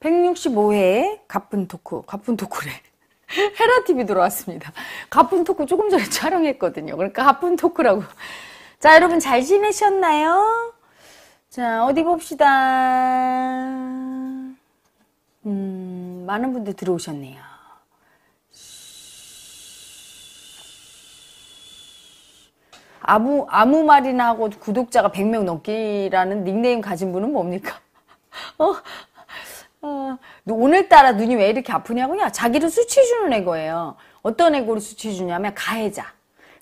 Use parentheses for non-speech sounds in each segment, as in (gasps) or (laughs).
165회 가쁜 토크, 가쁜 토크래. (laughs) 헤라 TV 들어왔습니다. 가쁜 토크 조금 전에 촬영했거든요. 그러니까 가쁜 토크라고. 자, 여러분 잘 지내셨나요? 자, 어디 봅시다. 음, 많은 분들 들어오셨네요. 아무, 아무 말이나 하고 구독자가 100명 넘기라는 닉네임 가진 분은 뭡니까? (laughs) 어? 어, 오늘따라 눈이 왜 이렇게 아프냐고요? 자기를 수치주는 애거예요. 어떤 애고를 수치주냐면 가해자.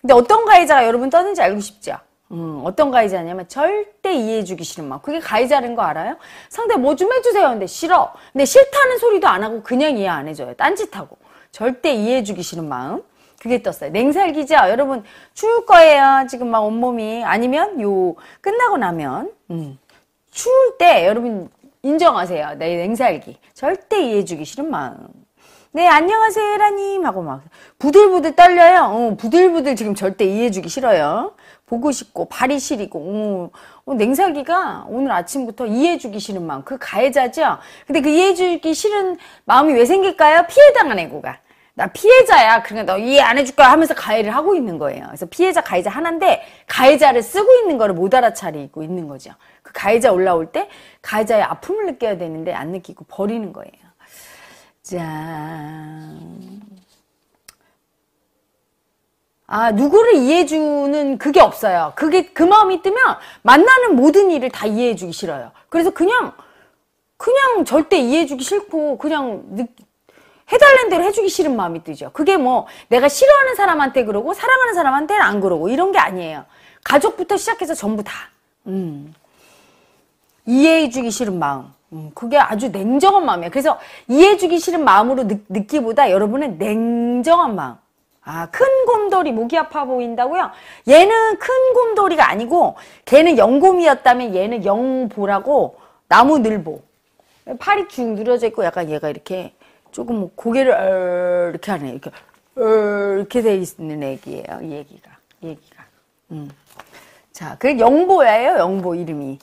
근데 어떤 가해자가 여러분 떠는지 알고 싶죠? 음, 어떤 가해자냐면 절대 이해해주기 싫은 마음. 그게 가해자라는 거 알아요? 상대 뭐 좀 해주세요. 근데 싫어. 근데 싫다는 소리도 안 하고 그냥 이해 안 해줘요. 딴짓하고. 절대 이해해주기 싫은 마음. 그게 떴어요. 냉살기자 여러분 추울 거예요. 지금 막 온몸이 아니면 요 끝나고 나면 음. 추울 때 여러분 인정하세요. 내 냉살기. 절대 이해해주기 싫은 마음. 네, 안녕하세요, 라님 하고 막, 부들부들 떨려요. 어, 부들부들 지금 절대 이해해주기 싫어요. 보고 싶고, 발이 시리고, 어, 어, 냉살기가 오늘 아침부터 이해해주기 싫은 마음. 그 가해자죠? 근데 그 이해해주기 싫은 마음이 왜 생길까요? 피해당한 애고가. 나 피해자야. 그러니까 너 이해 안 해줄 거야 하면서 가해를 하고 있는 거예요. 그래서 피해자 가해자 하나인데 가해자를 쓰고 있는 거를 못 알아차리고 있는 거죠. 그 가해자 올라올 때 가해자의 아픔을 느껴야 되는데 안 느끼고 버리는 거예요. 자. 아, 누구를 이해해주는 그게 없어요. 그게, 그 마음이 뜨면 만나는 모든 일을 다 이해해주기 싫어요. 그래서 그냥, 그냥 절대 이해해주기 싫고, 그냥 느, 해달라는 대로 해주기 싫은 마음이 뜨죠. 그게 뭐 내가 싫어하는 사람한테 그러고 사랑하는 사람한테는 안 그러고 이런 게 아니에요. 가족부터 시작해서 전부 다. 음. 이해해주기 싫은 마음. 음, 그게 아주 냉정한 마음이에요. 그래서 이해해주기 싫은 마음으로 느, 끼보다 여러분은 냉정한 마음. 아, 큰 곰돌이 목이 아파 보인다고요? 얘는 큰 곰돌이가 아니고 걔는 영곰이었다면 얘는 영보라고 나무늘보. 팔이 쭉 늘어져 있고 약간 얘가 이렇게 조금 고개를 이렇게 하네. 이렇게 어, 이렇게 돼 있는 애기예요. 얘기가. 얘기가. 음. 자, 그 영보예요. 영보 이름이.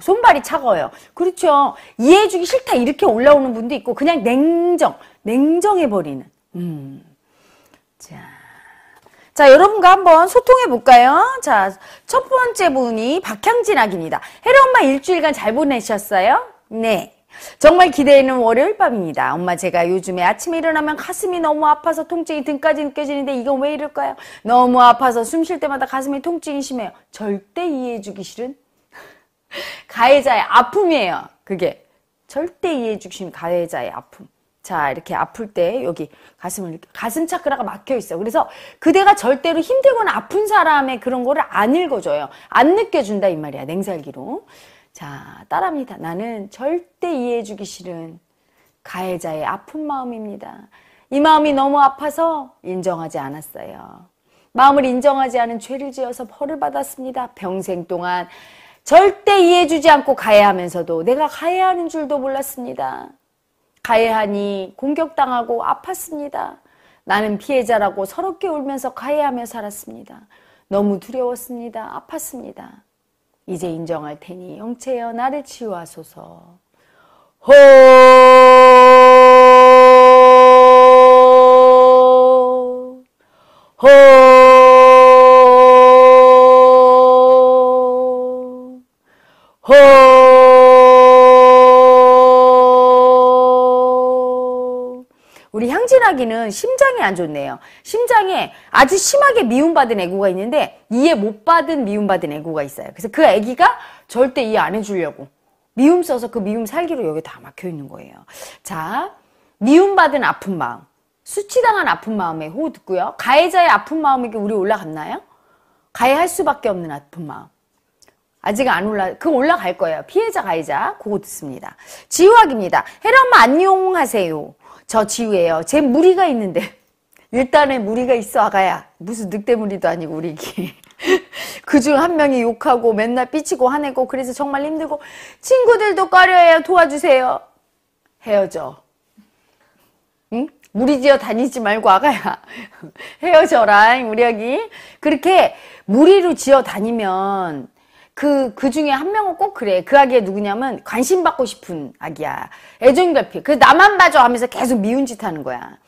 손발이 차가워요. 그렇죠. 이해해주기 싫다 이렇게 올라오는 분도 있고 그냥 냉정, 냉정해 버리는. 음. 자, 자 여러분과 한번 소통해 볼까요? 자, 첫 번째 분이 박향진 아기입니다. 해리 엄마 일주일간 잘 보내셨어요? 네. 정말 기대되는 월요일 밤입니다. 엄마 제가 요즘에 아침에 일어나면 가슴이 너무 아파서 통증이 등까지 느껴지는데 이건 왜 이럴까요? 너무 아파서 숨 쉴 때마다 가슴이 통증이 심해요. 절대 이해해주기 싫은 (laughs) 가해자의 아픔이에요. 그게 절대 이해해주신 가해자의 아픔. 자 이렇게 아플 때 여기 가슴을 가슴 차크라가 막혀 있어 요 그래서 그대가 절대로 힘들거나 아픈 사람의 그런 거를 안 읽어줘요 안 느껴준다 이 말이야 냉살기로 자, 따라합니다. 나는 절대 이해해 주기 싫은 가해자의 아픈 마음입니다. 이 마음이 너무 아파서 인정하지 않았어요. 마음을 인정하지 않은 죄를 지어서 벌을 받았습니다. 평생 동안 절대 이해해 주지 않고 가해하면서도 내가 가해하는 줄도 몰랐습니다. 가해하니 공격당하고 아팠습니다. 나는 피해자라고 서럽게 울면서 가해하며 살았습니다. 너무 두려웠습니다. 아팠습니다. 이제 인정할 테니 영체여 나를 치유하소서. 호! 호! 호! 우리 향진하기는 심장 심장이 안 좋네요. 심장에 아주 심하게 미움받은 애고가 있는데 이해 못 받은 미움받은 애고가 있어요. 그래서 그 애기가 절대 이해 안 해주려고 미움 써서 그 미움 살기로 여기 다 막혀 있는 거예요. 자, 미움받은 아픈 마음, 수치당한 아픈 마음에 호흡 듣고요. 가해자의 아픈 마음에게 우리 올라갔나요? 가해할 수밖에 없는 아픈 마음. 아직 안 올라, 그 올라갈 거예요. 피해자, 가해자. 그거 듣습니다. 지우학입니다. 헤라 엄마 안녕하세요. 저 지우예요. 제 무리가 있는데. 일단에 무리가 있어 아가야 무슨 늑대 무리도 아니고 우리 기 (laughs) 그중 한 명이 욕하고 맨날 삐치고 화내고 그래서 정말 힘들고 친구들도 꺼려해요 도와주세요 헤어져 응? 무리지어 다니지 말고 아가야 (laughs) 헤어져라 우리 아기 그렇게 무리로 지어 다니면 그, 그 중에 한 명은 꼭 그래. 그 아기가 누구냐면 관심 받고 싶은 아기야. 애정결핍. 그 나만 봐줘 하면서 계속 미운 짓 하는 거야.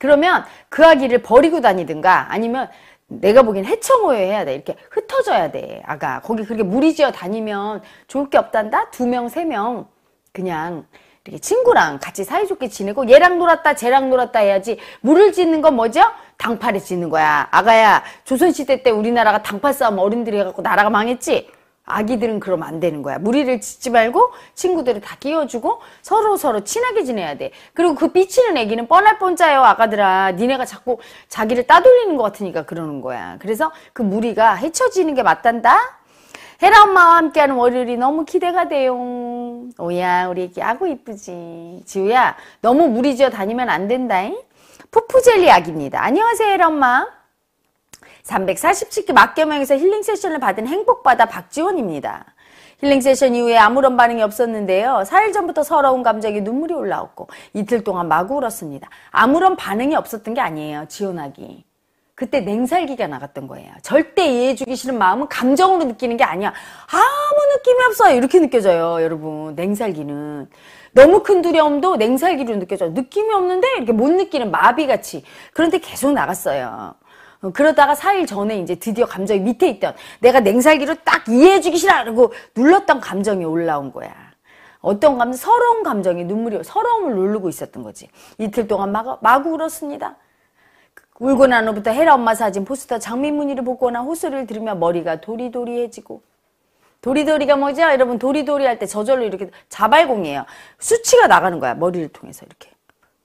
그러면 그 아기를 버리고 다니든가 아니면 내가 보기엔 해청호에 해야 돼. 이렇게 흩어져야 돼. 아가. 거기 그렇게 무리지어 다니면 좋을 게 없단다? 두 명, 세 명. 그냥 이렇게 친구랑 같이 사이좋게 지내고 얘랑 놀았다, 쟤랑 놀았다 해야지. 물을 짓는 건 뭐죠? 당파를 짓는 거야. 아가야, 조선시대 때 우리나라가 당파 싸움 어른들이 해갖고 나라가 망했지? 아기들은 그럼 안 되는 거야. 무리를 짓지 말고 친구들을 다 끼워주고 서로 서로 친하게 지내야 돼. 그리고 그 삐치는 애기는 뻔할 뻔짜요 아가들아. 니네가 자꾸 자기를 따돌리는 것 같으니까 그러는 거야. 그래서 그 무리가 헤쳐지는 게 맞단다. 헤라 엄마와 함께하는 월요일이 너무 기대가 돼요. 오야 우리 애기 아구 이쁘지. 지우야 너무 무리지어 다니면 안 된다잉. 푸푸젤리 약입니다. 안녕하세요 헤라 엄마. 3 4 7개 막개명에서 힐링 세션을 받은 행복받아 박지원입니다. 힐링 세션 이후에 아무런 반응이 없었는데요. 4일 전부터 서러운 감정에 눈물이 올라왔고 이틀 동안 마구 울었습니다. 아무런 반응이 없었던 게 아니에요. 지원하기. 그때 냉살기가 나갔던 거예요. 절대 이해해주기 싫은 마음은 감정으로 느끼는 게 아니야. 아무 느낌이 없어요. 이렇게 느껴져요, 여러분. 냉살기는. 너무 큰 두려움도 냉살기로 느껴져요. 느낌이 없는데 이렇게 못 느끼는 마비같이. 그런데 계속 나갔어요. 어, 그러다가 4일 전에 이제 드디어 감정이 밑에 있던 내가 냉살기로 딱 이해해주기 싫어라고 눌렀던 감정이 올라온 거야. 어떤 감정? 서러운 감정이 눈물이 서러움을 누르고 있었던 거지. 이틀 동안 마구, 마구 울었습니다. 울고 난 후부터 헤라 엄마 사진 포스터 장미무늬를 벗거나 호소를 들으며 머리가 도리도리해지고 도리도리가 뭐죠? 여러분 도리도리 할 때 저절로 이렇게 자발공이에요. 수치가 나가는 거야 머리를 통해서 이렇게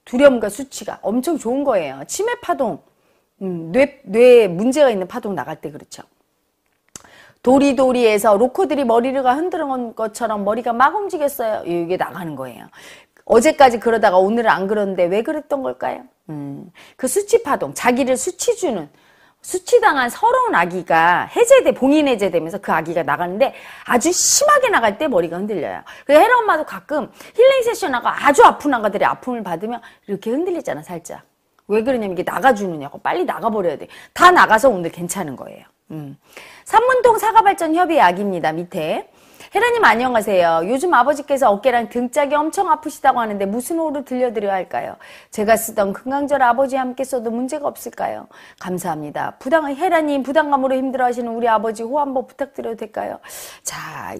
두려움과 수치가 엄청 좋은 거예요. 치매 파동 음, 뇌, 뇌에 문제가 있는 파동 나갈 때 그렇죠. 도리도리에서 로코들이 머리가 흔드는 것처럼 머리가 막 움직였어요. 이게 나가는 거예요. 어제까지 그러다가 오늘은 안 그러는데 왜 그랬던 걸까요? 음, 그 수치 파동, 자기를 수치 주는 수치당한 서러운 아기가 해제돼 봉인 해제되면서 그 아기가 나가는데 아주 심하게 나갈 때 머리가 흔들려요. 그래 헤라 엄마도 가끔 힐링 세션하고 아주 아픈 아가들의 아픔을 받으면 이렇게 흔들리잖아 살짝. 왜 그러냐면 이게 나가주느냐고 빨리 나가버려야 돼. 다 나가서 오늘 괜찮은 거예요. 음. 삼문동 사과발전협의 약입니다. 밑에. 혜라님 안녕하세요. 요즘 아버지께서 어깨랑 등짝이 엄청 아프시다고 하는데 무슨 호로 들려드려야 할까요? 제가 쓰던 금강절 아버지와 함께 써도 문제가 없을까요? 감사합니다. 부당, 혜라님 부담감으로 힘들어하시는 우리 아버지 호 한번 부탁드려도 될까요? 자,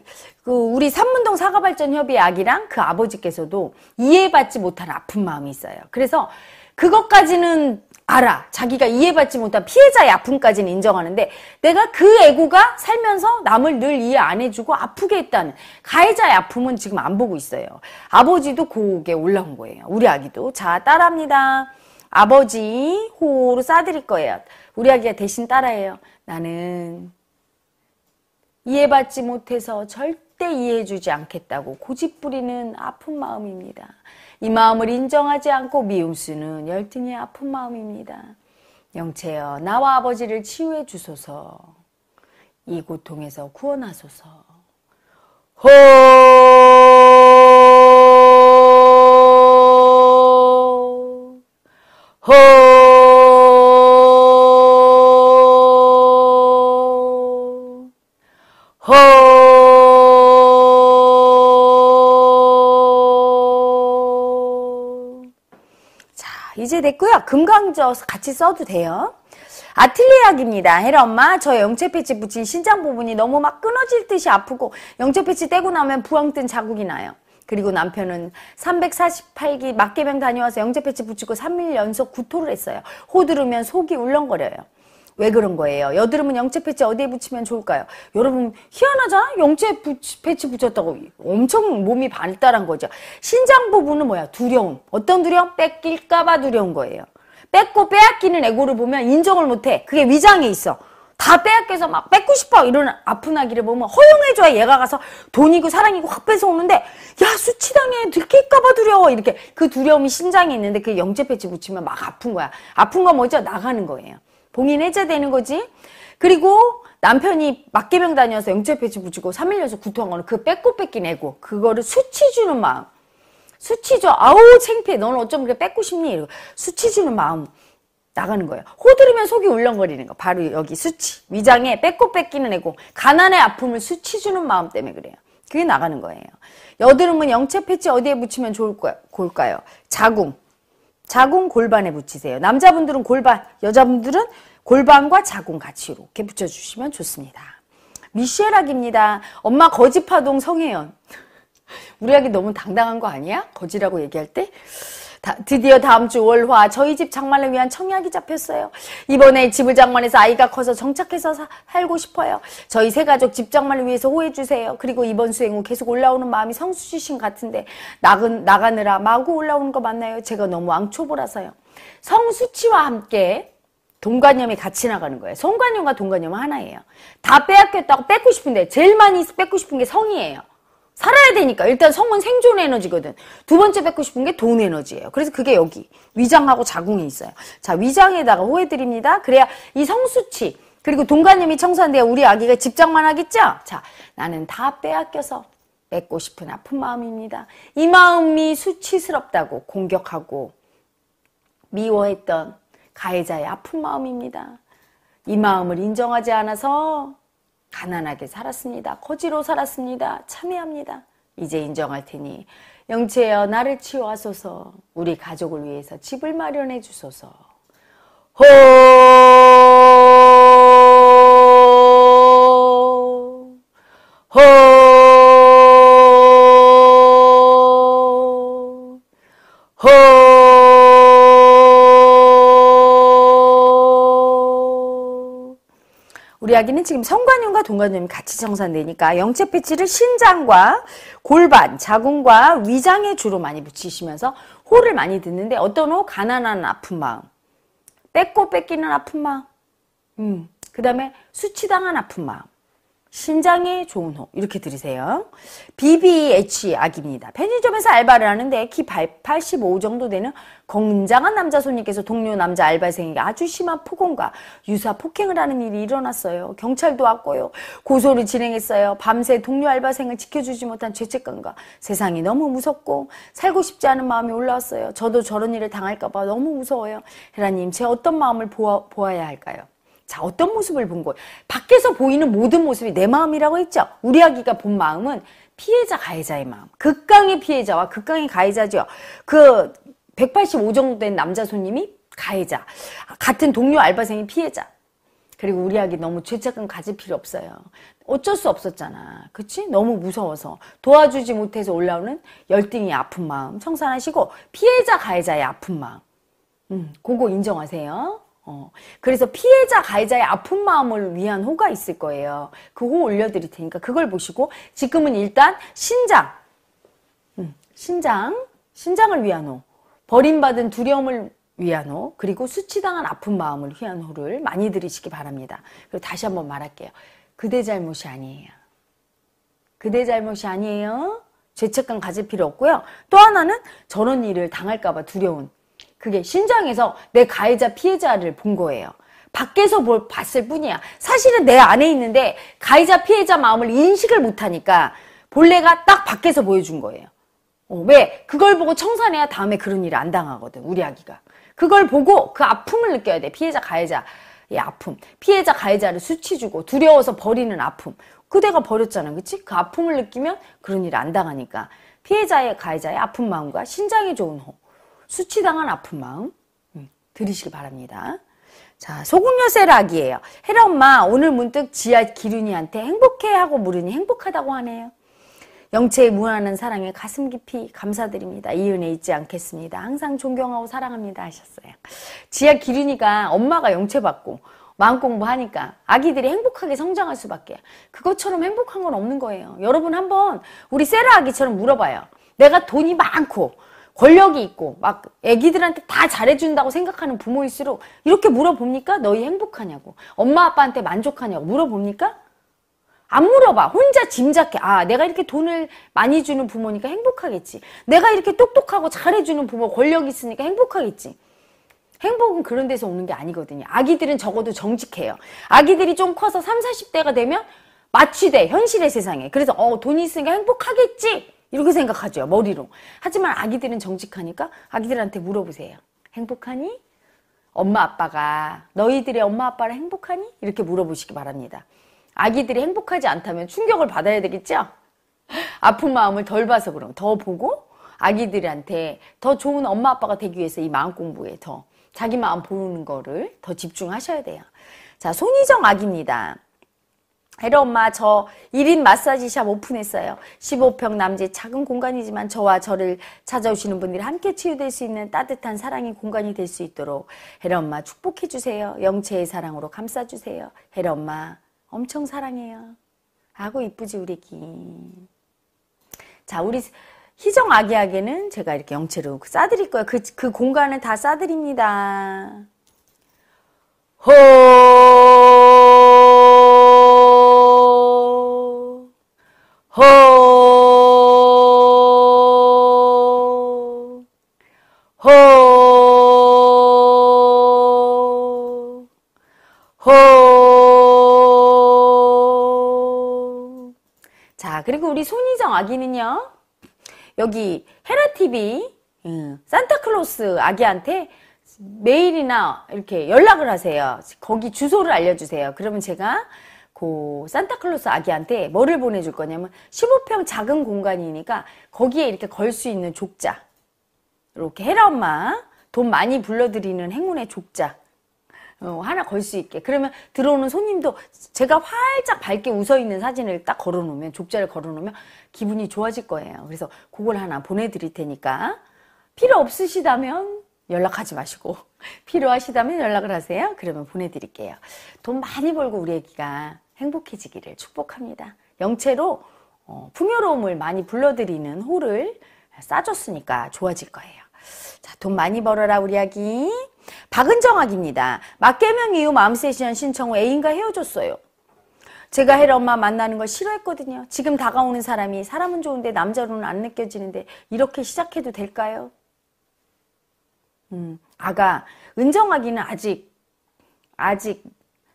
그 우리 삼문동 사과발전협의 아기랑 그 아버지께서도 이해받지 못한 아픈 마음이 있어요. 그래서 그것까지는 알아. 자기가 이해받지 못한 피해자의 아픔까지는 인정하는데 내가 그 애고가 살면서 남을 늘 이해 안 해주고 아프게 했다는 가해자의 아픔은 지금 안 보고 있어요. 아버지도 고개 올라온 거예요. 우리 아기도. 자, 따라합니다. 아버지 호로 싸드릴 거예요. 우리 아기가 대신 따라해요. 나는 이해받지 못해서 절대 절대 이해해주지 않겠다고 고집부리는 아픈 마음입니다. 이 마음을 인정하지 않고 미움쓰는 열등의 아픈 마음입니다. 영체여 나와 아버지를 치유해 주소서 이 고통에서 구원하소서 호 호. 이제 됐고요. 금강저 같이 써도 돼요. 아틀리약입니다. 헤라 엄마, 저영채 패치 붙인 신장 부분이 너무 막 끊어질 듯이 아프고 영채 패치 떼고 나면 부엉뜬 자국이 나요. 그리고 남편은 348기 막개병 다녀와서 영재 패치 붙이고 3일 연속 구토를 했어요. 호들으면 속이 울렁거려요. 왜 그런 거예요? 여드름은 영체 패치 어디에 붙이면 좋을까요? 여러분 희한하잖아? 영체 부치, 패치 붙였다고 엄청 몸이 발달한 거죠. 신장 부분은 뭐야? 두려움. 어떤 두려움? 뺏길까 봐 두려운 거예요. 뺏고 빼앗기는 에고를 보면 인정을 못해. 그게 위장에 있어. 다 빼앗겨서 막 뺏고 싶어 이런 아픈 아기를 보면 허용해줘야 얘가 가서 돈이고 사랑이고 확 뺏어오는데 야 수치당해 들킬까봐 두려워 이렇게 그 두려움이 신장에 있는데 그 영재 패치 붙이면 막 아픈 거야 아픈 건 뭐죠 나가는 거예요 봉인 해제되는 거지. 그리고 남편이 막개병 다녀서 영체패치붙이고 3일 연속 구토한 거는 그 빼고 뺏기 내고 그거를 수치 주는 마음. 수치 죠 아우 창피해. 넌 어쩜 그렇게 뺏고 싶니? 이러고 수치 주는 마음. 나가는 거예요. 호들으면 속이 울렁거리는 거. 바로 여기 수치. 위장에 빼고 뺏기는 애고 가난의 아픔을 수치 주는 마음 때문에 그래요. 그게 나가는 거예요. 여드름은 영체 패치 어디에 붙이면 좋을까요? 자궁. 자궁 골반에 붙이세요. 남자분들은 골반, 여자분들은 골반과 자궁 같이 이렇게 붙여주시면 좋습니다. 미셸락입니다. 엄마 거지파동 성혜연. 우리 아기 너무 당당한 거 아니야? 거지라고 얘기할 때? 다, 드디어 다음 주 월화 저희 집 장만을 위한 청약이 잡혔어요. 이번에 집을 장만해서 아이가 커서 정착해서 사, 살고 싶어요. 저희 세 가족 집 장만을 위해서 호해 주세요. 그리고 이번 수행 후 계속 올라오는 마음이 성수지신 같은데 나근, 나가느라 마구 올라오는 거 맞나요? 제가 너무 왕초보라서요. 성수치와 함께 동관념이 같이 나가는 거예요. 성관념과 동관념은 하나예요. 다 빼앗겼다고 뺏고 싶은데 제일 많이 뺏고 싶은 게 성이에요. 살아야 되니까 일단 성은 생존 에너지거든 두 번째 뵙고 싶은 게 돈 에너지예요 그래서 그게 여기 위장하고 자궁에 있어요 자 위장에다가 호해드립니다 그래야 이 성수치 그리고 동가님이 청산한데 우리 아기가 집장만 하겠죠 자 나는 다 빼앗겨서 뺏고 싶은 아픈 마음입니다 이 마음이 수치스럽다고 공격하고 미워했던 가해자의 아픈 마음입니다 이 마음을 인정하지 않아서 가난하게 살았습니다. 거지로 살았습니다. 참회합니다. 이제 인정할 테니 영체여 나를 치유하소서 우리 가족을 위해서 집을 마련해 주소서 호 호. 호. 우리 아기는 지금 성관염과 동관염이 같이 정산되니까 영체 피치를 신장과 골반, 자궁과 위장에 주로 많이 붙이시면서 호를 많이 듣는데 어떤 호? 가난한 아픈 마음. 뺏고 뺏기는 아픈 마음. 음. 그 다음에 수치당한 아픈 마음. 신장에 좋은 호 이렇게 들으세요. BBH 기입니다 편의점에서 알바를 하는데 키 85 정도 되는 건장한 남자 손님께서 동료 남자 알바생에게 아주 심한 폭언과 유사 폭행을 하는 일이 일어났어요. 경찰도 왔고요. 고소를 진행했어요. 밤새 동료 알바생을 지켜주지 못한 죄책감과 세상이 너무 무섭고 살고 싶지 않은 마음이 올라왔어요. 저도 저런 일을 당할까봐 너무 무서워요. 헤라님 제 어떤 마음을 보아, 보아야 할까요? 자, 어떤 모습을 본 거예요? 밖에서 보이는 모든 모습이 내 마음이라고 했죠? 우리 아기가 본 마음은 피해자, 가해자의 마음. 극강의 피해자와 극강의 가해자죠. 그 185 정도 된 남자 손님이 가해자. 같은 동료 알바생이 피해자. 그리고 우리 아기 너무 죄책감 가질 필요 없어요. 어쩔 수 없었잖아. 그치? 너무 무서워서. 도와주지 못해서 올라오는 열등이 아픈 마음 청산하시고 피해자 가해자의 아픈 마음. 음, 그거 인정하세요. 어, 그래서 피해자 가해자의 아픈 마음을 위한 호가 있을 거예요. 그 호 올려드릴 테니까 그걸 보시고 지금은 일단 신장, 음, 신장, 신장을 위한 호, 버림받은 두려움을 위한 호, 그리고 수치당한 아픈 마음을 위한 호를 많이 들이시기 바랍니다. 그리고 다시 한번 말할게요. 그대 잘못이 아니에요. 그대 잘못이 아니에요. 죄책감 가질 필요 없고요. 또 하나는 저런 일을 당할까봐 두려운 그게 신장에서 내 가해자 피해자를 본 거예요. 밖에서 뭘 봤을 뿐이야. 사실은 내 안에 있는데 가해자 피해자 마음을 인식을 못하니까 본래가 딱 밖에서 보여준 거예요. 어, 왜? 그걸 보고 청산해야 다음에 그런 일을 안 당하거든, 우리 아기가. 그걸 보고 그 아픔을 느껴야 돼. 피해자, 가해자의 아픔. 피해자, 가해자를 수치주고 두려워서 버리는 아픔. 그대가 버렸잖아, 그치? 그 아픔을 느끼면 그런 일 안 당하니까. 피해자의, 가해자의 아픈 마음과 신장이 좋은 호. 수치당한 아픈 마음 음, 들으시기 바랍니다. 자, 소금요새 락이에요. 헤라 엄마 오늘 문득 지아 기륜이한테 행복해 하고 물으니 행복하다고 하네요. 영체에 무한한 사랑에 가슴 깊이 감사드립니다. 이 은혜 잊지 않겠습니다. 항상 존경하고 사랑합니다 하셨어요. 지아 기륜이가 엄마가 영체 받고 마음 공부하니까 아기들이 행복하게 성장할 수밖에. 그것처럼 행복한 건 없는 거예요. 여러분 한번 우리 세라 아기처럼 물어봐요. 내가 돈이 많고 권력이 있고 막 애기들한테 다 잘해준다고 생각하는 부모일수록 이렇게 물어봅니까? 너희 행복하냐고 엄마 아빠한테 만족하냐고 물어봅니까? 안 물어봐. 혼자 짐작해. 아, 내가 이렇게 돈을 많이 주는 부모니까 행복하겠지. 내가 이렇게 똑똑하고 잘해주는 부모, 권력 있으니까 행복하겠지. 행복은 그런 데서 오는 게 아니거든요. 아기들은 적어도 정직해요. 아기들이 좀 커서 3, 40대가 되면 마취돼. 현실의 세상에. 그래서 어, 돈이 있으니까 행복하겠지. 이렇게 생각하죠 머리로 하지만 아기들은 정직하니까 아기들한테 물어보세요 행복하니? 엄마 아빠가 너희들의 엄마 아빠를 행복하니? 이렇게 물어보시기 바랍니다 아기들이 행복하지 않다면 충격을 받아야 되겠죠 아픈 마음을 덜 봐서 그럼 더 보고 아기들한테 더 좋은 엄마 아빠가 되기 위해서 이 마음 공부에 더 자기 마음 보는 거를 더 집중하셔야 돼요 자 손희정 아기입니다 헤라 엄마 저 1인 마사지샵 오픈했어요. 15평 남짓 작은 공간이지만 저와 저를 찾아오시는 분들이 함께 치유될 수 있는 따뜻한 사랑의 공간이 될 수 있도록 헤라 엄마 축복해 주세요. 영체의 사랑으로 감싸 주세요. 헤라 엄마 엄청 사랑해요. 아고 이쁘지 우리 기. 자 우리 희정 아기에게는 제가 이렇게 영체로 그 싸드릴 거예요. 그, 그 공간을 다 싸드립니다. 호, 호, 호. 자, 그리고 우리 손희정 아기는요, 여기 헤라TV, 음, 예, 산타클로스 아기한테 메일이나 이렇게 연락을 하세요. 거기 주소를 알려주세요. 그러면 제가 그 산타클로스 아기한테 뭐를 보내줄 거냐면 15평 작은 공간이니까 거기에 이렇게 걸 수 있는 족자 이렇게 헤라 엄마 돈 많이 불러들이는 행운의 족자 어, 하나 걸 수 있게 그러면 들어오는 손님도 제가 활짝 밝게 웃어 있는 사진을 딱 걸어놓으면 족자를 걸어놓으면 기분이 좋아질 거예요 그래서 그걸 하나 보내드릴 테니까 필요 없으시다면 연락하지 마시고 (laughs) 필요하시다면 연락을 하세요. 그러면 보내드릴게요. 돈 많이 벌고 우리 애기가 행복해지기를 축복합니다. 영채로 어, 풍요로움을 많이 불러들이는 호를 싸줬으니까 좋아질 거예요. 자, 돈 많이 벌어라 우리 아기. 박은정 아기입니다. 맞개명 이후 마음 세션 신청 후 애인과 헤어졌어요. 제가 헤 엄마 만나는 걸 싫어했거든요. 지금 다가오는 사람이 사람은 좋은데 남자로는 안 느껴지는데 이렇게 시작해도 될까요? 음, 아가 은정 아기는 아직 아직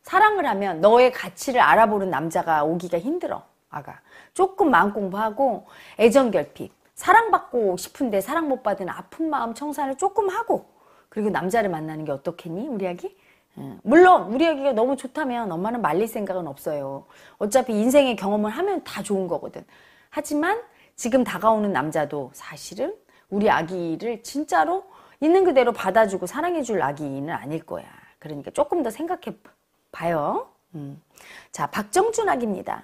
사랑을 하면 너의 가치를 알아보는 남자가 오기가 힘들어. 아가. 조금 마음 공부하고 애정 결핍. 사랑받고 싶은데 사랑 못 받은 아픈 마음 청산을 조금 하고 그리고 남자를 만나는 게 어떻겠니? 우리 아기? 물론 우리 아기가 너무 좋다면 엄마는 말릴 생각은 없어요. 어차피 인생의 경험을 하면 다 좋은 거거든. 하지만 지금 다가오는 남자도 사실은 우리 아기를 진짜로 있는 그대로 받아주고 사랑해줄 아기는 아닐 거야. 그러니까 조금 더 생각해 봐요. 음. 자, 박정준 아기입니다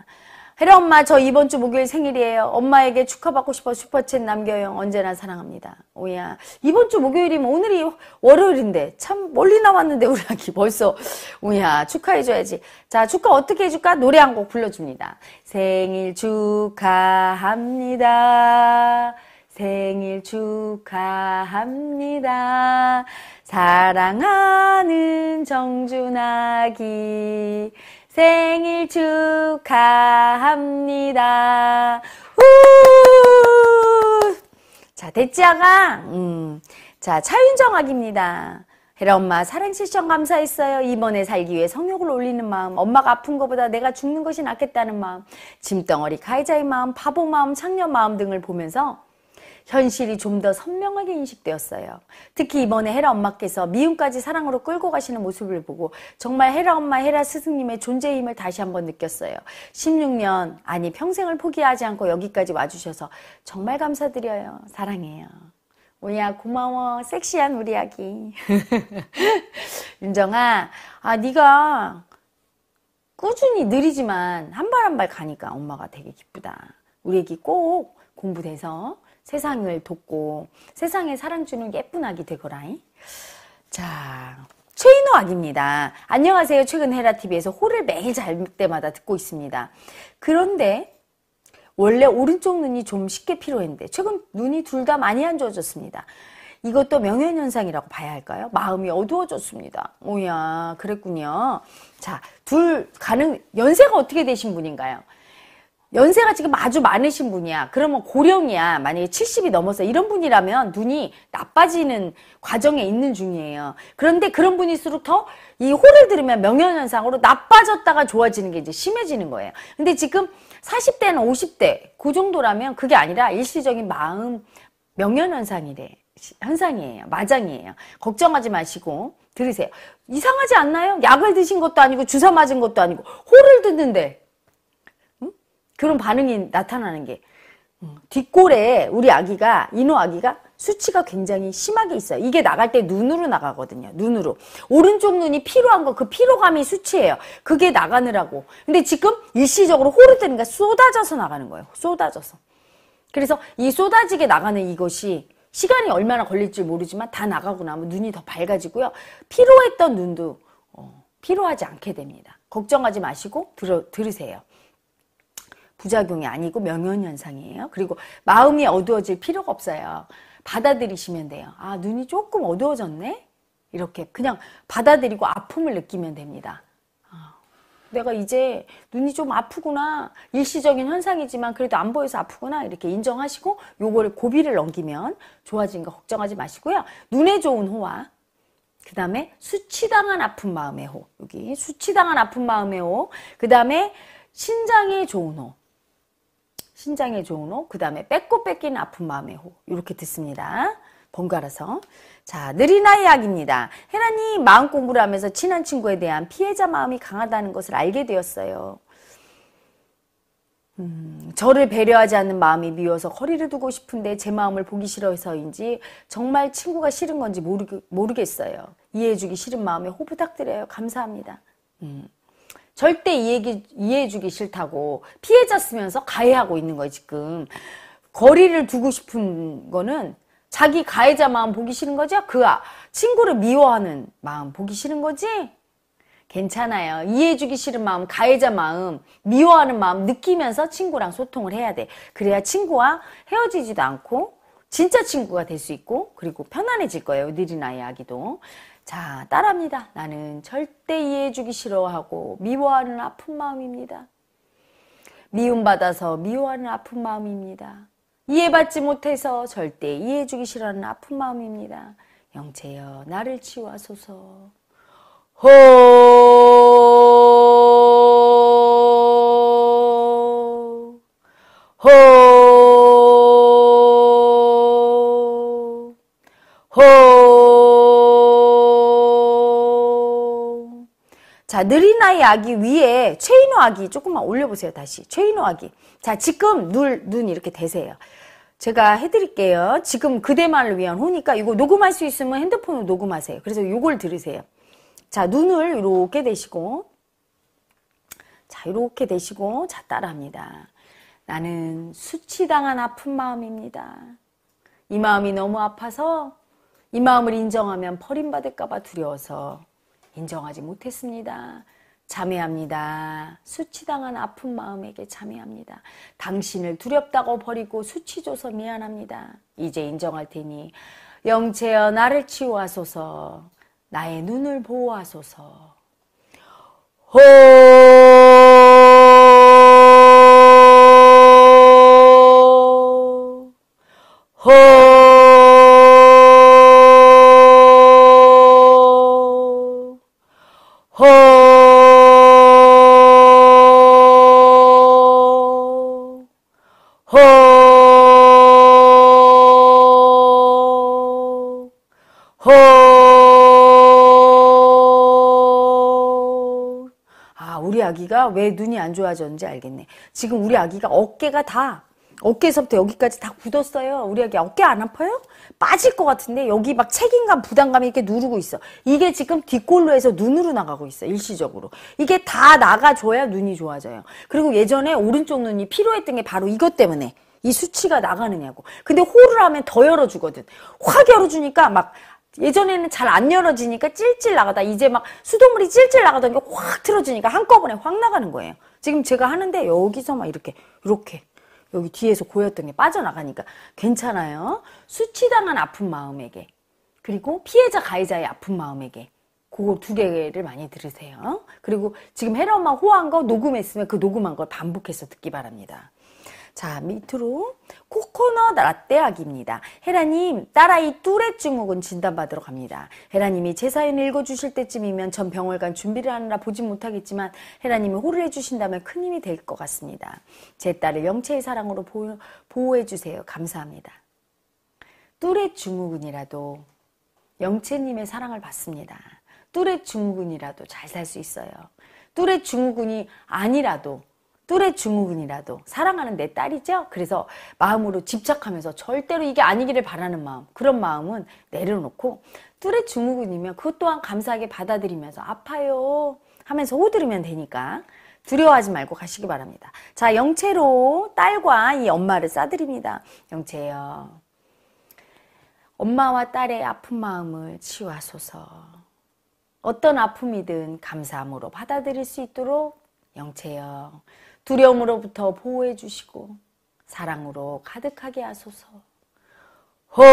헤라 엄마 저 이번 주 목요일 생일이에요. 엄마에게 축하받고 싶어 슈퍼챗 남겨요. 언제나 사랑합니다. 오야 이번 주 목요일이면 오늘이 월요일인데 참 멀리 나왔는데 우리 아기 벌써 오야 축하해줘야지. 자 축하 어떻게 해줄까? 노래 한 곡 불러줍니다. 생일 축하합니다. 생일 축하합니다. 사랑하는 정준아기 생일 축하합니다. 우! 자, 대찌아가, 음. 자, 차윤정 아기입니다. 헤라 엄마 사랑 실천 감사했어요. 이번에 살기 위해 성욕을 올리는 마음, 엄마가 아픈 것보다 내가 죽는 것이 낫겠다는 마음, 짐덩어리 가해자의 마음, 바보 마음, 창녀 마음 등을 보면서 현실이 좀 더 선명하게 인식되었어요. 특히 이번에 헤라 엄마께서 미움까지 사랑으로 끌고 가시는 모습을 보고 정말 헤라 엄마, 헤라 스승님의 존재임을 다시 한번 느꼈어요. 16년, 아니 평생을 포기하지 않고 여기까지 와주셔서 정말 감사드려요. 사랑해요. 우야 고마워 섹시한 우리 아기 (laughs) 윤정아 아 네가 꾸준히 느리지만 한 발 한 발 가니까 엄마가 되게 기쁘다 우리 애기 꼭 공부돼서 세상을 돕고 세상에 사랑 주는 예쁜 아기 되거라잉. 자, 최인호 아기입니다 안녕하세요. 최근 헤라TV에서 호를 매일 잘 때마다 듣고 있습니다. 그런데 원래 오른쪽 눈이 좀 쉽게 필요했는데 최근 눈이 둘 다 많이 안 좋아졌습니다. 이것도 명현현상이라고 봐야 할까요? 마음이 어두워졌습니다. 오야, 그랬군요. 자, 둘, 가능, 연세가 어떻게 되신 분인가요? 연세가 지금 아주 많으신 분이야. 그러면 고령이야. 만약에 70이 넘어서 이런 분이라면 눈이 나빠지는 과정에 있는 중이에요. 그런데 그런 분일수록 더 이 호를 들으면 명현현상으로 나빠졌다가 좋아지는 게 이제 심해지는 거예요. 근데 지금 40대나 50대 그 정도라면 그게 아니라 일시적인 마음 명현현상이래. 현상이에요. 마장이에요. 걱정하지 마시고 들으세요. 이상하지 않나요? 약을 드신 것도 아니고 주사 맞은 것도 아니고 호를 듣는데 그런 반응이 나타나는 게 음. 뒷골에 우리 아기가 인호 아기가 수치가 굉장히 심하게 있어요. 이게 나갈 때 눈으로 나가거든요. 눈으로. 오른쪽 눈이 피로한 거, 그 피로감이 수치예요. 그게 나가느라고. 근데 지금 일시적으로 호르테니까 쏟아져서 나가는 거예요. 쏟아져서. 그래서 이 쏟아지게 나가는 이것이 시간이 얼마나 걸릴지 모르지만 다 나가고 나면 눈이 더 밝아지고요. 피로했던 눈도 어, 피로하지 않게 됩니다. 걱정하지 마시고 들어, 들으세요. 부작용이 아니고 명현현상이에요. 그리고 마음이 어두워질 필요가 없어요. 받아들이시면 돼요. 아, 눈이 조금 어두워졌네? 이렇게 그냥 받아들이고 아픔을 느끼면 됩니다. 아, 내가 이제 눈이 좀 아프구나. 일시적인 현상이지만 그래도 안 보여서 아프구나. 이렇게 인정하시고 요거를 고비를 넘기면 좋아진거 걱정하지 마시고요. 눈에 좋은 호와그 다음에 수치당한 아픈 마음의 호. 여기 수치당한 아픈 마음의 호. 그 다음에 신장에 좋은 호. 신장의 좋은 호, 그 다음에 뺏고 뺏긴 아픈 마음의 호 이렇게 듣습니다. 번갈아서 자 느리나 이야기입니다. 헤란이 마음 공부를 하면서 친한 친구에 대한 피해자 마음이 강하다는 것을 알게 되었어요. 음, 저를 배려하지 않는 마음이 미워서 허리를 두고 싶은데 제 마음을 보기 싫어서인지 정말 친구가 싫은 건지 모르, 모르겠어요. 이해해주기 싫은 마음에 호 부탁드려요. 감사합니다. 음. 절대 이 얘기 이해해주기 싫다고 피해자 쓰면서 가해하고 있는 거예요 지금 거리를 두고 싶은 거는 자기 가해자 마음 보기 싫은 거죠 그 아, 친구를 미워하는 마음 보기 싫은 거지 괜찮아요 이해해주기 싫은 마음 가해자 마음 미워하는 마음 느끼면서 친구랑 소통을 해야 돼 그래야 친구와 헤어지지도 않고 진짜 친구가 될 수 있고 그리고 편안해질 거예요 느린 아이 아기도 자, 따라합니다. 나는 절대 이해해주기 싫어하고 미워하는 아픈 마음입니다. 미움받아서 미워하는 아픈 마음입니다. 이해받지 못해서 절대 이해해주기 싫어하는 아픈 마음입니다. 영체여, 나를 치유하소서. 호, 호, 호. 자, 느린 아이 아기 위에 최인호 아기 조금만 올려보세요, 다시. 최인호 아기. 자, 지금 눈, 눈 이렇게 대세요. 제가 해드릴게요. 지금 그대만을 위한 호니까 이거 녹음할 수 있으면 핸드폰으로 녹음하세요. 그래서 이걸 들으세요. 자, 눈을 이렇게 대시고, 자, 이렇게 대시고, 자, 따라합니다. 나는 수치당한 아픈 마음입니다. 이 마음이 너무 아파서 이 마음을 인정하면 버림받을까봐 두려워서 인정하지 못했습니다. 자매합니다. 수치당한 아픈 마음에게 자매합니다. 당신을 두렵다고 버리고 수치줘서 미안합니다. 이제 인정할 테니 영체여 나를 치유하소서 나의 눈을 보호하소서 호 호. 호, 호. 아, 우리 아기가 왜 눈이 안 좋아졌는지 알겠네. 지금 우리 아기가 어깨가 다 어깨에서부터 여기까지 다 굳었어요. 우리 아기 어깨 안 아파요? 빠질 것 같은데 여기 막 책임감, 부담감이 이렇게 누르고 있어. 이게 지금 뒷골로 해서 눈으로 나가고 있어. 일시적으로. 이게 다 나가줘야 눈이 좋아져요. 그리고 예전에 오른쪽 눈이 필요했던 게 바로 이것 때문에 이 수치가 나가느냐고. 근데 호를 하면 더 열어주거든. 확 열어주니까 막 예전에는 잘 안 열어지니까 찔찔 나가다 이제 막 수돗물이 찔찔 나가던 게 확 틀어지니까 한꺼번에 확 나가는 거예요. 지금 제가 하는데 여기서 막 이렇게 이렇게 여기 뒤에서 고였던 게 빠져나가니까 괜찮아요. 수치당한 아픈 마음에게 그리고 피해자 가해자의 아픈 마음에게 그거 두 개를 많이 들으세요. 그리고 지금 헤 엄마 호한 거 녹음했으면 그 녹음한 걸 반복해서 듣기 바랍니다. 자, 밑으로 코코넛 라떼약입니다. 헤라님, 딸아이 뚜렛 증후군 진단받으러 갑니다. 헤라님이 제사연 읽어주실 때쯤이면 전 병월간 준비를 하느라 보진 못하겠지만 헤라님이 호를 해주신다면 큰 힘이 될 것 같습니다. 제 딸을 영체의 사랑으로 보호, 보호해주세요. 감사합니다. 뚜렛 증후군이라도 영체님의 사랑을 받습니다. 뚜렛 증후군이라도 잘 살 수 있어요. 뚜렛 증후군이 아니라도 뚜레 증후군이라도 사랑하는 내 딸이죠. 그래서 마음으로 집착하면서 절대로 이게 아니기를 바라는 마음 그런 마음은 내려놓고 뚜레 증후군이면 그것 또한 감사하게 받아들이면서 아파요 하면서 호들으면 되니까 두려워하지 말고 가시기 바랍니다. 자, 영채로 딸과 이 엄마를 싸드립니다. 영채요. 엄마와 딸의 아픈 마음을 치유하소서. 어떤 아픔이든 감사함으로 받아들일 수 있도록 영채요. 두려움으로부터 보호해 주시고 사랑으로 가득하게 하소서. 호,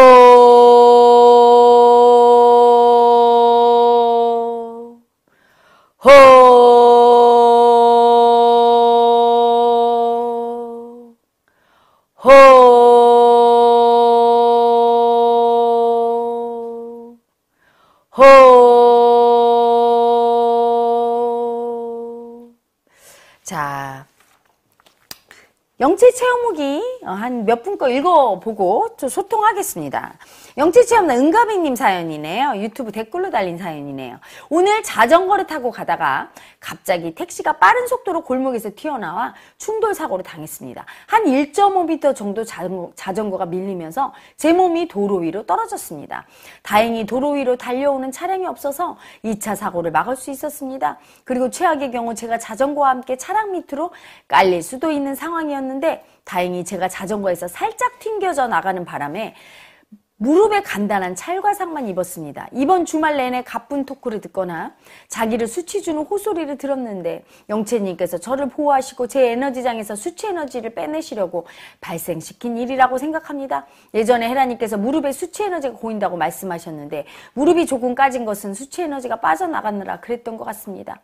자, 영체 체험무기 어, 한 몇 분 거 읽어보고 좀 소통하겠습니다. 영채체험나 은가비님 사연이네요. 유튜브 댓글로 달린 사연이네요. 오늘 자전거를 타고 가다가 갑자기 택시가 빠른 속도로 골목에서 튀어나와 충돌 사고를 당했습니다. 한 1.5m 정도 자전거, 가 밀리면서 제 몸이 도로 위로 떨어졌습니다. 다행히 도로 위로 달려오는 차량이 없어서 2차 사고를 막을 수 있었습니다. 그리고 최악의 경우 제가 자전거와 함께 차량 밑으로 깔릴 수도 있는 상황이었는데 다행히 제가 자전거에서 살짝 튕겨져 나가는 바람에 무릎에 간단한 찰과상만 입었습니다. 이번 주말 내내 가쁜 토크를 듣거나 자기를 수치주는 호소리를 들었는데 영채님께서 저를 보호하시고 제 에너지장에서 수치 에너지를 빼내시려고 발생시킨 일이라고 생각합니다. 예전에 혜라님께서 무릎에 수치 에너지가 고인다고 말씀하셨는데 무릎이 조금 까진 것은 수치 에너지가 빠져나가느라 그랬던 것 같습니다.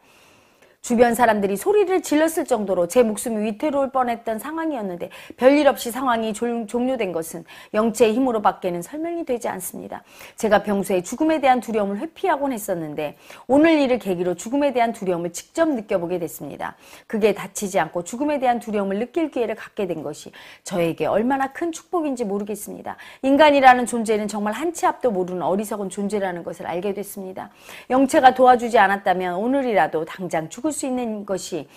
주변 사람들이 소리를 질렀을 정도로 제 목숨이 위태로울 뻔했던 상황이었는데 별일 없이 상황이 종, 료된 것은 영체의 힘으로 밖에는 설명이 되지 않습니다. 제가 평소에 죽음에 대한 두려움을 회피하곤 했었는데 오늘 일을 계기로 죽음에 대한 두려움을 직접 느껴보게 됐습니다. 그게 다치지 않고 죽음에 대한 두려움을 느낄 기회를 갖게 된 것이 저에게 얼마나 큰 축복인지 모르겠습니다. 인간이라는 존재는 정말 한 치 앞도 모르는 어리석은 존재라는 것을 알게 됐습니다. 영체가 도와주지 않았다면 오늘이라도 당장 죽을 바꿀 수 있는 것이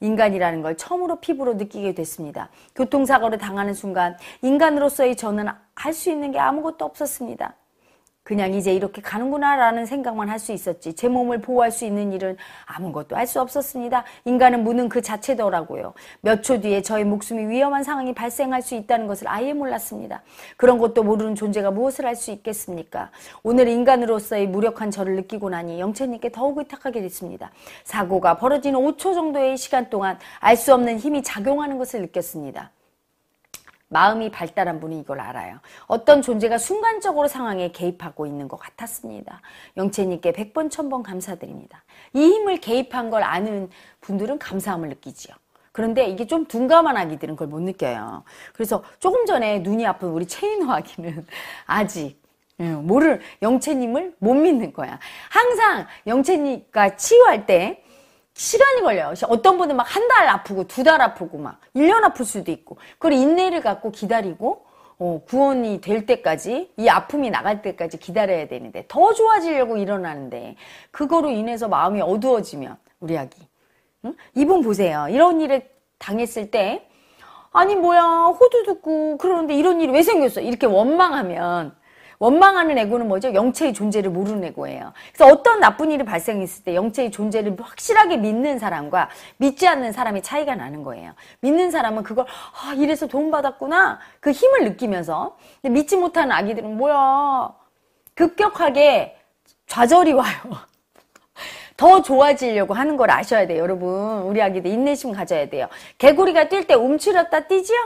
인간이라는 걸 처음으로 피부로 느끼게 됐습니다. 교통사고를 당하는 순간 인간으로서의 저는 할 수 있는 게 아무것도 없었습니다. 그냥 이제 이렇게 가는구나라는 생각만 할 수 있었지. 제 몸을 보호할 수 있는 일은 아무것도 할 수 없었습니다. 인간은 무는 그 자체더라고요. 몇 초 뒤에 저의 목숨이 위험한 상황이 발생할 수 있다는 것을 아예 몰랐습니다. 그런 것도 모르는 존재가 무엇을 할 수 있겠습니까? 오늘 인간으로서의 무력한 저를 느끼고 나니 영채님께 더욱 의탁하게 됐습니다. 사고가 벌어지는 5초 정도의 시간 동안 알 수 없는 힘이 작용하는 것을 느꼈습니다. 마음이 발달한 분이 이걸 알아요. 어떤 존재가 순간적으로 상황에 개입하고 있는 것 같았습니다. 영채님께 100번, 1000번 감사드립니다. 이 힘을 개입한 걸 아는 분들은 감사함을 느끼지요. 그런데 이게 좀 둔감한 아기들은 그걸 못 느껴요. 그래서 조금 전에 눈이 아픈 우리 체인호 아기는 (laughs) 아직 예, 모를 영채님을 못 믿는 거야. 항상 영채님과 치유할 때 시간이 걸려요. 어떤 분은 막 한 달 아프고 두 달 아프고 막 1년 아플 수도 있고. 그리고 인내를 갖고 기다리고 어, 구원이 될 때까지 이 아픔이 나갈 때까지 기다려야 되는데 더 좋아지려고 일어나는데 그거로 인해서 마음이 어두워지면 우리 아기 응? 이분 보세요. 이런 일을 당했을 때 아니 뭐야 호두 듣고 그러는데 이런 일이 왜 생겼어 이렇게 원망하면 원망하는 에고는 뭐죠? 영체의 존재를 모르는 에고예요. 그래서 어떤 나쁜 일이 발생했을 때 영체의 존재를 확실하게 믿는 사람과 믿지 않는 사람의 차이가 나는 거예요. 믿는 사람은 그걸 아, 이래서 도움받았구나. 그 힘을 느끼면서 근데 믿지 못하는 아기들은 뭐야. 급격하게 좌절이 와요. (laughs) 더 좋아지려고 하는 걸 아셔야 돼요, 여러분. 우리 아기들 인내심 가져야 돼요. 개구리가 뛸 때 움츠렸다 뛰지요?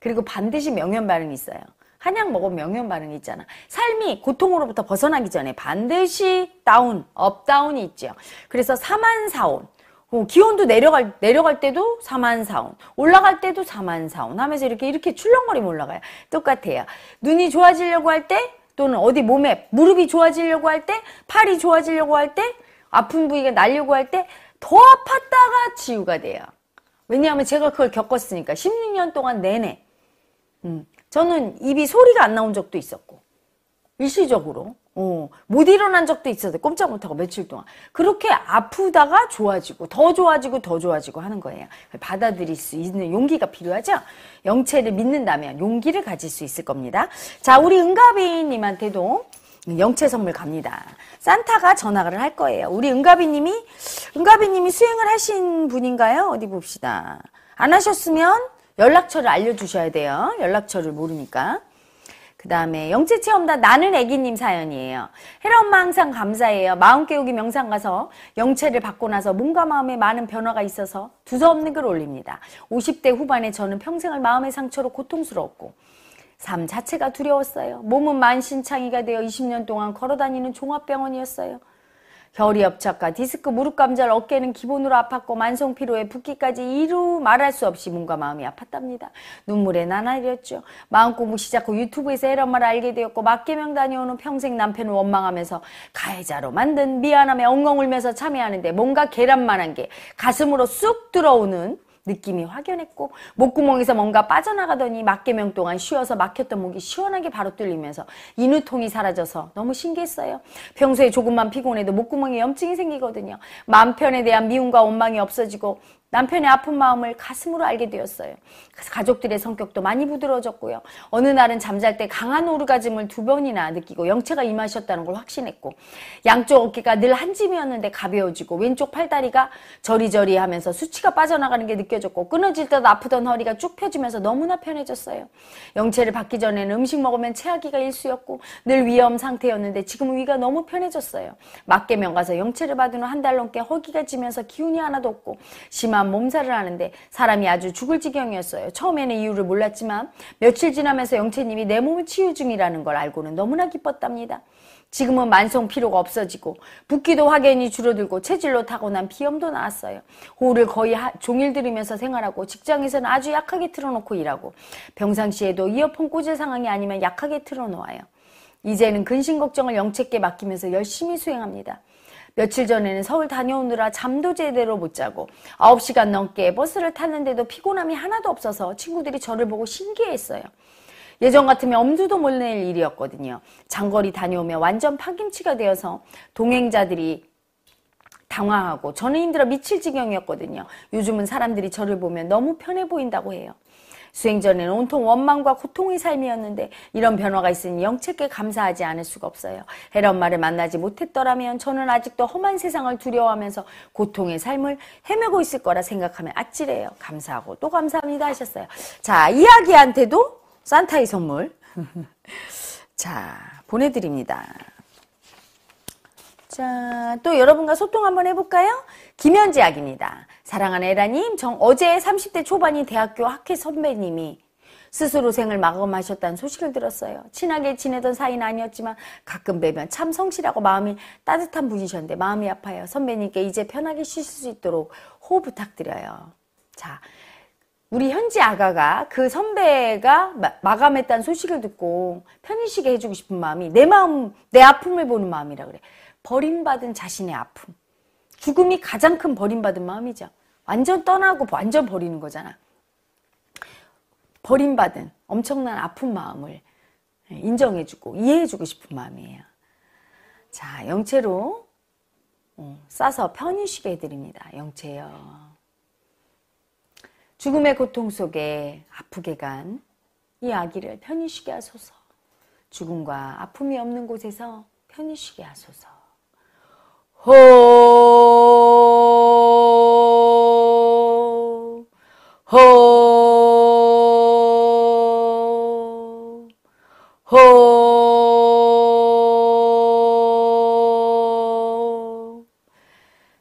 그리고 반드시 명현 발음이 있어요. 한약 먹으면 명령 반응이 있잖아. 삶이 고통으로부터 벗어나기 전에 반드시 다운, 업다운이 있죠. 그래서 사만사온. 어, 기온도 내려갈 내려갈 때도 사만사온 올라갈 때도 사만사온 하면서 이렇게 이렇게 출렁거리면 올라가요 똑같아요 눈이 좋아지려고 할 때 또는 어디 몸에 무릎이 좋아지려고 할때 팔이 좋아지려고 할때 아픈 부위가 날려고 할 때 더 아팠다가 치유가 돼요 왜냐하면 제가 그걸 겪었으니까 16년 동안 내내 음, 저는 입이 소리가 안 나온 적도 있었고 일시적으로 어, 못 일어난 적도 있어도 꼼짝 못하고 며칠 동안 그렇게 아프다가 좋아지고 더 좋아지고 더 좋아지고 하는 거예요 받아들일 수 있는 용기가 필요하죠 영체를 믿는다면 용기를 가질 수 있을 겁니다 자 우리 은가비님한테도 영체 선물 갑니다 산타가 전화를 할 거예요 우리 은가비님이 은가비님이 수행을 하신 분인가요 어디 봅시다 안 하셨으면 연락처를 알려주셔야 돼요. 연락처를 모르니까. 그 다음에 영체체험단 나는 애기님 사연이에요. 헤라 엄마 항상 감사해요. 마음 깨우기 명상 가서 영체를 받고 나서 몸과 마음에 많은 변화가 있어서 두서없는 글 올립니다. 50대 후반에 저는 평생을 마음의 상처로 고통스러웠고 삶 자체가 두려웠어요. 몸은 만신창이가 되어 20년 동안 걸어다니는 종합병원이었어요. 겨이 엽착과 디스크 무릎 감절 어깨는 기본으로 아팠고 만성 피로에 붓기까지 이루 말할 수 없이 몸과 마음이 아팠답니다. 눈물에 나날이었죠. 마음 공부 시작 후 유튜브에서 이런 말을 알게 되었고 맞개명 다녀오는 평생 남편을 원망하면서 가해자로 만든 미안함에 엉엉 울면서 참여하는데 뭔가 계란만한 게 가슴으로 쑥 들어오는 느낌이 확연했고 목구멍에서 뭔가 빠져나가더니 막개명 동안 쉬어서 막혔던 목이 시원하게 바로 뚫리면서 인후통이 사라져서 너무 신기했어요. 평소에 조금만 피곤해도 목구멍에 염증이 생기거든요. 맘 편에 대한 미움과 원망이 없어지고 남편의 아픈 마음을 가슴으로 알게 되었어요. 가족들의 성격도 많이 부드러워졌고요. 어느 날은 잠잘 때 강한 오르가즘을 두 번이나 느끼고 영체가 임하셨다는 걸 확신했고 양쪽 어깨가 늘 한 짐이었는데 가벼워지고 왼쪽 팔다리가 저리저리 하면서 수치가 빠져나가는 게 느껴졌고 끊어질 듯 아프던 허리가 쭉 펴지면서 너무나 편해졌어요. 영체를 받기 전에는 음식 먹으면 체하기가 일쑤였고 늘 위험 상태였는데 지금 위가 너무 편해졌어요. 맞게면 가서 영체를 받은 후 한 달 넘게 허기가 지면서 기운이 하나도 없고 심한 몸살을 하는데 사람이 아주 죽을 지경이었어요. 거예요. 처음에는 이유를 몰랐지만 며칠 지나면서 영채님이 내 몸을 치유 중이라는 걸 알고는 너무나 기뻤답니다. 지금은 만성 피로가 없어지고 붓기도 확연히 줄어들고 체질로 타고난 비염도 나았어요. 호흡을 거의 하, 종일 들으면서 생활하고 직장에서는 아주 약하게 틀어놓고 일하고 병상시에도 이어폰 꽂을 상황이 아니면 약하게 틀어놓아요. 이제는 근심 걱정을 영책께 맡기면서 열심히 수행합니다. 며칠 전에는 서울 다녀오느라 잠도 제대로 못 자고 9시간 넘게 버스를 탔는데도 피곤함이 하나도 없어서 친구들이 저를 보고 신기해했어요. 예전 같으면 엄두도 못 낼 일이었거든요. 장거리 다녀오면 완전 파김치가 되어서 동행자들이 당황하고 저는 힘들어 미칠 지경이었거든요. 요즘은 사람들이 저를 보면 너무 편해 보인다고 해요. 수행 전에는 온통 원망과 고통의 삶이었는데 이런 변화가 있으니 영책께 감사하지 않을 수가 없어요. 헤런 말을 만나지 못했더라면 저는 아직도 험한 세상을 두려워하면서 고통의 삶을 헤매고 있을 거라 생각하면 아찔해요. 감사하고 또 감사합니다 하셨어요. 자, 이야기한테도 산타의 선물. (laughs) 자, 보내드립니다. 자, 또 여러분과 소통 한번 해볼까요? 김현지 약입니다. 사랑하는 에라님, 정 어제 30대 초반인 대학교 학회 선배님이 스스로 생을 마감하셨다는 소식을 들었어요. 친하게 지내던 사이는 아니었지만 가끔 뵈면 참 성실하고 마음이 따뜻한 분이셨는데 마음이 아파요. 선배님께 이제 편하게 쉬실 수 있도록 호흡 부탁드려요. 자, 우리 현지 아가가 그 선배가 마감했다는 소식을 듣고 편히 쉬게 해주고 싶은 마음이 내 마음, 내 아픔을 보는 마음이라 그래. 버림받은 자신의 아픔. 죽음이 가장 큰 버림받은 마음이죠. 완전 떠나고 완전 버리는 거잖아. 버림받은 엄청난 아픈 마음을 인정해주고 이해해주고 싶은 마음이에요. 자, 영채로 어, 싸서 편히 쉬게 해드립니다. 영채요. 죽음의 고통 속에 아프게 간 이 아기를 편히 쉬게 하소서. 죽음과 아픔이 없는 곳에서 편히 쉬게 하소서. 호, 호, 호.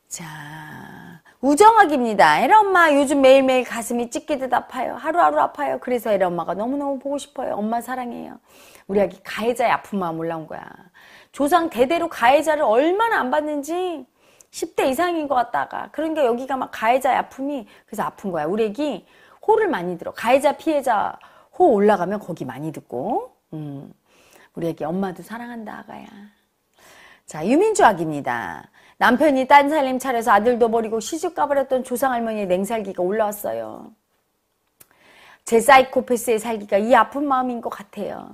자, 우정학입니다. 에라 엄마 요즘 매일매일 가슴이 찢기듯 아파요. 하루하루 아파요. 그래서 에라 엄마가 너무너무 보고 싶어요. 엄마 사랑해요. 우리 아기 가해자의 아픈 마음 올라온 거야. 조상 대대로 가해자를 얼마나 안봤는지 10대 이상인 것 같다가 그러니까 여기가 막 가해자의 아픔이 그래서 아픈 거야. 우리 애기 호를 많이 들어. 가해자 피해자 호 올라가면 거기 많이 듣고 음. 우리 애기 엄마도 사랑한다 아가야. 자 유민주 아기입니다. 남편이 딴 살림 차려서 아들도 버리고 시집 가버렸던 조상 할머니의 냉살기가 올라왔어요. 제 사이코패스의 살기가 이 아픈 마음인 것 같아요.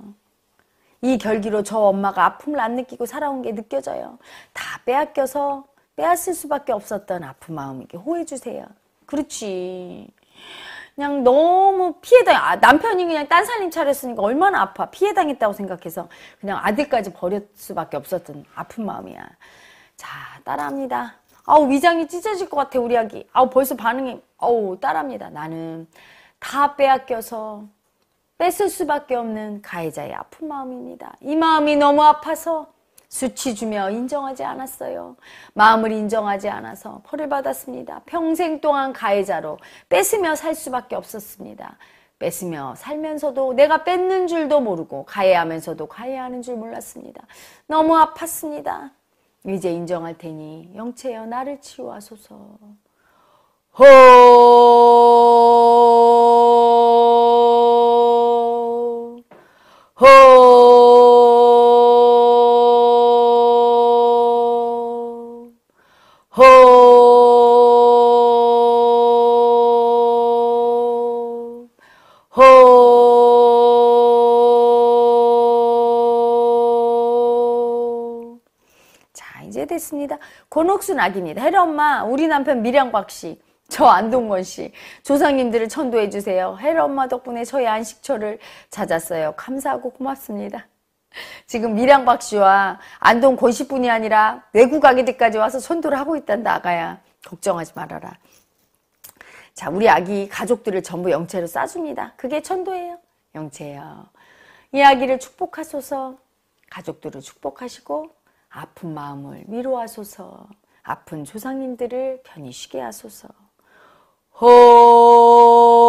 이 결기로 저 엄마가 아픔을 안 느끼고 살아온 게 느껴져요. 다 빼앗겨서 빼앗을 수밖에 없었던 아픈 마음 에게 호해 주세요. 그렇지. 그냥 너무 피해당 아, 남편이 그냥 딴 살림 차렸으니까 얼마나 아파 피해당했다고 생각해서 그냥 아들까지 버릴 수밖에 없었던 아픈 마음이야. 자 따라합니다. 아우 위장이 찢어질 것 같아 우리 아기. 아우 벌써 반응이 아우 따라합니다. 나는 다 빼앗겨서 뺏을 수밖에 없는 가해자의 아픈 마음입니다. 이 마음이 너무 아파서 수치 주며 인정하지 않았어요. 마음을 인정하지 않아서 벌을 받았습니다. 평생 동안 가해자로 뺏으며 살 수밖에 없었습니다. 뺏으며 살면서도 내가 뺏는 줄도 모르고 가해하면서도 가해하는 줄 몰랐습니다. 너무 아팠습니다. 이제 인정할 테니 영체여 나를 치유하소서. 호 호, 호, 호. 자, 이제 됐습니다. 곤옥순 악입니다. 헤라 엄마, 우리 남편 미량박 씨. 저 안동건 씨 조상님들을 천도해 주세요. 헬 엄마 덕분에 저의 안식처를 찾았어요. 감사하고 고맙습니다. 지금 미량박 씨와 안동 권씨뿐이 아니라 외국 아기들까지 와서 선도를 하고 있단다 아가야 걱정하지 말아라 자 우리 아기 가족들을 전부 영체로 싸줍니다 그게 천도예요 영체요 예이 아기를 축복하소서 가족들을 축복하시고 아픈 마음을 위로하소서 아픈 조상님들을 편히 쉬게 하소서 ほー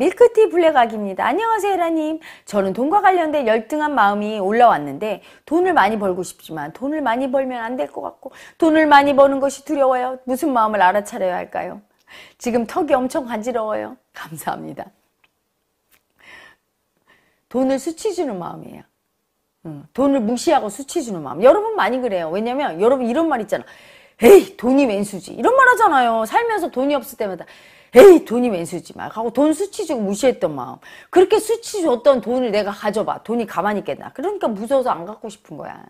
밀크티 블랙아기입니다. 안녕하세요, 헤라님. 저는 돈과 관련된 열등한 마음이 올라왔는데 돈을 많이 벌고 싶지만 돈을 많이 벌면 안 될 것 같고 돈을 많이 버는 것이 두려워요. 무슨 마음을 알아차려야 할까요? 지금 턱이 엄청 간지러워요. 감사합니다. 돈을 수치주는 마음이에요. 돈을 무시하고 수치주는 마음. 여러분 많이 그래요. 왜냐면 여러분 이런 말 있잖아. 에이 돈이 웬수지 이런 말 하잖아요. 살면서 돈이 없을 때마다 에이 돈이 맨수지 막 하고 돈 수치 주고 무시했던 마음 그렇게 수치 줬던 돈을 내가 가져봐 돈이 가만히 있겠나 그러니까 무서워서 안 갖고 싶은 거야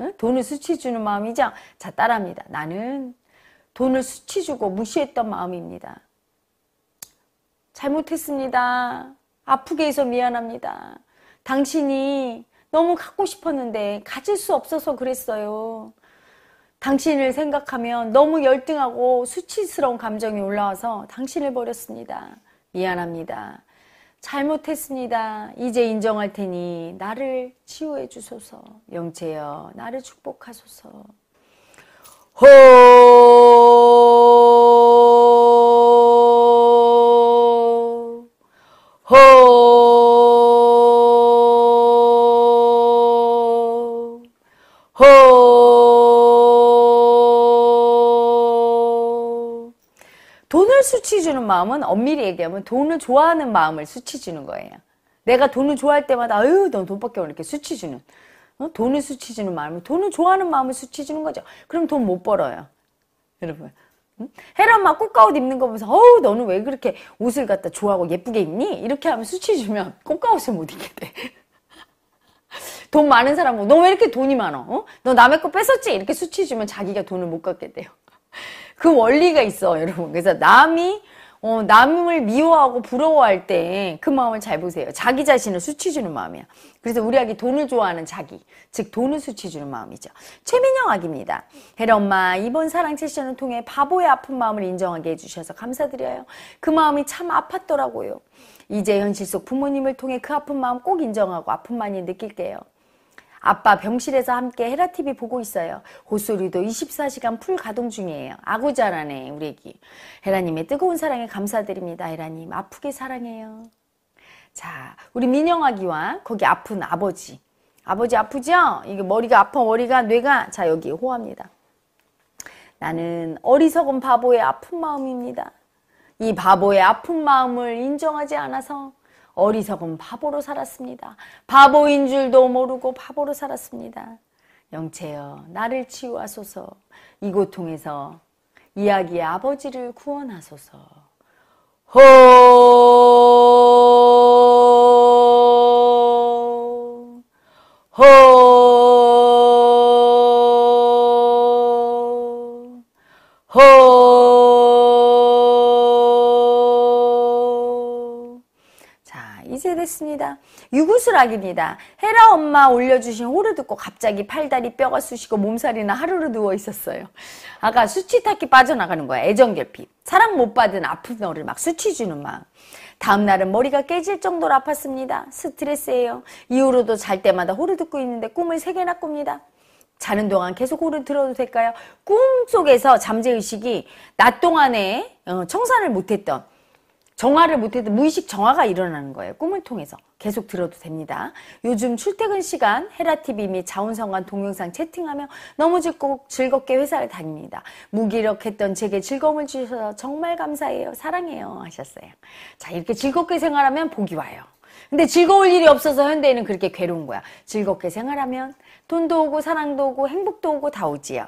응? 돈을 수치 주는 마음이자 자 따라합니다 나는 돈을 수치 주고 무시했던 마음입니다 잘못했습니다 아프게 해서 미안합니다 당신이 너무 갖고 싶었는데 가질 수 없어서 그랬어요 당신을 생각하면 너무 열등하고 수치스러운 감정이 올라와서 당신을 버렸습니다. 미안합니다. 잘못했습니다. 이제 인정할 테니 나를 치유해 주소서. 영채여 나를 축복하소서. 호! 호! 돈을 수치주는 마음은 엄밀히 얘기하면 돈을 좋아하는 마음을 수치주는 거예요. 내가 돈을 좋아할 때마다 아유 넌 돈밖에 없네 게 수치주는 어? 돈을 수치주는 마음을 돈을 좋아하는 마음을 수치주는 거죠. 그럼 돈 못 벌어요. 여러분 헤란막 꽃가옷 입는 거 보면서 어우 너는 왜 그렇게 옷을 갖다 좋아하고 예쁘게 입니? 이렇게 하면 수치주면 꽃가옷을 못 입게 돼. (laughs) 돈 많은 사람은 너 왜 이렇게 돈이 많어? 어? 너 남의 거 뺏었지? 이렇게 수치주면 자기가 돈을 못 갖게 돼요. 그 원리가 있어, 여러분. 그래서 남이 어, 남을 미워하고 부러워할 때 그 마음을 잘 보세요. 자기 자신을 수치주는 마음이야. 그래서 우리 아기 돈을 좋아하는 자기, 즉 돈을 수치주는 마음이죠. 최민영 아기입니다. 헤라 엄마, 이번 사랑 세션을 통해 바보의 아픈 마음을 인정하게 해주셔서 감사드려요. 그 마음이 참 아팠더라고요. 이제 현실 속 부모님을 통해 그 아픈 마음 꼭 인정하고 아픈 많이 느낄게요. 아빠 병실에서 함께 헤라티비 보고 있어요. 호소리도 24시간 풀 가동 중이에요. 아구 잘하네, 우리 애기. 헤라님의 뜨거운 사랑에 감사드립니다. 헤라님, 아프게 사랑해요. 자, 우리 민영아기와 거기 아픈 아버지. 아버지 아프죠? 이게 머리가 아파, 머리가, 뇌가. 자, 여기 호합니다. 나는 어리석은 바보의 아픈 마음입니다. 이 바보의 아픈 마음을 인정하지 않아서 어리석은 바보로 살았습니다. 바보인 줄도 모르고 바보로 살았습니다. 영체여 나를 치유하소서 이 고통에서 이야기의 아버지를 구원하소서 호 호. 호. 이제 됐습니다유구슬악입니다 헤라 엄마 올려주신 호를 듣고 갑자기 팔다리 뼈가 쑤시고 몸살이나 하루를 누워 있었어요. 아까 수치타기 빠져나가는 거야. 애정결핍. 사랑 못 받은 아픈 너를 막 수치주는 마음. 다음날은 머리가 깨질 정도로 아팠습니다. 스트레스예요. 이후로도 잘 때마다 호를 듣고 있는데 꿈을 세개나 꿉니다. 자는 동안 계속 호를 들어도 될까요? 꿈속에서 잠재의식이 낮 동안에 어, 청산을 못했던 정화를 못해도 무의식 정화가 일어나는 거예요. 꿈을 통해서 계속 들어도 됩니다. 요즘 출퇴근 시간 헤라TV 및 자운성관 동영상 채팅하며 너무 즐겁게 회사를 다닙니다. 무기력했던 제게 즐거움을 주셔서 정말 감사해요. 사랑해요 하셨어요. 자 이렇게 즐겁게 생활하면 복이 와요. 근데 즐거울 일이 없어서 현대인은 그렇게 괴로운 거야. 즐겁게 생활하면 돈도 오고 사랑도 오고 행복도 오고 다 오지요.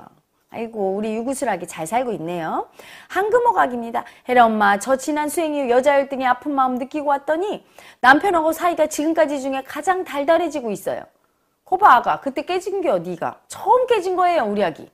아이고 우리 유구슬하게 잘 살고 있네요. 한금호각입니다. 혜라 엄마 저 지난 수행 이후 여자 열등의 아픈 마음 느끼고 왔더니 남편하고 사이가 지금까지 중에 가장 달달해지고 있어요. 호바 아가 그때 깨진 게 어디가? 처음 깨진 거예요 우리 아기.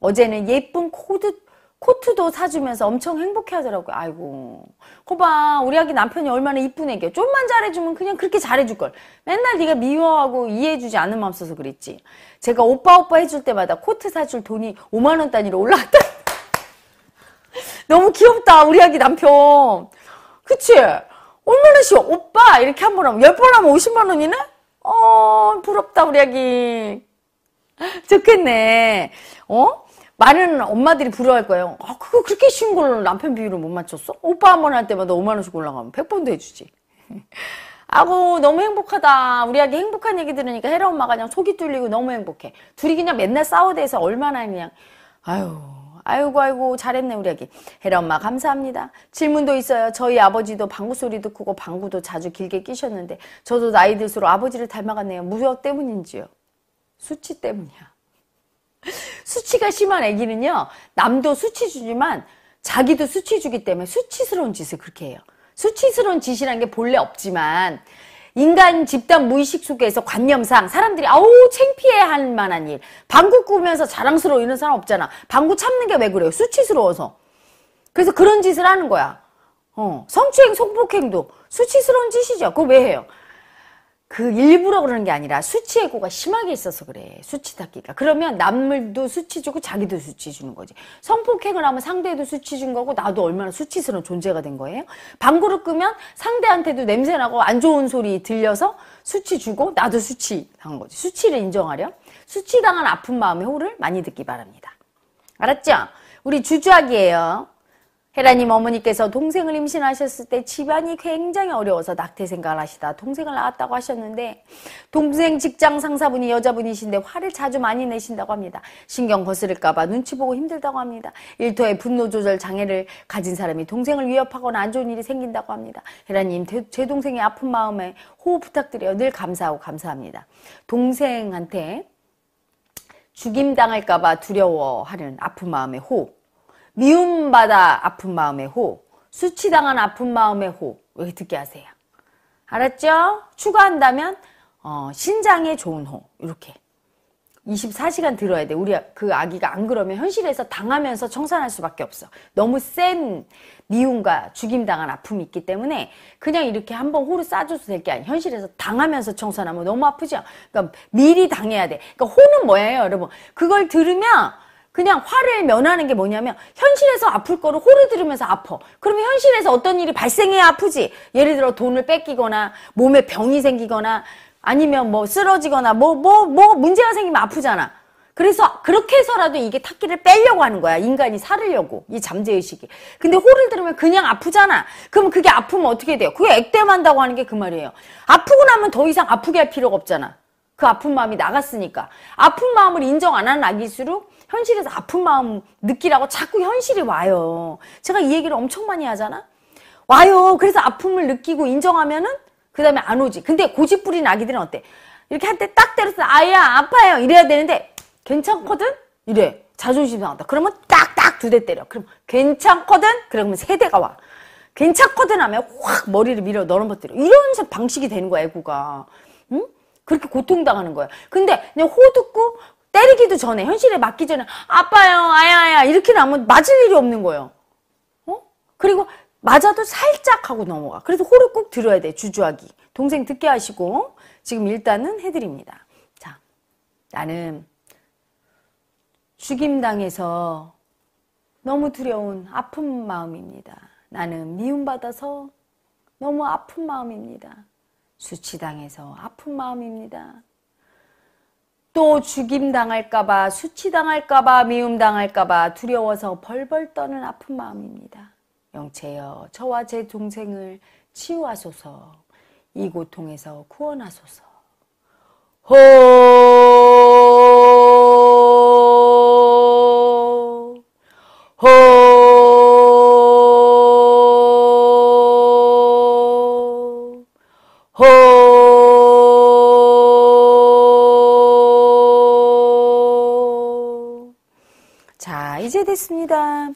어제는 예쁜 코드 코트도 사주면서 엄청 행복해 하더라고요. 아이고. 거봐. 우리 아기 남편이 얼마나 이쁜 애기야. 좀만 잘해주면 그냥 그렇게 잘해줄걸. 맨날 네가 미워하고 이해해주지 않은 마음 써서 그랬지. 제가 오빠 오빠 해줄 때마다 코트 사줄 돈이 5만원 단위로 올라갔다. (laughs) 너무 귀엽다. 우리 아기 남편. 그치? 얼마나 쉬워. 오빠! 이렇게 한번 하면, 1 0번 하면 50만원이네? 어, 부럽다, 우리 아기. (laughs) 좋겠네. 어? 많은 엄마들이 부러워할 거예요. 아, 그거 그렇게 쉬운 걸로 남편 비율을 못 맞췄어? 오빠 한 번 할 때마다 5만원씩 올라가면 100번도 해주지. (laughs) 아고, 너무 행복하다. 우리 아기 행복한 얘기 들으니까 헤라 엄마가 그냥 속이 뚫리고 너무 행복해. 둘이 그냥 맨날 싸워대서 얼마나 그냥, 아유, 아이고, 아이고, 잘했네, 우리 아기. 헤라 엄마, 감사합니다. 질문도 있어요. 저희 아버지도 방구 소리도 크고 방구도 자주 길게 끼셨는데, 저도 나이 들수록 아버지를 닮아갔네요. 무역 때문인지요? 수치 때문이야. (laughs) 수치가 심한 애기는요. 남도 수치 주지만 자기도 수치 주기 때문에 수치스러운 짓을 그렇게 해요. 수치스러운 짓이라는 게 본래 없지만 인간 집단 무의식 속에서 관념상 사람들이 아우 창피해 할 만한 일 방구 꾸면서 자랑스러워 이런 사람 없잖아 방구 참는 게 왜 그래요 수치스러워서 그래서 그런 짓을 하는 거야 어 성추행 성폭행도 수치스러운 짓이죠 그거 왜 해요 그 일부러 그러는 게 아니라 수치 해고가 심하게 있어서 그래. 수치 닦기가. 그러면 남물도 수치 주고 자기도 수치 주는 거지. 성폭행을 하면 상대도 수치 준 거고 나도 얼마나 수치스러운 존재가 된 거예요. 방구를 끄면 상대한테도 냄새나고 안 좋은 소리 들려서 수치 주고 나도 수치 한 거지. 수치를 인정하렴. 수치당한 아픈 마음의 호를 많이 듣기 바랍니다. 알았죠? 우리 주주학이에요. 헤라님 어머니께서 동생을 임신하셨을 때 집안이 굉장히 어려워서 낙태 생각을 하시다 동생을 낳았다고 하셨는데 동생 직장 상사분이 여자분이신데 화를 자주 많이 내신다고 합니다. 신경 거스를까봐 눈치 보고 힘들다고 합니다. 일터에 분노 조절 장애를 가진 사람이 동생을 위협하거나 안 좋은 일이 생긴다고 합니다. 헤라님 제 동생의 아픈 마음에 호흡 부탁드려요. 늘 감사하고 감사합니다. 동생한테 죽임당할까봐 두려워하는 아픈 마음의 호흡. 미움받아 아픈 마음의 호, 수치당한 아픈 마음의 호 여기 듣게 하세요. 알았죠? 추가한다면 어, 신장에 좋은 호 이렇게 24시간 들어야 돼. 우리 그 아기가 안 그러면 현실에서 당하면서 청산할 수밖에 없어. 너무 센 미움과 죽임당한 아픔이 있기 때문에 그냥 이렇게 한번 호를 싸줘도 될 게 아니야. 현실에서 당하면서 청산하면 너무 아프죠? 그러니까 미리 당해야 돼. 그러니까 호는 뭐예요, 여러분? 그걸 들으면 그냥 화를 면하는 게 뭐냐면 현실에서 아플 거를 호를 들으면서 아퍼 그러면 현실에서 어떤 일이 발생해야 아프지. 예를 들어 돈을 뺏기거나 몸에 병이 생기거나 아니면 뭐 쓰러지거나 뭐 뭐, 뭐 문제가 생기면 아프잖아. 그래서 그렇게 해서라도 이게 탁기를 빼려고 하는 거야. 인간이 살으려고. 이 잠재의식이. 근데 호를 들으면 그냥 아프잖아. 그럼 그게 아프면 어떻게 돼요? 그게 액땜한다고 하는 게 그 말이에요. 아프고 나면 더 이상 아프게 할 필요가 없잖아. 그 아픈 마음이 나갔으니까. 아픈 마음을 인정 안 하는 아기수록 현실에서 아픈 마음 느끼라고 자꾸 현실이 와요. 제가 이 얘기를 엄청 많이 하잖아. 와요. 그래서 아픔을 느끼고 인정하면은 그 다음에 안 오지. 근데 고집 부린 아기들은 어때? 이렇게 할 때 딱때렸어 아야 아파요 이래야 되는데 괜찮거든? 이래. 자존심 상한다. 그러면 딱딱 두 대 때려. 그럼 괜찮거든? 그러면 세 대가 와. 괜찮거든 하면 확 머리를 밀어 널어버뜨려. 이런 방식이 되는 거야, 애고가. 응? 그렇게 고통당하는 거야. 근데 그냥 호듣고 때리기도 전에 현실에 맞기 전에 아빠요 아야야 이렇게 는 나면 맞을 일이 없는 거예요. 어? 그리고 맞아도 살짝 하고 넘어가. 그래서 호를 꼭 들어야 돼 주주하기. 동생 듣게 하시고 지금 일단은 해드립니다. 자 나는 죽임당해서 너무 두려운 아픈 마음입니다. 나는 미움받아서 너무 아픈 마음입니다. 수치당해서 아픈 마음입니다. 또 죽임당할까봐 수치당할까봐 미움당할까봐 두려워서 벌벌 떠는 아픈 마음입니다. 영채여 저와 제 동생을 치유하소서 이 고통에서 구원하소서 호 호. 호. 이제 됐습니다.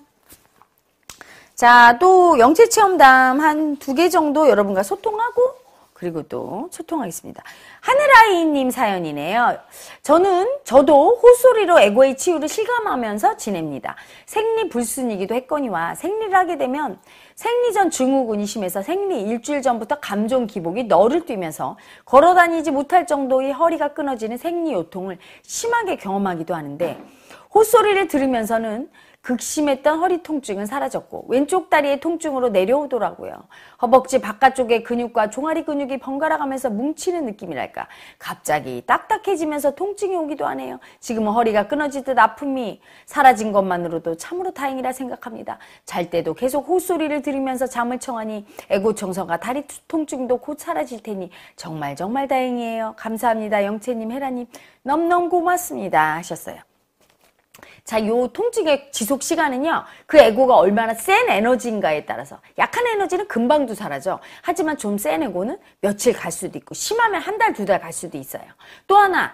자, 또 영체 체험담 한 두 개 정도 여러분과 소통하고 그리고 또 소통하겠습니다. 하늘아이님 사연이네요. 저는 저도 호소리로 에고의 치유를 실감하면서 지냅니다. 생리 불순이기도 했거니와 생리를 하게 되면 생리 전 증후군이 심해서 생리 일주일 전부터 감정 기복이 너를 뛰면서 걸어다니지 못할 정도의 허리가 끊어지는 생리 요통을 심하게 경험하기도 하는데 호소리를 들으면서는 극심했던 허리 통증은 사라졌고 왼쪽 다리의 통증으로 내려오더라고요. 허벅지 바깥쪽의 근육과 종아리 근육이 번갈아 가면서 뭉치는 느낌이랄까. 갑자기 딱딱해지면서 통증이 오기도 하네요. 지금은 허리가 끊어지듯 아픔이 사라진 것만으로도 참으로 다행이라 생각합니다. 잘 때도 계속 호소리를 들으면서 잠을 청하니 애고청성과 다리 통증도 곧 사라질 테니 정말 정말 다행이에요. 감사합니다. 영채님, 혜라님. 넘넘 고맙습니다. 하셨어요. 자, 요 통증의 지속 시간은요. 그 에고가 얼마나 센 에너지인가에 따라서 약한 에너지는 금방도 사라져. 하지만 좀 센 에고는 며칠 갈 수도 있고 심하면 한 달, 두 달 갈 수도 있어요. 또 하나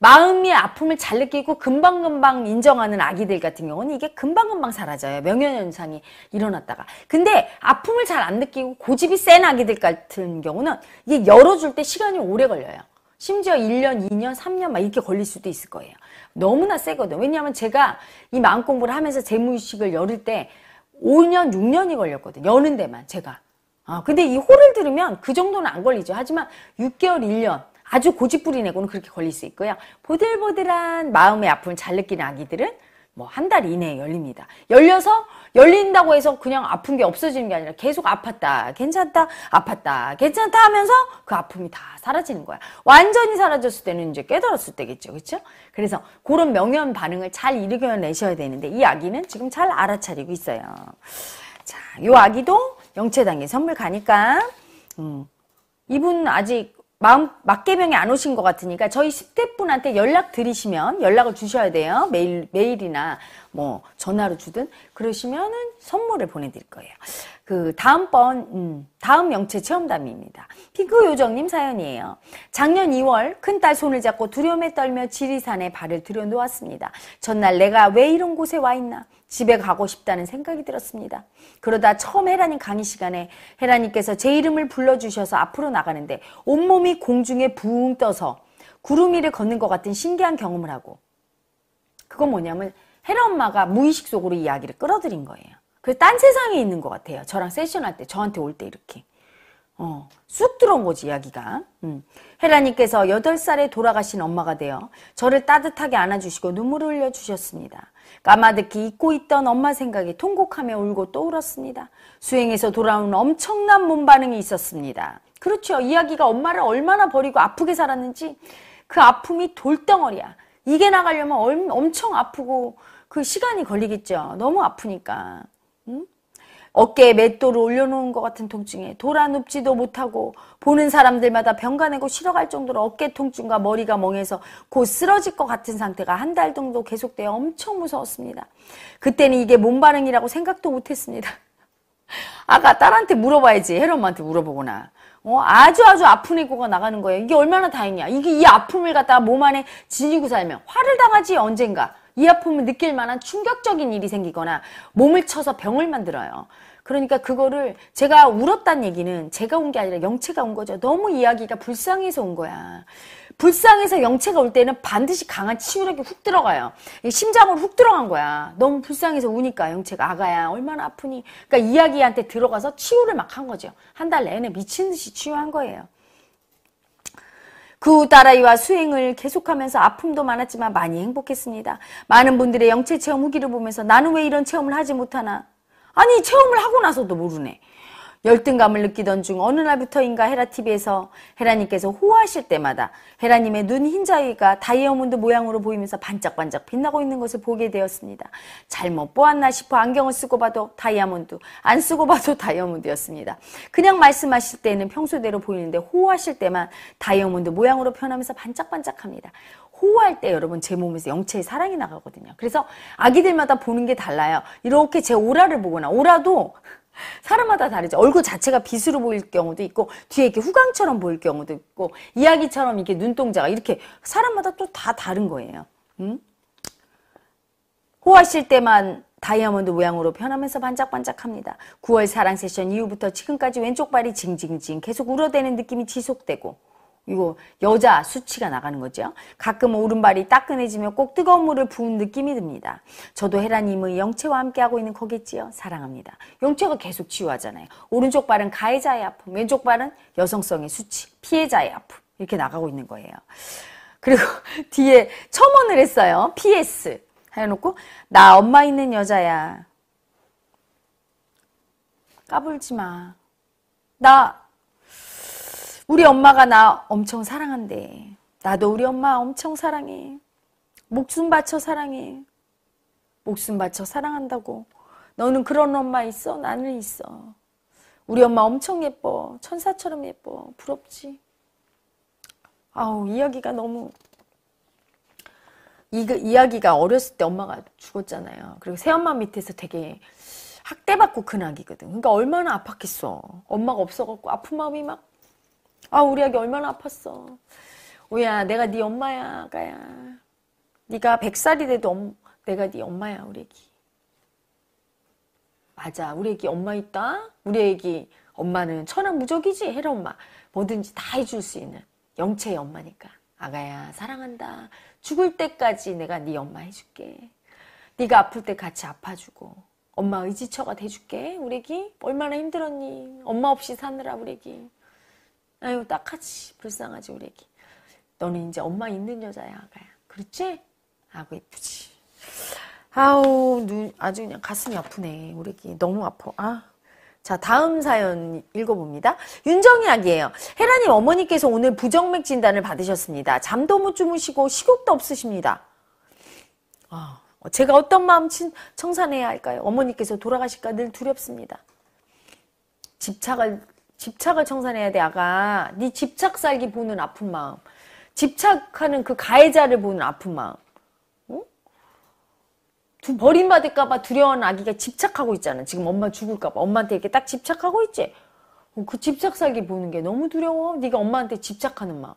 마음의 아픔을 잘 느끼고 금방금방 인정하는 아기들 같은 경우는 이게 금방금방 사라져요. 명현현상이 일어났다가. 근데 아픔을 잘 안 느끼고 고집이 센 아기들 같은 경우는 이게 열어줄 때 시간이 오래 걸려요. 심지어 1년, 2년, 3년 막 이렇게 걸릴 수도 있을 거예요. 너무나 세거든. 왜냐하면 제가 이 마음 공부를 하면서 재무의식을 열을 때 5년, 6년이 걸렸거든. 여는 데만 제가. 아, 근데 이 호를 들으면 그 정도는 안 걸리죠. 하지만 6개월, 1년 아주 고집부리 애고는 그렇게 걸릴 수 있고요. 보들보들한 마음의 아픔을 잘 느끼는 아기들은 뭐한달 이내에 열립니다. 열려서 열린다고 해서 그냥 아픈 게 없어지는 게 아니라 계속 아팠다, 괜찮다, 아팠다, 괜찮다 하면서 그 아픔이 다 사라지는 거야. 완전히 사라졌을 때는 이제 깨달았을 때겠죠. 그렇죠? 그래서 그런 명연 반응을 잘 일으켜내셔야 되는데 이 아기는 지금 잘 알아차리고 있어요. 자, 이 아기도 영체단계 선물 가니까 음, 이분 아직 마음 맞개명이 안 오신 것 같으니까 저희 10대 분한테 연락 드리시면 연락을 주셔야 돼요. 메일, 메일이나 뭐 전화로 주든 그러시면은 선물을 보내드릴 거예요. 그 다음번 음, 다음 영체 체험담입니다. 피크 요정님 사연이에요. 작년 2월 큰딸 손을 잡고 두려움에 떨며 지리산에 발을 들여놓았습니다. 전날 내가 왜 이런 곳에 와 있나 집에 가고 싶다는 생각이 들었습니다. 그러다 처음 혜라이 강의 시간에 혜라님께서제 이름을 불러주셔서 앞으로 나가는데 온몸이 공중에 붕 떠서 구름 위를 걷는 것 같은 신기한 경험을 하고 그건 뭐냐면 헤라 엄마가 무의식 속으로 이야기를 끌어들인 거예요. 그 딴 세상에 있는 것 같아요. 저랑 세션할 때, 저한테 올 때 이렇게. 어, 쑥 들어온 거지, 이야기가. 음. 헤라님께서 8살에 돌아가신 엄마가 되어 저를 따뜻하게 안아주시고 눈물을 흘려주셨습니다. 까마득히 잊고 있던 엄마 생각에 통곡하며 울고 떠 울었습니다. 수행에서 돌아온 엄청난 몸 반응이 있었습니다. 그렇죠. 이야기가 엄마를 얼마나 버리고 아프게 살았는지 그 아픔이 돌덩어리야. 이게 나가려면 엄청 아프고 그 시간이 걸리겠죠. 너무 아프니까. 응? 어깨에 맷돌을 올려놓은 것 같은 통증에 돌아 눕지도 못하고 보는 사람들마다 병가내고 싫어갈 정도로 어깨 통증과 머리가 멍해서 곧 쓰러질 것 같은 상태가 한 달 정도 계속되어 엄청 무서웠습니다. 그때는 이게 몸 반응이라고 생각도 못했습니다. (laughs) 아까 딸한테 물어봐야지 헤엄마한테 물어보거나 어, 아주 아주 아픈 애고가 나가는 거예요. 이게 얼마나 다행이야. 이게 이 아픔을 갖다가 몸 안에 지니고 살면 화를 당하지 언젠가. 이 아픔을 느낄 만한 충격적인 일이 생기거나 몸을 쳐서 병을 만들어요. 그러니까 그거를 제가 울었다는 얘기는 제가 온 게 아니라 영체가 온 거죠. 너무 이야기가 불쌍해서 온 거야. 불쌍해서 영체가 올 때는 반드시 강한 치유력이 훅 들어가요. 심장으로 훅 들어간 거야. 너무 불쌍해서 우니까 영체가 아가야 얼마나 아프니. 그러니까 이야기한테 들어가서 치유를 막 한 거죠. 한 달 내내 미친 듯이 치유한 거예요. 그후 딸아이와 수행을 계속하면서 아픔도 많았지만 많이 행복했습니다. 많은 분들의 영체 체험 후기를 보면서 나는 왜 이런 체험을 하지 못하나? 아니 체험을 하고 나서도 모르네. 열등감을 느끼던 중 어느 날부터인가 헤라TV에서 헤라님께서 호하실 때마다 헤라님의 눈 흰자위가 다이아몬드 모양으로 보이면서 반짝반짝 빛나고 있는 것을 보게 되었습니다. 잘못 보았나 싶어 안경을 쓰고 봐도 다이아몬드, 안 쓰고 봐도 (laughs) 다이아몬드였습니다. 그냥 말씀하실 때는 평소대로 보이는데 호하실 때만 다이아몬드 모양으로 변하면서 반짝반짝합니다. 호호할 때 여러분 제 몸에서 영체의 사랑이 나가거든요. 그래서 아기들마다 보는 게 달라요. 이렇게 제 오라를 보거나 오라도 사람마다 다르죠. 얼굴 자체가 빛으로 보일 경우도 있고 뒤에 이렇게 후광처럼 보일 경우도 있고 이야기처럼 이렇게 눈동자가 이렇게 사람마다 또 다 다른 거예요. 응? 음? 호화실 때만 다이아몬드 모양으로 변하면서 반짝반짝합니다. 9월 사랑 세션 이후부터 지금까지 왼쪽 발이 징징징 계속 울어대는 느낌이 지속되고 이거 여자 수치가 나가는 거죠. 가끔 오른발이 따끈해지며 꼭 뜨거운 물을 부은 느낌이 듭니다. 저도 헤라님의 영체와 함께하고 있는 거겠지요. 사랑합니다. 영체가 계속 치유하잖아요. 오른쪽 발은 가해자의 아픔, 왼쪽 발은 여성성의 수치, 피해자의 아픔 이렇게 나가고 있는 거예요. 그리고 (laughs) 뒤에 첨언을 했어요. PS 해놓고 나 엄마 있는 여자야. 까불지 마. 나 우리 엄마가 나 엄청 사랑한대. 나도 우리 엄마 엄청 사랑해. 목숨 바쳐 사랑해. 목숨 바쳐 사랑한다고. 너는 그런 엄마 있어? 나는 있어. 우리 엄마 엄청 예뻐. 천사처럼 예뻐. 부럽지? 아우, 이야기가 너무. 이, 이야기가 어렸을 때 엄마가 죽었잖아요. 그리고 새엄마 밑에서 되게 학대받고 큰 그 아기거든. 그러니까 얼마나 아팠겠어. 엄마가 없어갖고 아픈 마음이 막아 우리 아기 얼마나 아팠어. 우야 내가 네 엄마야 아가야 네가 100살이 돼도 엄, 내가 네 엄마야 우리 아기 맞아 우리 아기 엄마 있다. 우리 아기 엄마는 천하무적이지 해라 엄마. 뭐든지 다 해줄 수 있는 영체의 엄마니까. 아가야 사랑한다. 죽을 때까지 내가 네 엄마 해줄게. 네가 아플 때 같이 아파주고 엄마 의지처가 돼줄게. 우리 애기 얼마나 힘들었니? 엄마 없이 사느라 우리 애기. 아유 딱하지 불쌍하지 우리 애기 너는 이제 엄마 있는 여자야 아가야 그렇지? 아고 이쁘지 아우 눈 아주 그냥 가슴이 아프네 우리 애기 너무 아파 아. 자 다음 사연 읽어봅니다 윤정아기예요혜라님 어머니께서 오늘 부정맥 진단을 받으셨습니다 잠도 못 주무시고 식욕도 없으십니다 아, 제가 어떤 마음 친, 청산해야 할까요? 어머니께서 돌아가실까 늘 두렵습니다 집착을 집착을 청산해야 돼 아가 네 집착 살기 보는 아픈 마음 집착하는 그 가해자를 보는 아픈 마음 응? 어? 버림받을까봐 두려운 아기가 집착하고 있잖아 지금 엄마 죽을까봐 엄마한테 이렇게 딱 집착하고 있지 어, 그 집착 살기 보는 게 너무 두려워 네가 엄마한테 집착하는 마음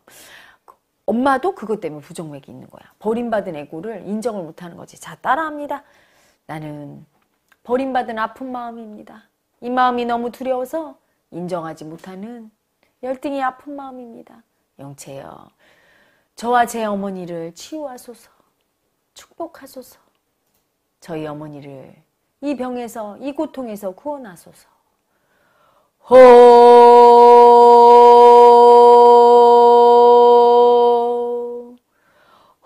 그 엄마도 그것 때문에 부정맥이 있는 거야 버림받은 애고를 인정을 못하는 거지 자 따라합니다 나는 버림받은 아픈 마음입니다 이 마음이 너무 두려워서 인정하지 못하는 열등이 아픈 마음입니다. 영채여, 저와 제 어머니를 치유하소서, 축복하소서, 저희 어머니를 이 병에서, 이 고통에서 구원하소서. 호,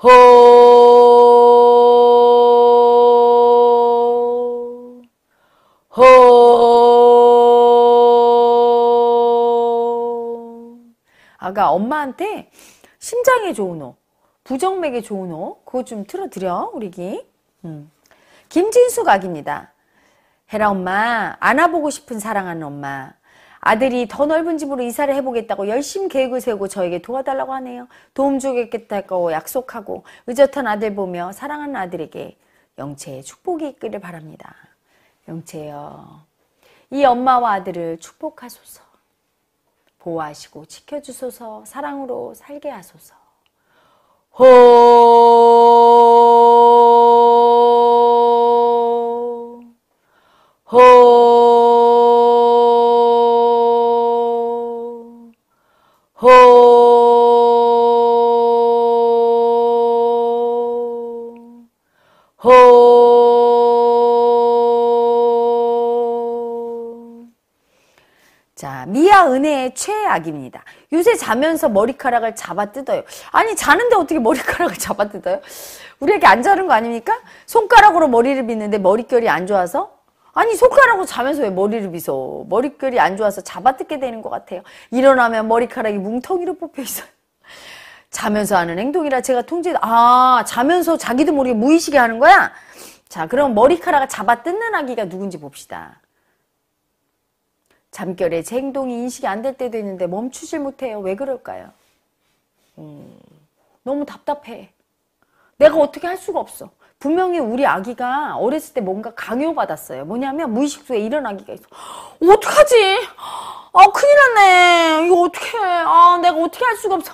호, 아가 엄마한테 심장에 좋은 어, 부정맥에 좋은 어 그거 좀 틀어드려 우리기. 음. 김진숙아기입니다 헤라 엄마 안아보고 싶은 사랑하는 엄마. 아들이 더 넓은 집으로 이사를 해보겠다고 열심히 계획을 세우고 저에게 도와달라고 하네요. 도움 주겠다고 약속하고 의젓한 아들 보며 사랑하는 아들에게 영채의 축복이 있기를 바랍니다. 영채여, 이 엄마와 아들을 축복하소서. 보호하시고 지켜주소서 사랑으로 살게 하소서 호, 호, 호. 은혜의 최악입니다. 요새 자면서 머리카락을 잡아뜯어요. 아니 자는데 어떻게 머리카락을 (laughs) 잡아뜯어요? 우리에게 안 자는 거 아닙니까? 손가락으로 머리를 빗는데 머릿결이 안 좋아서 아니 손가락으로 자면서 왜 머리를 빗어? 머릿결이 안 좋아서 잡아뜯게 되는 것 같아요. 일어나면 머리카락이 뭉텅이로 뽑혀 있어요. 자면서 하는 행동이라 제가 통제. 아 자면서 자기도 모르게 무의식이 하는 거야. 자 그럼 머리카락을 잡아뜯는 아기가 누군지 봅시다. 잠결에 제 행동이 인식이 안 될 때도 있는데 멈추질 못해요. 왜 그럴까요? 음, 너무 답답해. 내가 어떻게 할 수가 없어. 분명히 우리 아기가 어렸을 때 뭔가 강요받았어요. 뭐냐면 무의식 속에 이런 아기가 있어. 어떡하지? 아, 큰일 났네. 이거 어떡해. 아, 내가 어떻게 할 수가 없어.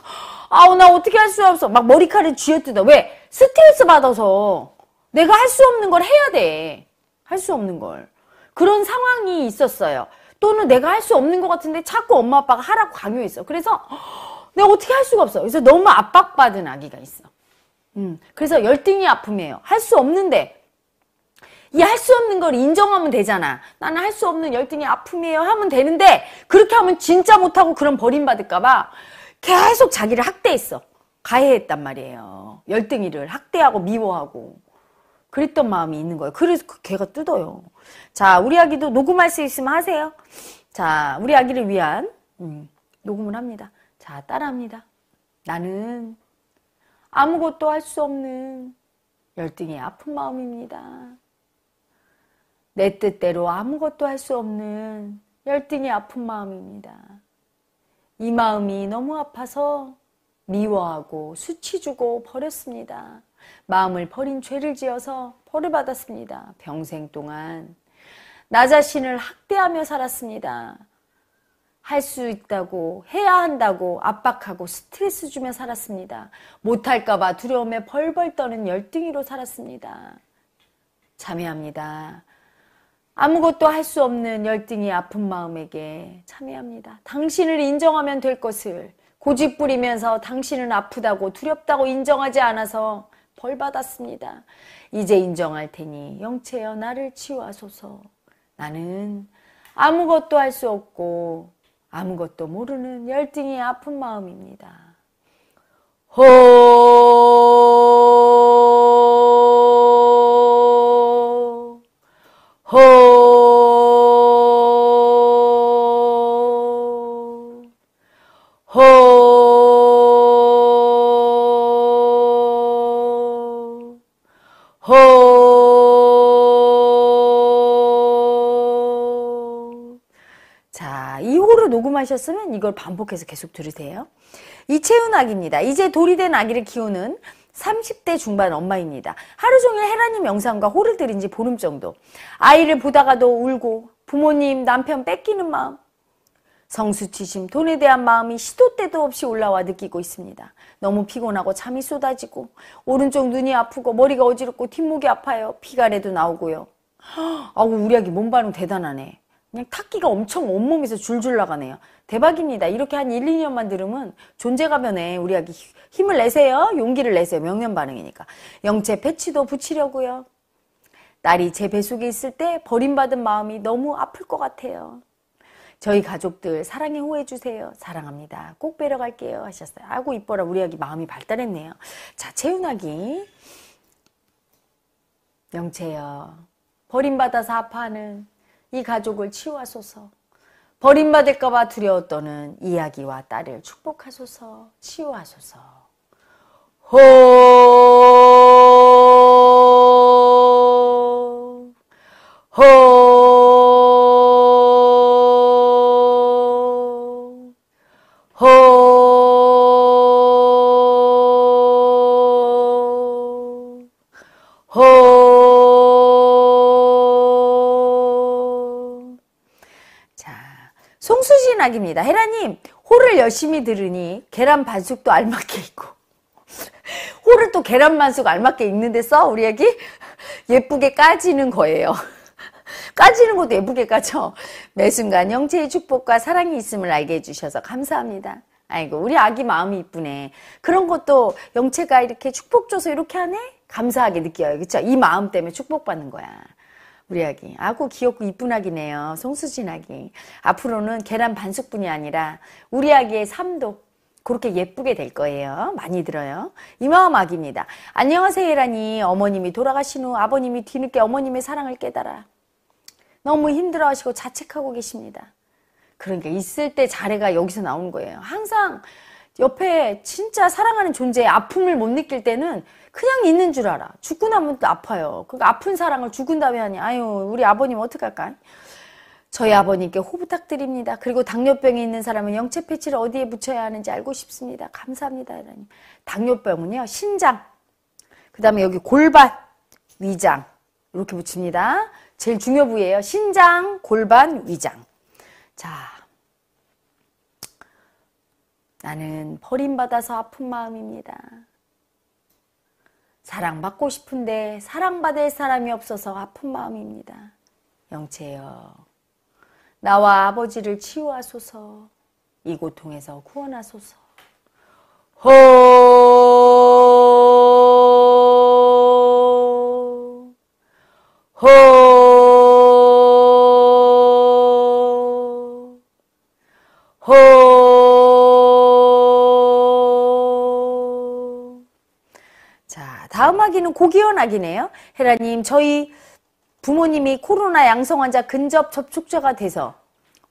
아나 어떻게 할 수가 없어. 막 머리카락을 쥐어뜯어. 왜? 스트레스 받아서 내가 할 수 없는 걸 해야 돼. 할 수 없는 걸. 그런 상황이 있었어요. 또는 내가 할 수 없는 것 같은데 자꾸 엄마 아빠가 하라고 강요했어. 그래서 내가 어떻게 할 수가 없어. 그래서 너무 압박받은 아기가 있어. 음, 그래서 열등이 아픔이에요. 할 수 없는데 이 할 수 없는 걸 인정하면 되잖아. 나는 할 수 없는 열등이 아픔이에요 하면 되는데 그렇게 하면 진짜 못하고 그런 버림받을까봐 계속 자기를 학대했어. 가해했단 말이에요. 열등이를 학대하고 미워하고 그랬던 마음이 있는 거예요. 그래서 그 걔가 뜯어요. 자, 우리 아기도 녹음할 수 있으면 하세요. 자, 우리 아기를 위한 음, 녹음을 합니다. 자, 따라합니다. 나는 아무것도 할 수 없는 열등의 아픈 마음입니다. 내 뜻대로 아무것도 할 수 없는 열등의 아픈 마음입니다. 이 마음이 너무 아파서 미워하고 수치주고 버렸습니다. 마음을 버린 죄를 지어서 벌을 받았습니다. 평생 동안 나 자신을 학대하며 살았습니다. 할 수 있다고, 해야 한다고 압박하고 스트레스 주며 살았습니다. 못할까봐 두려움에 벌벌 떠는 열등이로 살았습니다. 참여합니다. 아무것도 할 수 없는 열등이 아픈 마음에게 참여합니다. 당신을 인정하면 될 것을 고집 부리면서 당신은 아프다고 두렵다고 인정하지 않아서 벌 받았습니다. 이제 인정할 테니 영채여 나를 치유하소서. 나는 아무것도 할 수 없고 아무것도 모르는 열등이 아픈 마음입니다. 호, 호, 궁금하셨으면 이걸 반복해서 계속 들으세요. 이채훈 아기입니다. 이제 돌이 된 아기를 키우는 30대 중반 엄마입니다. 하루 종일 헤라님 영상과 호를 들인 지 보름 정도. 아이를 보다가도 울고 부모님, 남편 뺏기는 마음, 성수치심, 돈에 대한 마음이 시도 때도 없이 올라와 느끼고 있습니다. 너무 피곤하고 잠이 쏟아지고 오른쪽 눈이 아프고 머리가 어지럽고 뒷목이 아파요. 피가래도 나오고요. (gasps) 아우 우리 아기 몸 반응 대단하네. 그냥 탁기가 엄청 온몸에서 줄줄 나가네요. 대박입니다. 이렇게 한 1, 2년만 들으면 존재가변에 우리 아기 힘을 내세요. 용기를 내세요. 명년 반응이니까. 영체 패치도 붙이려고요. 딸이 제 배속에 있을 때 버림받은 마음이 너무 아플 것 같아요. 저희 가족들 사랑해 호해 주세요. 사랑합니다. 꼭 뵈러 갈게요. 하셨어요. 아고 이 이뻐라 우리 아기 마음이 발달했네요. 자, 채윤아기. 영채요. 버림받아서 아파하는 이 가족을 치유하소서. 버림받을까봐 두려웠던 이야기와 딸을 축복하소서, 치유하소서. 호, 호, 추천하기입니다. 헤라님, 호를 열심히 들으니 계란 반숙도 알맞게 있고 (laughs) 호를 또 계란 반숙 알맞게 익는데 써? 우리 아기 예쁘게 까지는 거예요. (laughs) 까지는 것도 예쁘게 까죠. 매 순간 영체의 축복과 사랑이 있음을 알게 해주셔서 감사합니다. 아이고 우리 아기 마음이 이쁘네. 그런 것도 영체가 이렇게 축복 줘서 이렇게 하네? 감사하게 느껴요. 그렇죠? 이 마음 때문에 축복받는 거야. 우리 아기. 아구 귀엽고 이쁜 아기네요. 송수진 아기. 앞으로는 계란 반숙뿐이 아니라 우리 아기의 삶도 그렇게 예쁘게 될 거예요. 많이 들어요. 이마음 아기입니다. 안녕하세요, 예란이. 어머님이 돌아가신 후 아버님이 뒤늦게 어머님의 사랑을 깨달아. 너무 힘들어하시고 자책하고 계십니다. 그러니까 있을 때 자례가 여기서 나오는 거예요. 항상 옆에 진짜 사랑하는 존재의 아픔을 못 느낄 때는 그냥 있는 줄 알아. 죽고 나면 또 아파요. 그 아픈 사랑을 죽은 다음에 하니 아유 우리 아버님 어떡할까? 저희 아버님께 호 부탁드립니다. 그리고 당뇨병이 있는 사람은 영체 패치를 어디에 붙여야 하는지 알고 싶습니다. 감사합니다. 하나님. 당뇨병은요. 신장, 그 다음에 여기 골반, 위장 이렇게 붙입니다. 제일 중요 부위에요 신장, 골반, 위장. 자, 나는 버림받아서 아픈 마음입니다. 사랑받고 싶은데 사랑받을 사람이 없어서 아픈 마음입니다. 영채여, 나와 아버지를 치유하소서, 이 고통에서 구원하소서. 호! 호! 다음 학기는 고기원 학기네요. 헤라님, 저희 부모님이 코로나 양성 환자 근접 접촉자가 돼서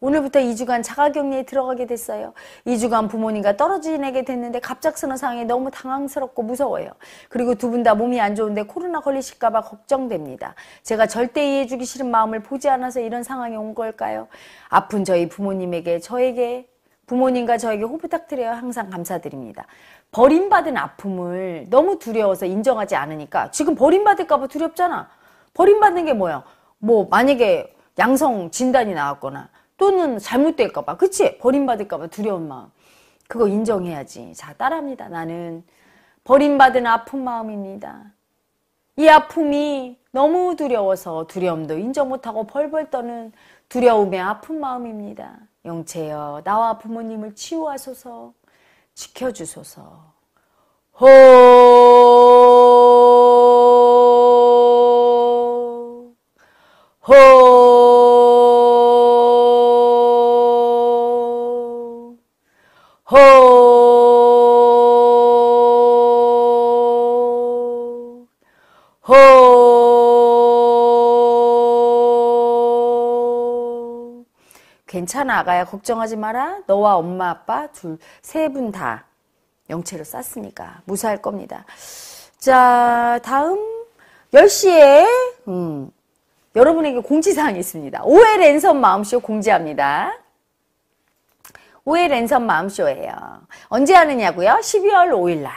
오늘부터 2주간 자가격리에 들어가게 됐어요. 2주간 부모님과 떨어지 게 됐는데 갑작스러운 상황에 너무 당황스럽고 무서워요. 그리고 두 분 다 몸이 안 좋은데 코로나 걸리실까봐 걱정됩니다. 제가 절대 이해해주기 싫은 마음을 보지 않아서 이런 상황이 온 걸까요? 아픈 저희 부모님에게 저에게 부모님과 저에게 호부탁드려요. 항상 감사드립니다. 버림받은 아픔을 너무 두려워서 인정하지 않으니까 지금 버림받을까봐 두렵잖아. 버림받는 게 뭐야? 뭐 만약에 양성 진단이 나왔거나 또는 잘못될까봐 그치? 버림받을까봐 두려운 마음. 그거 인정해야지. 자 따라합니다. 나는 버림받은 아픈 마음입니다. 이 아픔이 너무 두려워서 두려움도 인정 못하고 벌벌 떠는 두려움의 아픈 마음입니다. 영채여 나와 부모님을 치유하소서. 지켜주소서. 호, 호, 호. 괜찮아 아가야 걱정하지 마라 너와 엄마 아빠 둘 세 분 다영체로 쌌으니까 무사할 겁니다 자 다음 10시에 음, 여러분에게 공지사항이 있습니다 5 l 랜선 마음쇼 공지합니다 5 l 랜선 마음쇼예요 언제 하느냐고요 12월 5일날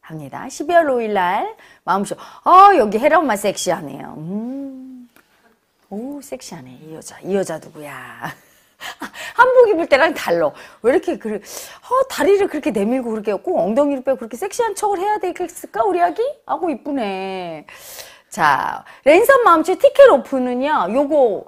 합니다 12월 5일날 마음쇼 아 여기 헤라엄마 섹시하네요 음. 오 섹시하네 이 여자 이 여자 누구야 한복 입을 때랑 달러 왜 이렇게 그 어, 다리를 그렇게 내밀고 그렇게 꼭 엉덩이를 빼고 그렇게 섹시한 척을 해야 되겠을까 우리 아기? 아고 이쁘네. 자, 랜선 마음치 티켓 오픈은요. 요거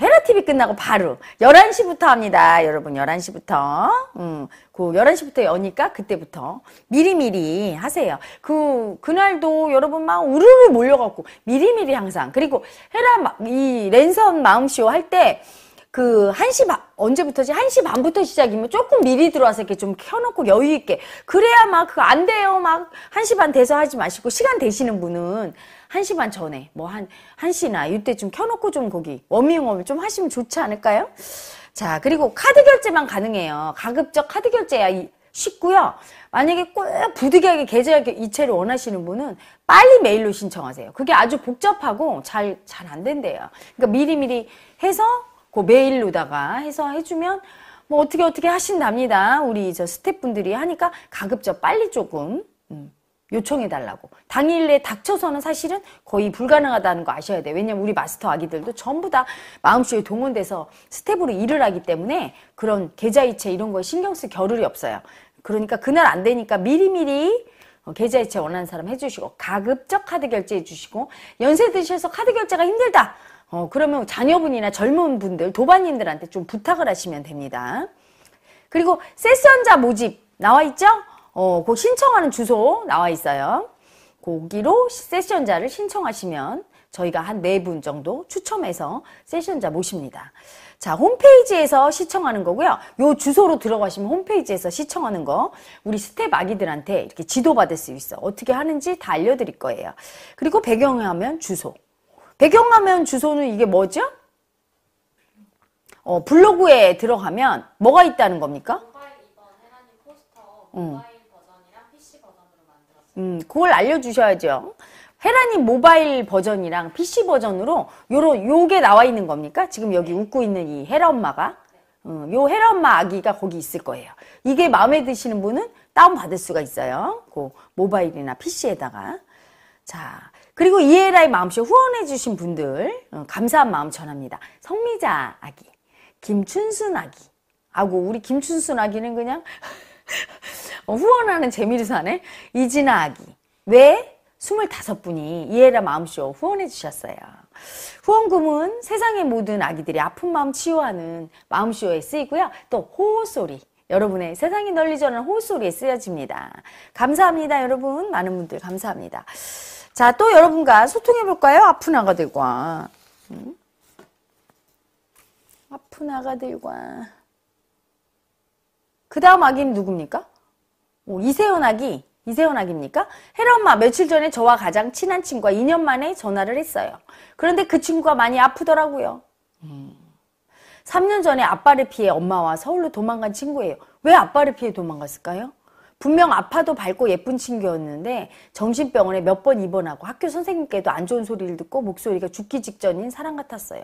헤라 TV 끝나고 바로 11시부터 합니다. 여러분 11시부터. 음. 그 11시부터 여니까 그때부터 미리미리 하세요. 그 그날도 여러분 막 우르르 몰려 갖고 미리미리 항상. 그리고 헤라 이 랜선 마음쇼 할때 그 1시 반 언제부터지? 1시 반부터 시작이면 조금 미리 들어와서 이렇게 좀 켜놓고 여유 있게 그래야 막 그거 안 돼요 막 1시 반 돼서 하지 마시고 시간 되시는 분은 1시 반 전에 뭐한 1시나 이때 좀 켜놓고 좀 거기 워밍업을 좀 하시면 좋지 않을까요? 자 그리고 카드 결제만 가능해요 가급적 카드 결제야 쉽고요. 만약에 꼭 부득이하게 계좌 이체를 원하시는 분은 빨리 메일로 신청하세요. 그게 아주 복잡하고 잘 잘 안 된대요. 그러니까 미리미리 해서 그 메일로다가 해서 해주면 뭐 어떻게 어떻게 하신답니다. 우리 저 스태프분들이 하니까 가급적 빨리 조금 음, 요청해 달라고. 당일에 닥쳐서는 사실은 거의 불가능하다는 거 아셔야 돼요. 왜냐면 우리 마스터 아기들도 전부 다 마음속에 동원돼서 스텝으로 일을 하기 때문에 그런 계좌이체 이런 거에 신경 쓸 겨를이 없어요. 그러니까 그날 안 되니까 미리미리 어, 계좌이체 원하는 사람 해주시고 가급적 카드 결제해 주시고 연세 드셔서 카드 결제가 힘들다. 어, 그러면 자녀분이나 젊은 분들, 도반님들한테 좀 부탁을 하시면 됩니다. 그리고 세션자 모집 나와 있죠? 어, 그 신청하는 주소 나와 있어요. 거기로 세션자를 신청하시면 저희가 한 네 분 정도 추첨해서 세션자 모십니다. 자, 홈페이지에서 시청하는 거고요. 요 주소로 들어가시면 홈페이지에서 시청하는 거 우리 스텝 아기들한테 이렇게 지도 받을 수 있어. 어떻게 하는지 다 알려 드릴 거예요. 그리고 배경화면 주소 배경화면 주소는 이게 뭐죠? 어, 블로그에 들어가면 뭐가 있다는 겁니까? 음. 음, 그걸 알려주셔야죠. 헤라님 모바일 버전이랑 PC 버전으로 요런 음, 요게 나와 있는 겁니까? 지금 여기 네. 웃고 있는 이 헤라 엄마가 네. 음, 요 헤라 엄마 아기가 거기 있을 거예요. 이게 마음에 드시는 분은 다운 받을 수가 있어요. 그 모바일이나 PC에다가 자 그리고 ELI 마음쇼 후원해주신 분들 어, 감사한 마음 전합니다. 성미자 아기, 김춘순 아기. 아고 우리 김춘순 아기는 그냥 (laughs) 어, 후원하는 재미를 사네. 이진아 아기. 왜? 25분이 이해라 마음쇼 후원해 주셨어요. 후원금은 세상의 모든 아기들이 아픈 마음 치유하는 마음쇼에 쓰이고요. 또 호소리. 여러분의 세상이 널리 전하는 호소리에 쓰여집니다. 감사합니다. 여러분. 많은 분들 감사합니다. 자, 또 여러분과 소통해 볼까요? 아픈 아가들과. 음? 아픈 아가들과. 그 다음 아기는 누굽니까? 오, 이세훈 아기. 이세훈 아기입니까? 헤라 엄마 며칠 전에 저와 가장 친한 친구와 2년 만에 전화를 했어요. 그런데 그 친구가 많이 아프더라고요. 음. 3년 전에 아빠를 피해 엄마와 서울로 도망간 친구예요. 왜 아빠를 피해 도망갔을까요? 분명 아파도 밝고 예쁜 친구였는데 정신병원에 몇 번 입원하고 학교 선생님께도 안 좋은 소리를 듣고 목소리가 죽기 직전인 사랑 같았어요.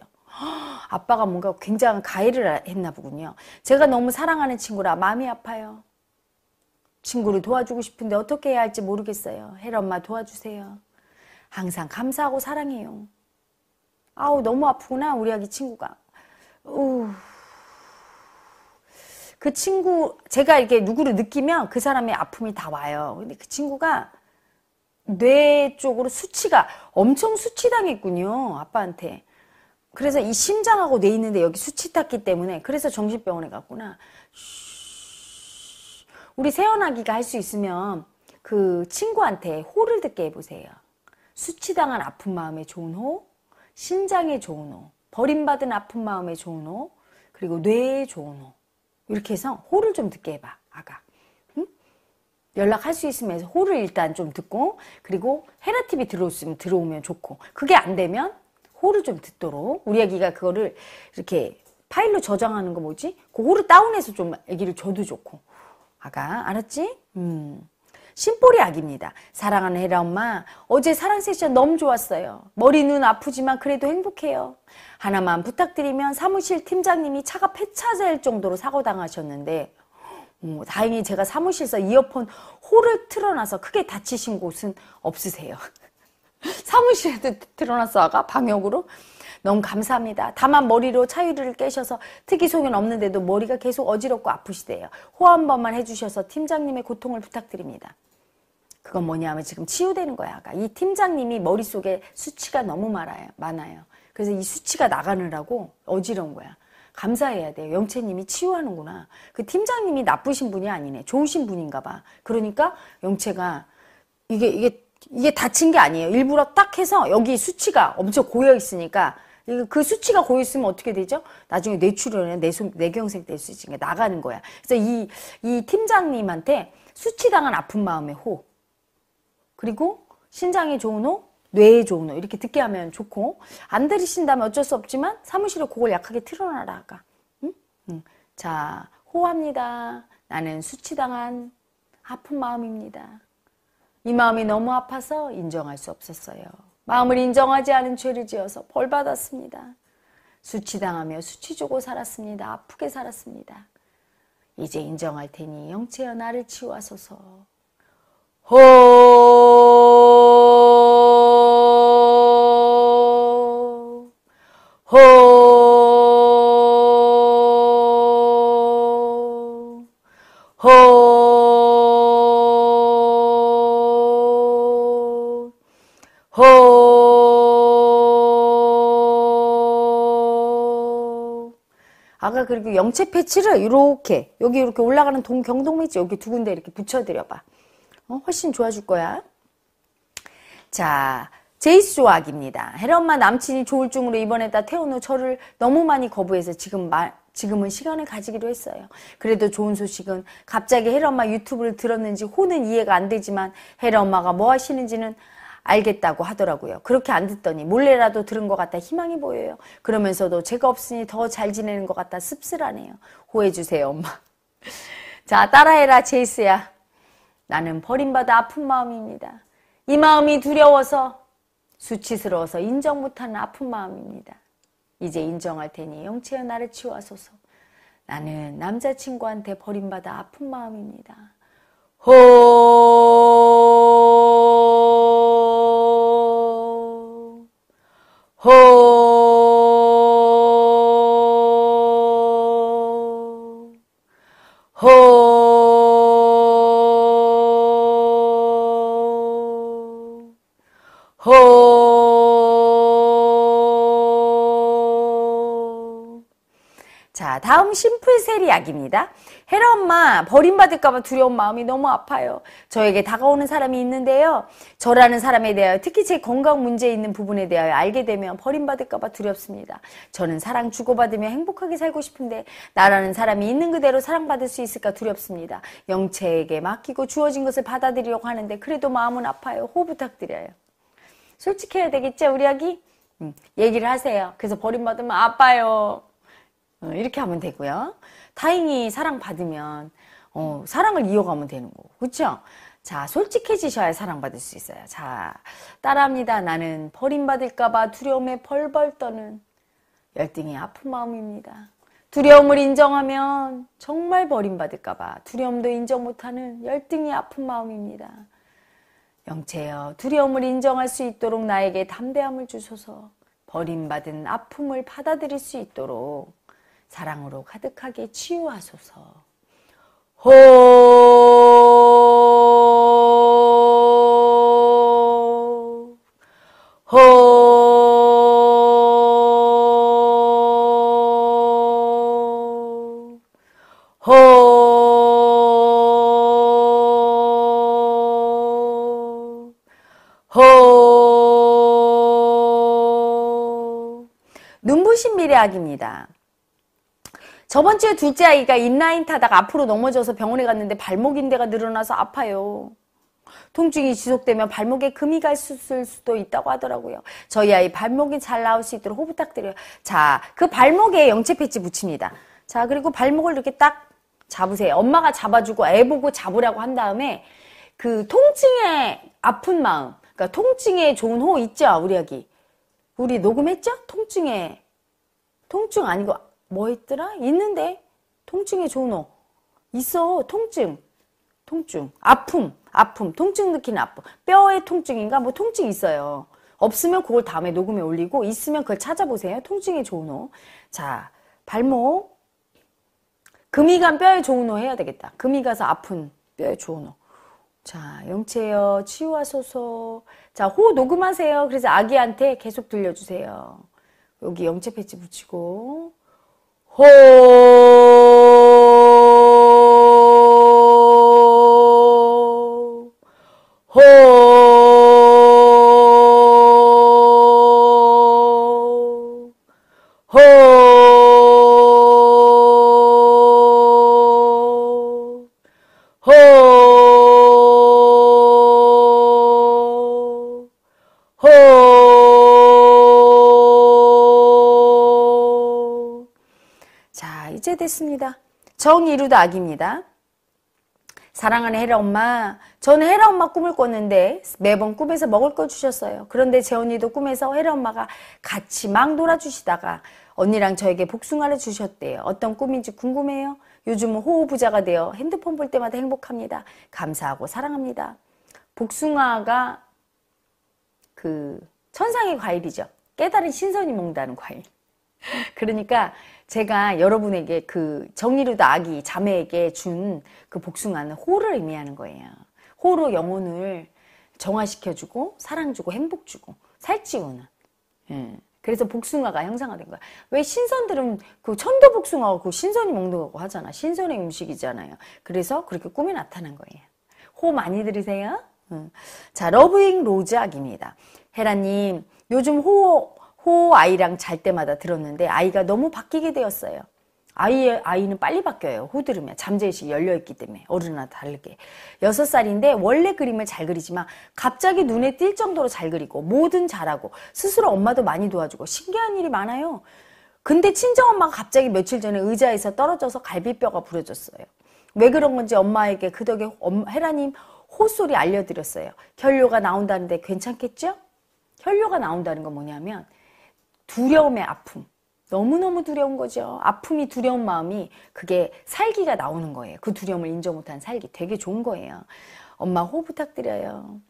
아빠가 뭔가 굉장한 가해를 했나 보군요. 제가 너무 사랑하는 친구라 마음이 아파요. 친구를 도와주고 싶은데 어떻게 해야 할지 모르겠어요. 헬 엄마 도와주세요. 항상 감사하고 사랑해요. 아우 너무 아프구나 우리 아기 친구가. 우. 그 친구 제가 이렇게 누구를 느끼면 그 사람의 아픔이 다 와요. 근데 그 친구가 뇌 쪽으로 수치가 엄청 수치당했군요. 아빠한테. 그래서 이 심장하고 뇌 있는데 여기 수치 탔기 때문에 그래서 정신병원에 갔구나. 우리 세연아기가 할 수 있으면 그 친구한테 호를 듣게 해보세요. 수치당한 아픈 마음에 좋은 호, 신장에 좋은 호, 버림받은 아픈 마음에 좋은 호, 그리고 뇌에 좋은 호. 이렇게 해서 호를 좀 듣게 해봐 아가 응? 연락할 수 있으면 해서 호를 일단 좀 듣고 그리고 헤라TV 들어오면 들어오면 좋고 그게 안 되면 호를 좀 듣도록 우리 아기가 그거를 이렇게 파일로 저장하는 거 뭐지? 그 호를 다운해서 좀 아기를 줘도 좋고 아가 알았지? 음. 심볼이 악입니다. 사랑하는 헤라 엄마, 어제 사랑 세션 너무 좋았어요. 머리 눈 아프지만 그래도 행복해요. 하나만 부탁드리면 사무실 팀장님이 차가 폐차될 정도로 사고당하셨는데 음, 다행히 제가 사무실에서 이어폰 홀을 틀어놔서 크게 다치신 곳은 없으세요. (laughs) 사무실에도 틀어놨어 아가 방역으로 너무 감사합니다. 다만 머리로 차유리를 깨셔서 특이 소견 없는데도 머리가 계속 어지럽고 아프시대요. 호화 한 번만 해주셔서 팀장님의 고통을 부탁드립니다. 그건 뭐냐면 하 지금 치유되는 거야. 아까. 이 팀장님이 머릿속에 수치가 너무 많아요. 많아요. 그래서 이 수치가 나가느라고 어지러운 거야. 감사해야 돼요. 영채님이 치유하는구나. 그 팀장님이 나쁘신 분이 아니네. 좋으신 분인가 봐. 그러니까 영채가 이게, 이게, 이게 다친 게 아니에요. 일부러 딱 해서 여기 수치가 엄청 고여 있으니까 그 수치가 고여 있으면 어떻게 되죠? 나중에 뇌출혈이나 뇌경색될 수 있으니까 나가는 거야. 그래서 이, 이 팀장님한테 수치당한 아픈 마음의 호. 그리고 신장에 좋은 호, 뇌에 좋은 호. 이렇게 듣게 하면 좋고. 안 들으신다면 어쩔 수 없지만 사무실에 곡걸 약하게 틀어놔라. 아까. 응? 응. 자, 호합니다. 나는 수치당한 아픈 마음입니다. 이 마음이 너무 아파서 인정할 수 없었어요. 마음을 인정하지 않은 죄를 지어서 벌 받았습니다. 수치당하며 수치 주고 살았습니다. 아프게 살았습니다. 이제 인정할 테니 영체여 나를 치유하소서. 호. 호. 아까 그리고 영체 패치를 이렇게 여기 이렇게 올라가는 동 경동 있지 여기 두 군데 이렇게 붙여드려봐. 어, 훨씬 좋아질 거야. 자, 제이스 조악입니다. 헤엄마 남친이 조울증으로 입원했다 퇴원 후 저를 너무 많이 거부해서 지금 말, 지금은 시간을 가지기로 했어요. 그래도 좋은 소식은 갑자기 헤엄마 유튜브를 들었는지 호는 이해가 안 되지만 헤엄마가뭐 하시는지는 알겠다고 하더라고요. 그렇게 안 듣더니 몰래라도 들은 것 같아 희망이 보여요. 그러면서도 제가 없으니 더 잘 지내는 것 같아 씁쓸하네요. 호해주세요, 엄마. (laughs) 자, 따라해라, 제이스야. 나는 버림받아 아픈 마음입니다. 이 마음이 두려워서 수치스러워서 인정 못하는 아픈 마음입니다. 이제 인정할 테니 영채여 나를 치워소서 나는 남자친구한테 버림받아 아픈 마음입니다. 호 Oh. 다음 심플셀이 약입니다. 헤라 엄마 버림받을까봐 두려운 마음이 너무 아파요. 저에게 다가오는 사람이 있는데요. 저라는 사람에 대하여 특히 제 건강 문제 있는 부분에 대하여 알게 되면 버림받을까봐 두렵습니다. 저는 사랑 주고받으며 행복하게 살고 싶은데 나라는 사람이 있는 그대로 사랑받을 수 있을까 두렵습니다. 영체에게 맡기고 주어진 것을 받아들이려고 하는데 그래도 마음은 아파요. 호 부탁드려요. 솔직해야 되겠죠 우리 아기? 음, 얘기를 하세요. 그래서 버림받으면 아파요. 어, 이렇게 하면 되고요. 다행히 사랑받으면 어, 사랑을 이어가면 되는 거고. 그렇죠? 자, 솔직해지셔야 사랑받을 수 있어요. 자, 따라합니다. 나는 버림받을까봐 두려움에 벌벌 떠는 열등의 아픈 마음입니다. 두려움을 인정하면 정말 버림받을까봐 두려움도 인정 못하는 열등이 아픈 마음입니다. 영채여, 두려움을 인정할 수 있도록 나에게 담대함을 주소서 버림받은 아픔을 받아들일 수 있도록 사랑으로 가득하게 치유하소서. 호, 호, 호, 호. 눈부신 미래학입니다. 저번 주에 둘째 아이가 인라인 타다가 앞으로 넘어져서 병원에 갔는데 발목 인대가 늘어나서 아파요. 통증이 지속되면 발목에 금이 갈 수도 있다고 하더라고요. 저희 아이 발목이 잘 나올 수 있도록 호 부탁드려요. 자, 그 발목에 영체 패치 붙입니다. 자, 그리고 발목을 이렇게 딱 잡으세요. 엄마가 잡아주고 애 보고 잡으라고 한 다음에 그 통증에 아픈 마음, 그러니까 통증에 좋은 호 있죠, 우리 아기. 우리 녹음했죠? 통증에 통증 아니고 뭐 있더라? 있는데. 통증에 좋은 어. 있어. 통증. 통증. 아픔. 아픔. 통증 느낀 아픔. 뼈의 통증인가? 뭐 통증 있어요. 없으면 그걸 다음에 녹음에 올리고 있으면 그걸 찾아보세요. 통증에 좋은 어. 자, 발목. 금이 간 뼈에 좋은 어 해야 되겠다. 금이 가서 아픈 뼈에 좋은 어. 자, 영채여 치유하소서. 자, 호 녹음하세요. 그래서 아기한테 계속 들려주세요. 여기 영채 패치 붙이고. ho ho 이제 됐습니다. 정이루다 악입니다. 사랑하는 헤라 엄마, 저는 헤라 엄마 꿈을 꿨는데 매번 꿈에서 먹을 거 주셨어요. 그런데 제언니도 꿈에서 헤라 엄마가 같이 막 놀아주시다가 언니랑 저에게 복숭아를 주셨대요. 어떤 꿈인지 궁금해요. 요즘은 호우부자가 되어 핸드폰 볼 때마다 행복합니다. 감사하고 사랑합니다. 복숭아가 그 천상의 과일이죠. 깨달은 신선이 먹는다는 과일. (laughs) 그러니까 제가 여러분에게 그 정의로도 아기 자매에게 준 그 복숭아는 호를 의미하는 거예요. 호로 영혼을 정화시켜주고 사랑주고 행복주고 살찌우는. 음. 그래서 복숭아가 형상화된 거야. 왜 신선들은 그 천도 복숭아고 그 신선이 먹는 거고 하잖아. 신선의 음식이잖아요. 그래서 그렇게 꿈에 나타난 거예요. 호 많이 들으세요. 음. 자, 러브잉 로즈악입니다. 헤라님, 요즘 호호 아이랑 잘 때마다 들었는데 아이가 너무 바뀌게 되었어요. 아이, 아이는 빨리 바뀌어요. 호 들으면. 잠재의식이 열려있기 때문에. 어른이나 다르게. 6살인데 원래 그림을 잘 그리지만 갑자기 눈에 띌 정도로 잘 그리고 뭐든 잘하고 스스로 엄마도 많이 도와주고 신기한 일이 많아요. 근데 친정엄마가 갑자기 며칠 전에 의자에서 떨어져서 갈비뼈가 부러졌어요. 왜 그런 건지 엄마에게 그 덕에 헤라님 호소리 알려드렸어요. 혈뇨가 나온다는데 괜찮겠죠? 혈뇨가 나온다는 건 뭐냐면 두려움의 아픔. 너무너무 두려운 거죠. 아픔이 두려운 마음이 그게 살기가 나오는 거예요. 그 두려움을 인정 못한 살기 되게 좋은 거예요. 엄마 호흡 부탁드려요.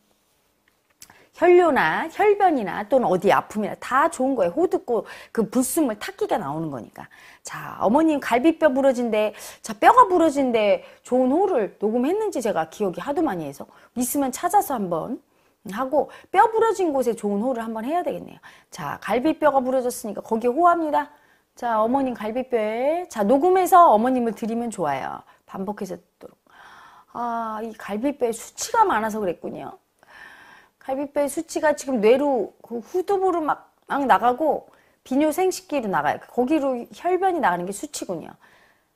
혈뇨나 혈변이나 또는 어디 아픔이나 다 좋은 거예요. 호 듣고 그 불순물 탁기가 나오는 거니까. 자, 어머님 갈비뼈 부러진데, 자, 뼈가 부러진데 좋은 호를 녹음했는지 제가 기억이 하도 많이 해서 있으면 찾아서 한번 하고 뼈 부러진 곳에 좋은 호를 한번 해야 되겠네요. 자, 갈비뼈가 부러졌으니까 거기 호합니다. 자, 어머님 갈비뼈에 자, 녹음해서 어머님을 드리면 좋아요. 반복해서 듣도록. 아, 이 갈비뼈에 수치가 많아서 그랬군요. 갈비뼈의 수치가 지금 뇌로 그 후두부로 막, 막 나가고 비뇨생식기로 나가요. 거기로 혈변이 나가는 게 수치군요.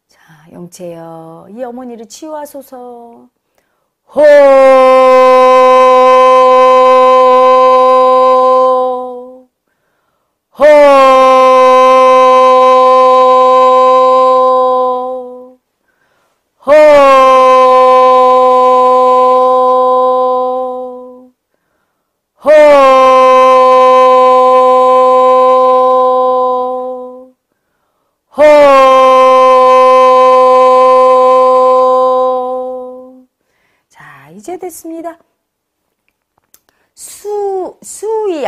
자, 영채여, 이 어머니를 치유하소서. 호! 호, 자, 이제 됐습니다.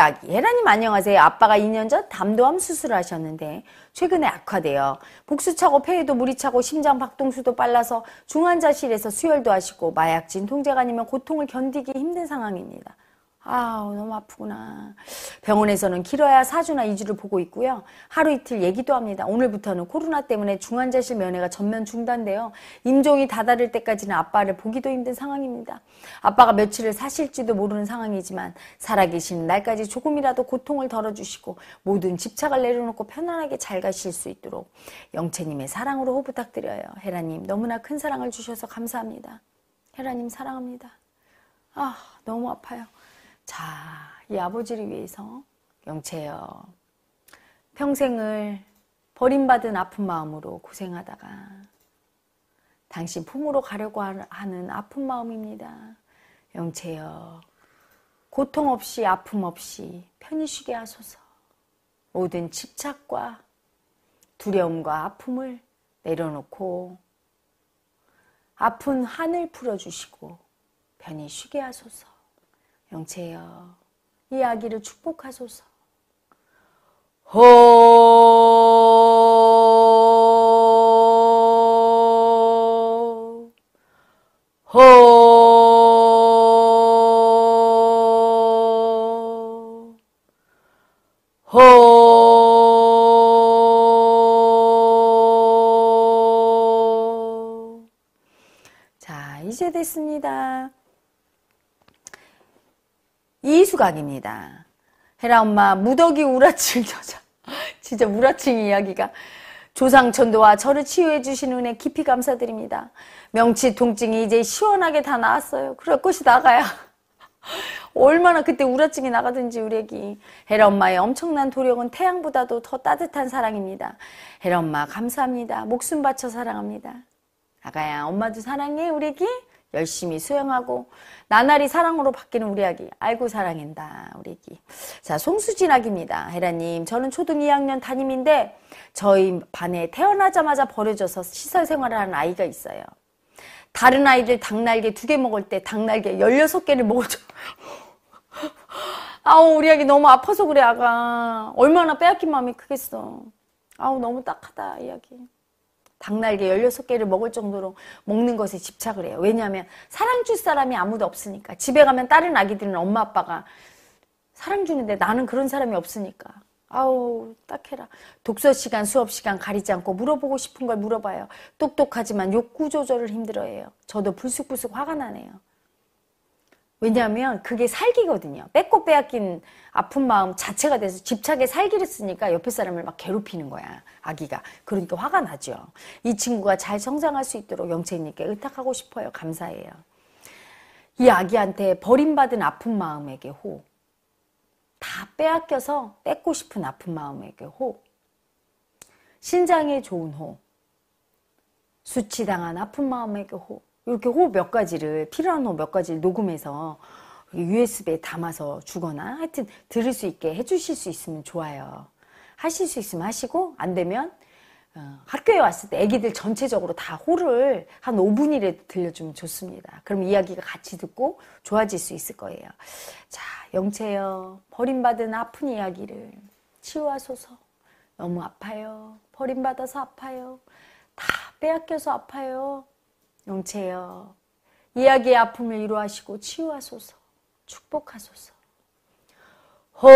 이야기. 예란님 안녕하세요. 아빠가 2년 전 담도암 수술을 하셨는데 최근에 악화되어 복수차고 폐에도 물이 차고 심장 박동수도 빨라서 중환자실에서 수혈도 하시고 마약 진통제가 아니면 고통을 견디기 힘든 상황입니다. 아우 너무 아프구나. 병원에서는 길어야 4주나 2주를 보고 있고요. 하루 이틀 얘기도 합니다. 오늘부터는 코로나 때문에 중환자실 면회가 전면 중단되어 임종이 다다를 때까지는 아빠를 보기도 힘든 상황입니다. 아빠가 며칠을 사실지도 모르는 상황이지만 살아계신 날까지 조금이라도 고통을 덜어주시고 모든 집착을 내려놓고 편안하게 잘 가실 수 있도록 영채님의 사랑으로 호 부탁드려요. 헤라님 너무나 큰 사랑을 주셔서 감사합니다. 헤라님 사랑합니다. 아 너무 아파요. 자, 이 아버지를 위해서 영채여 평생을 버림받은 아픈 마음으로 고생하다가 당신 품으로 가려고 하는 아픈 마음입니다. 영채여 고통 없이 아픔 없이 편히 쉬게 하소서 모든 집착과 두려움과 아픔을 내려놓고 아픈 한을 풀어주시고 편히 쉬게 하소서 영채여이 아기를 축복하소서. 호! 시각입니다 헤라 엄마 무더기 우라칠 저자 (laughs) 진짜 우라칭 이야기가 조상천도와 저를 치유해 주신 은혜 깊이 감사드립니다. 명치 통증이 이제 시원하게 다 나았어요. 그럴 것이 나가야 (laughs) 얼마나 그때 우라증이 나가든지 우리 애기 헤라 엄마의 엄청난 도력은 태양보다도 더 따뜻한 사랑입니다. 헤라 엄마 감사합니다. 목숨 바쳐 사랑합니다. 아가야 엄마도 사랑해 우리 애기. 열심히 수행하고 나날이 사랑으로 바뀌는 우리 아기 알고 사랑한다 우리 아기 자 송수진 아기입니다 헤라님 저는 초등 2학년 담임인데 저희 반에 태어나자마자 버려져서 시설 생활을 하는 아이가 있어요 다른 아이들 닭날개 두 개 먹을 때 닭날개 16개를 먹어줘 (laughs) 아우 우리 아기 너무 아파서 그래 아가 얼마나 빼앗긴 마음이 크겠어 아우 너무 딱하다 이 아기 닭날개 16개를 먹을 정도로 먹는 것에 집착을 해요. 왜냐하면 사랑 줄 사람이 아무도 없으니까. 집에 가면 다른 아기들은 엄마 아빠가 사랑 주는데 나는 그런 사람이 없으니까. 아우 딱해라. 독서 시간, 수업 시간 가리지 않고 물어보고 싶은 걸 물어봐요. 똑똑하지만 욕구 조절을 힘들어해요. 저도 불쑥불쑥 화가 나네요. 왜냐하면 그게 살기거든요. 뺏고 빼앗긴 아픈 마음 자체가 돼서 집착에 살기를 쓰니까 옆에 사람을 막 괴롭히는 거야. 아기가. 그러니까 화가 나죠. 이 친구가 잘 성장할 수 있도록 영채님께 의탁하고 싶어요. 감사해요. 이 아기한테 버림받은 아픈 마음에게 호. 다 빼앗겨서 뺏고 싶은 아픈 마음에게 호. 신장에 좋은 호. 수치당한 아픈 마음에게 호. 이렇게 호흡 몇 가지를 필요한 호흡 몇 가지를 녹음해서 USB에 담아서 주거나 하여튼 들을 수 있게 해주실 수 있으면 좋아요. 하실 수 있으면 하시고 안 되면 어, 학교에 왔을 때 애기들 전체적으로 다 호를 한 5분이라도 들려주면 좋습니다. 그럼 이야기가 같이 듣고 좋아질 수 있을 거예요. 자, 영채여, 버림받은 아픈 이야기를 치유하소서. 너무 아파요. 버림받아서 아파요. 다 빼앗겨서 아파요. 영체여 이야기의 아픔을 이루하시고 치유하소서 축복하소서 호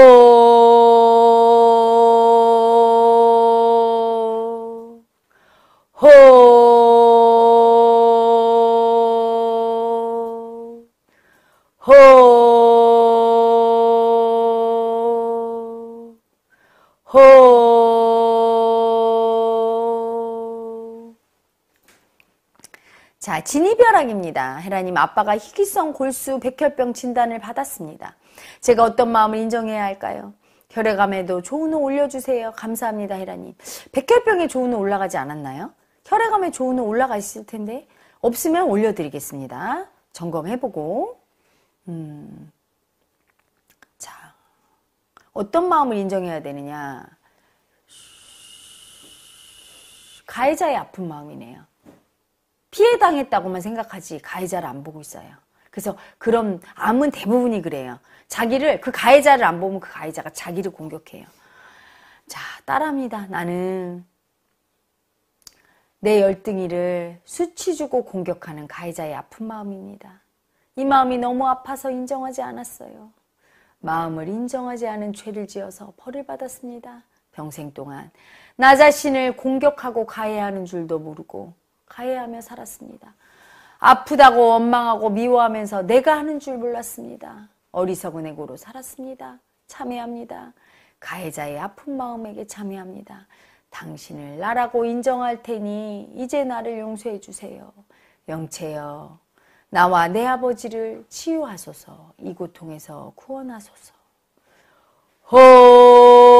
자, 아, 진이벼락입니다. 헤라님, 아빠가 희귀성 골수 백혈병 진단을 받았습니다. 제가 어떤 마음을 인정해야 할까요? 혈액암에도 좋은 호 올려주세요. 감사합니다, 헤라님. 백혈병에 좋은 호 올라가지 않았나요? 혈액암에 좋은 호 올라가 있을 텐데 없으면 올려드리겠습니다. 점검해보고 음, 자 어떤 마음을 인정해야 되느냐 가해자의 아픈 마음이네요. 피해당했다고만 생각하지 가해자를 안 보고 있어요. 그래서 그럼 암은 대부분이 그래요. 자기를 그 가해자를 안 보면 그 가해자가 자기를 공격해요. 자, 따라합니다. 나는 내 열등이를 수치 주고 공격하는 가해자의 아픈 마음입니다. 이 마음이 너무 아파서 인정하지 않았어요. 마음을 인정하지 않은 죄를 지어서 벌을 받았습니다. 평생 동안 나 자신을 공격하고 가해하는 줄도 모르고 가해하며 살았습니다. 아프다고 원망하고 미워하면서 내가 하는 줄 몰랐습니다. 어리석은 애고로 살았습니다. 참여합니다. 가해자의 아픈 마음에게 참여합니다. 당신을 나라고 인정할 테니 이제 나를 용서해 주세요. 영채여, 나와 내 아버지를 치유하소서, 이 고통에서 구원하소서. 호!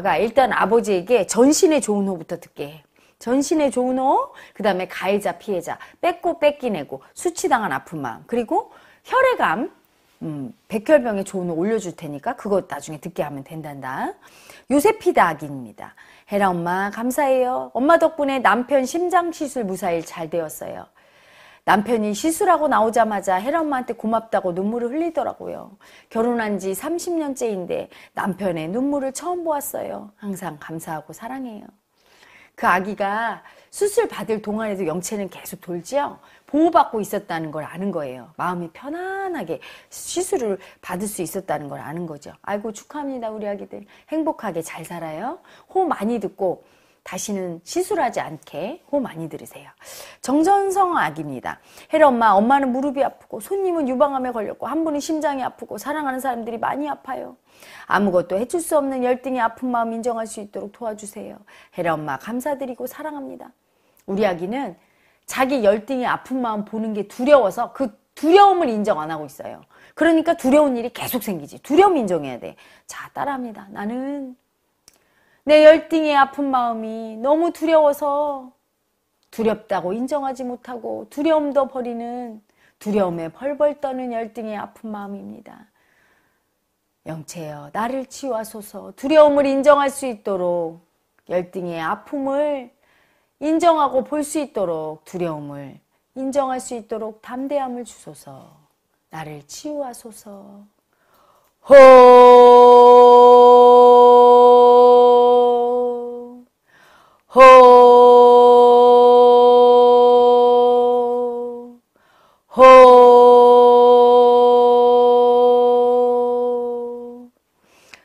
엄가 일단 아버지에게 전신의 좋은 호부터 듣게 해. 전신의 좋은 호, 그 다음에 가해자, 피해자, 뺏고 뺏기내고, 수치당한 아픈 마음, 그리고 혈액암, 음, 백혈병의 좋은 호 올려줄 테니까 그거 나중에 듣게 하면 된단다. 요세피다 아기입니다 헤라 엄마 감사해요. 엄마 덕분에 남편 심장 시술 무사히 잘 되었어요. 남편이 시술하고 나오자마자 헤라 엄마한테 고맙다고 눈물을 흘리더라고요. 결혼한 지 30년째인데 남편의 눈물을 처음 보았어요. 항상 감사하고 사랑해요. 그 아기가 수술 받을 동안에도 영체는 계속 돌지요. 보호받고 있었다는 걸 아는 거예요. 마음이 편안하게 시술을 받을 수 있었다는 걸 아는 거죠. 아이고 축하합니다 우리 아기들. 행복하게 잘 살아요. 호 많이 듣고 다시는 시술하지 않게 호 많이 들으세요. 정전성 악입니다. 헤라 엄마, 엄마는 무릎이 아프고 손님은 유방암에 걸렸고 한 분은 심장이 아프고 사랑하는 사람들이 많이 아파요. 아무것도 해줄 수 없는 열등의 아픈 마음 인정할 수 있도록 도와주세요. 헤라 엄마 감사드리고 사랑합니다. 우리 아기는 자기 열등의 아픈 마음 보는 게 두려워서 그 두려움을 인정 안 하고 있어요. 그러니까 두려운 일이 계속 생기지. 두려움 인정해야 돼. 자, 따라합니다. 나는 내 열등의 아픈 마음이 너무 두려워서 두렵다고 인정하지 못하고 두려움도 버리는 두려움에 벌벌 떠는 열등의 아픈 마음입니다. 영체여 나를 치유하소서 두려움을 인정할 수 있도록 열등의 아픔을 인정하고 볼 수 있도록 두려움을 인정할 수 있도록 담대함을 주소서 나를 치유하소서 호 호, 호.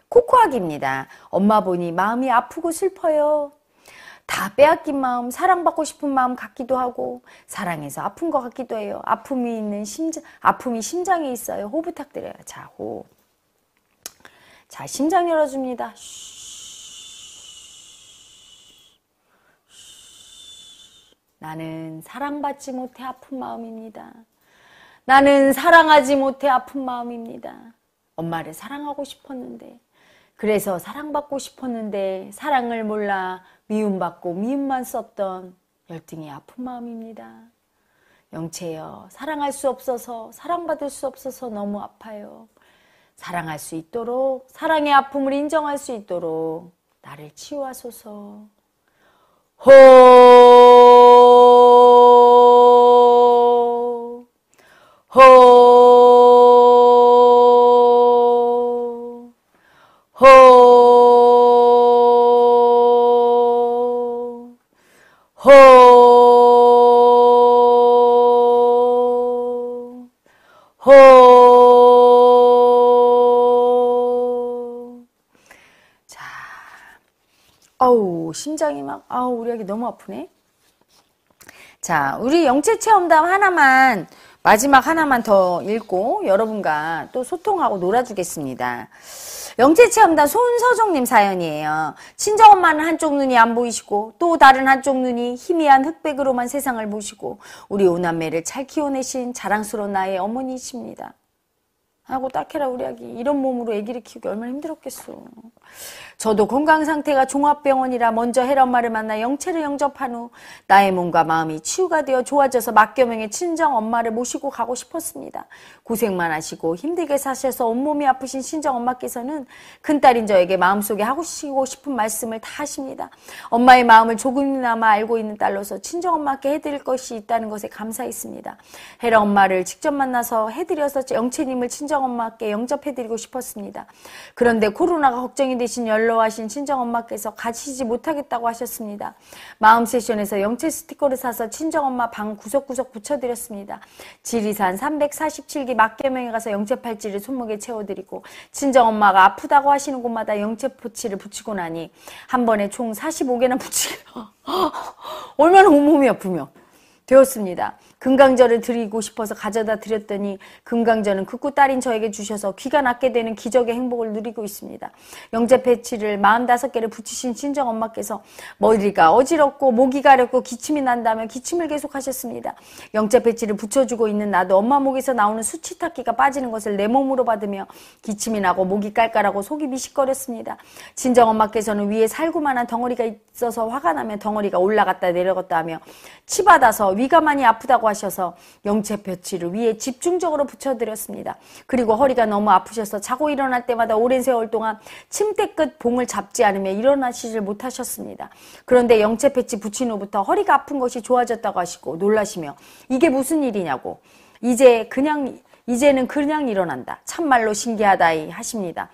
코코학입니다. 엄마 보니 마음이 아프고 슬퍼요. 다 빼앗긴 마음, 사랑받고 싶은 마음 같기도 하고, 사랑해서 아픈 것 같기도 해요. 아픔이 있는 심장, 아픔이 심장에 있어요. 호 부탁드려요. 자, 호. 자, 심장 열어줍니다. 쉬. 나는 사랑받지 못해 아픈 마음입니다. 나는 사랑하지 못해 아픈 마음입니다. 엄마를 사랑하고 싶었는데, 그래서 사랑받고 싶었는데, 사랑을 몰라 미움받고 미움만 썼던 열등이 아픈 마음입니다. 영체여, 사랑할 수 없어서, 사랑받을 수 없어서 너무 아파요. 사랑할 수 있도록, 사랑의 아픔을 인정할 수 있도록, 나를 치유하소서. 호! 호, 호, 호. 자, 어우, 심장이 막, 아우, 우리 아기 너무 아프네. 자, 우리 영체 체험담 하나만, 마지막 하나만 더 읽고 여러분과 또 소통하고 놀아주겠습니다. 영재체험단 손서정님 사연이에요. 친정엄마는 한쪽 눈이 안 보이시고 또 다른 한쪽 눈이 희미한 흑백으로만 세상을 보시고 우리 오남매를 잘 키워내신 자랑스러운 나의 어머니십니다. 이 하고 딱해라 우리 아기 이런 몸으로 아기를 키우기 얼마나 힘들었겠어. 저도 건강 상태가 종합병원이라 먼저 해라 엄마를 만나 영체를 영접한 후 나의 몸과 마음이 치유가 되어 좋아져서 막겸행의 친정 엄마를 모시고 가고 싶었습니다. 고생만 하시고 힘들게 사셔서 온몸이 아프신 친정 엄마께서는 큰딸인 저에게 마음속에 하고 싶은 말씀을 다 하십니다. 엄마의 마음을 조금이나마 알고 있는 딸로서 친정 엄마께 해드릴 것이 있다는 것에 감사했습니다. 해라 엄마를 직접 만나서 해드려서 영체님을 친정 친정엄마께 영접해드리고 싶었습니다. 그런데 코로나가 걱정이 되신 연로하신 친정엄마께서 가시지 못하겠다고 하셨습니다. 마음 세션에서 영체 스티커를 사서 친정엄마 방 구석구석 붙여드렸습니다. 지리산 347기 막개명에 가서 영체 팔찌를 손목에 채워드리고 친정엄마가 아프다고 하시는 곳마다 영체 포치를 붙이고 나니 한 번에 총 45개나 붙이고 (laughs) 얼마나 온몸이 아프며 되었습니다. 금강절을 드리고 싶어서 가져다 드렸더니 금강절은 극구 딸인 저에게 주셔서 귀가 낫게 되는 기적의 행복을 누리고 있습니다. 영재 패치를 45개를 붙이신 친정 엄마께서 머리가 어지럽고 목이 가렵고 기침이 난다며 기침을 계속하셨습니다. 영재 패치를 붙여주고 있는 나도 엄마 목에서 나오는 수치타기가 빠지는 것을 내 몸으로 받으며 기침이 나고 목이 깔깔하고 속이 미식거렸습니다. 친정 엄마께서는 위에 살구만한 덩어리가 있어서 화가 나면 덩어리가 올라갔다 내려갔다 하며 치받아서 위가 많이 아프다고 하셨습니다. 기도하셔서 영체 볕치를 위에 집중적으로 붙여드렸습니다. 그리고 허리가 너무 아프셔서 자고 일어날 때마다 오랜 세월 동안 침대 끝 봉을 잡지 않으며 일어나시질 못하셨습니다. 그런데 영체 배치 붙인 후부터 허리가 아픈 것이 좋아졌다고 하시고 놀라시며 이게 무슨 일이냐고 이제 그냥 이제는 그냥 일어난다. 참말로 신기하다이 하십니다.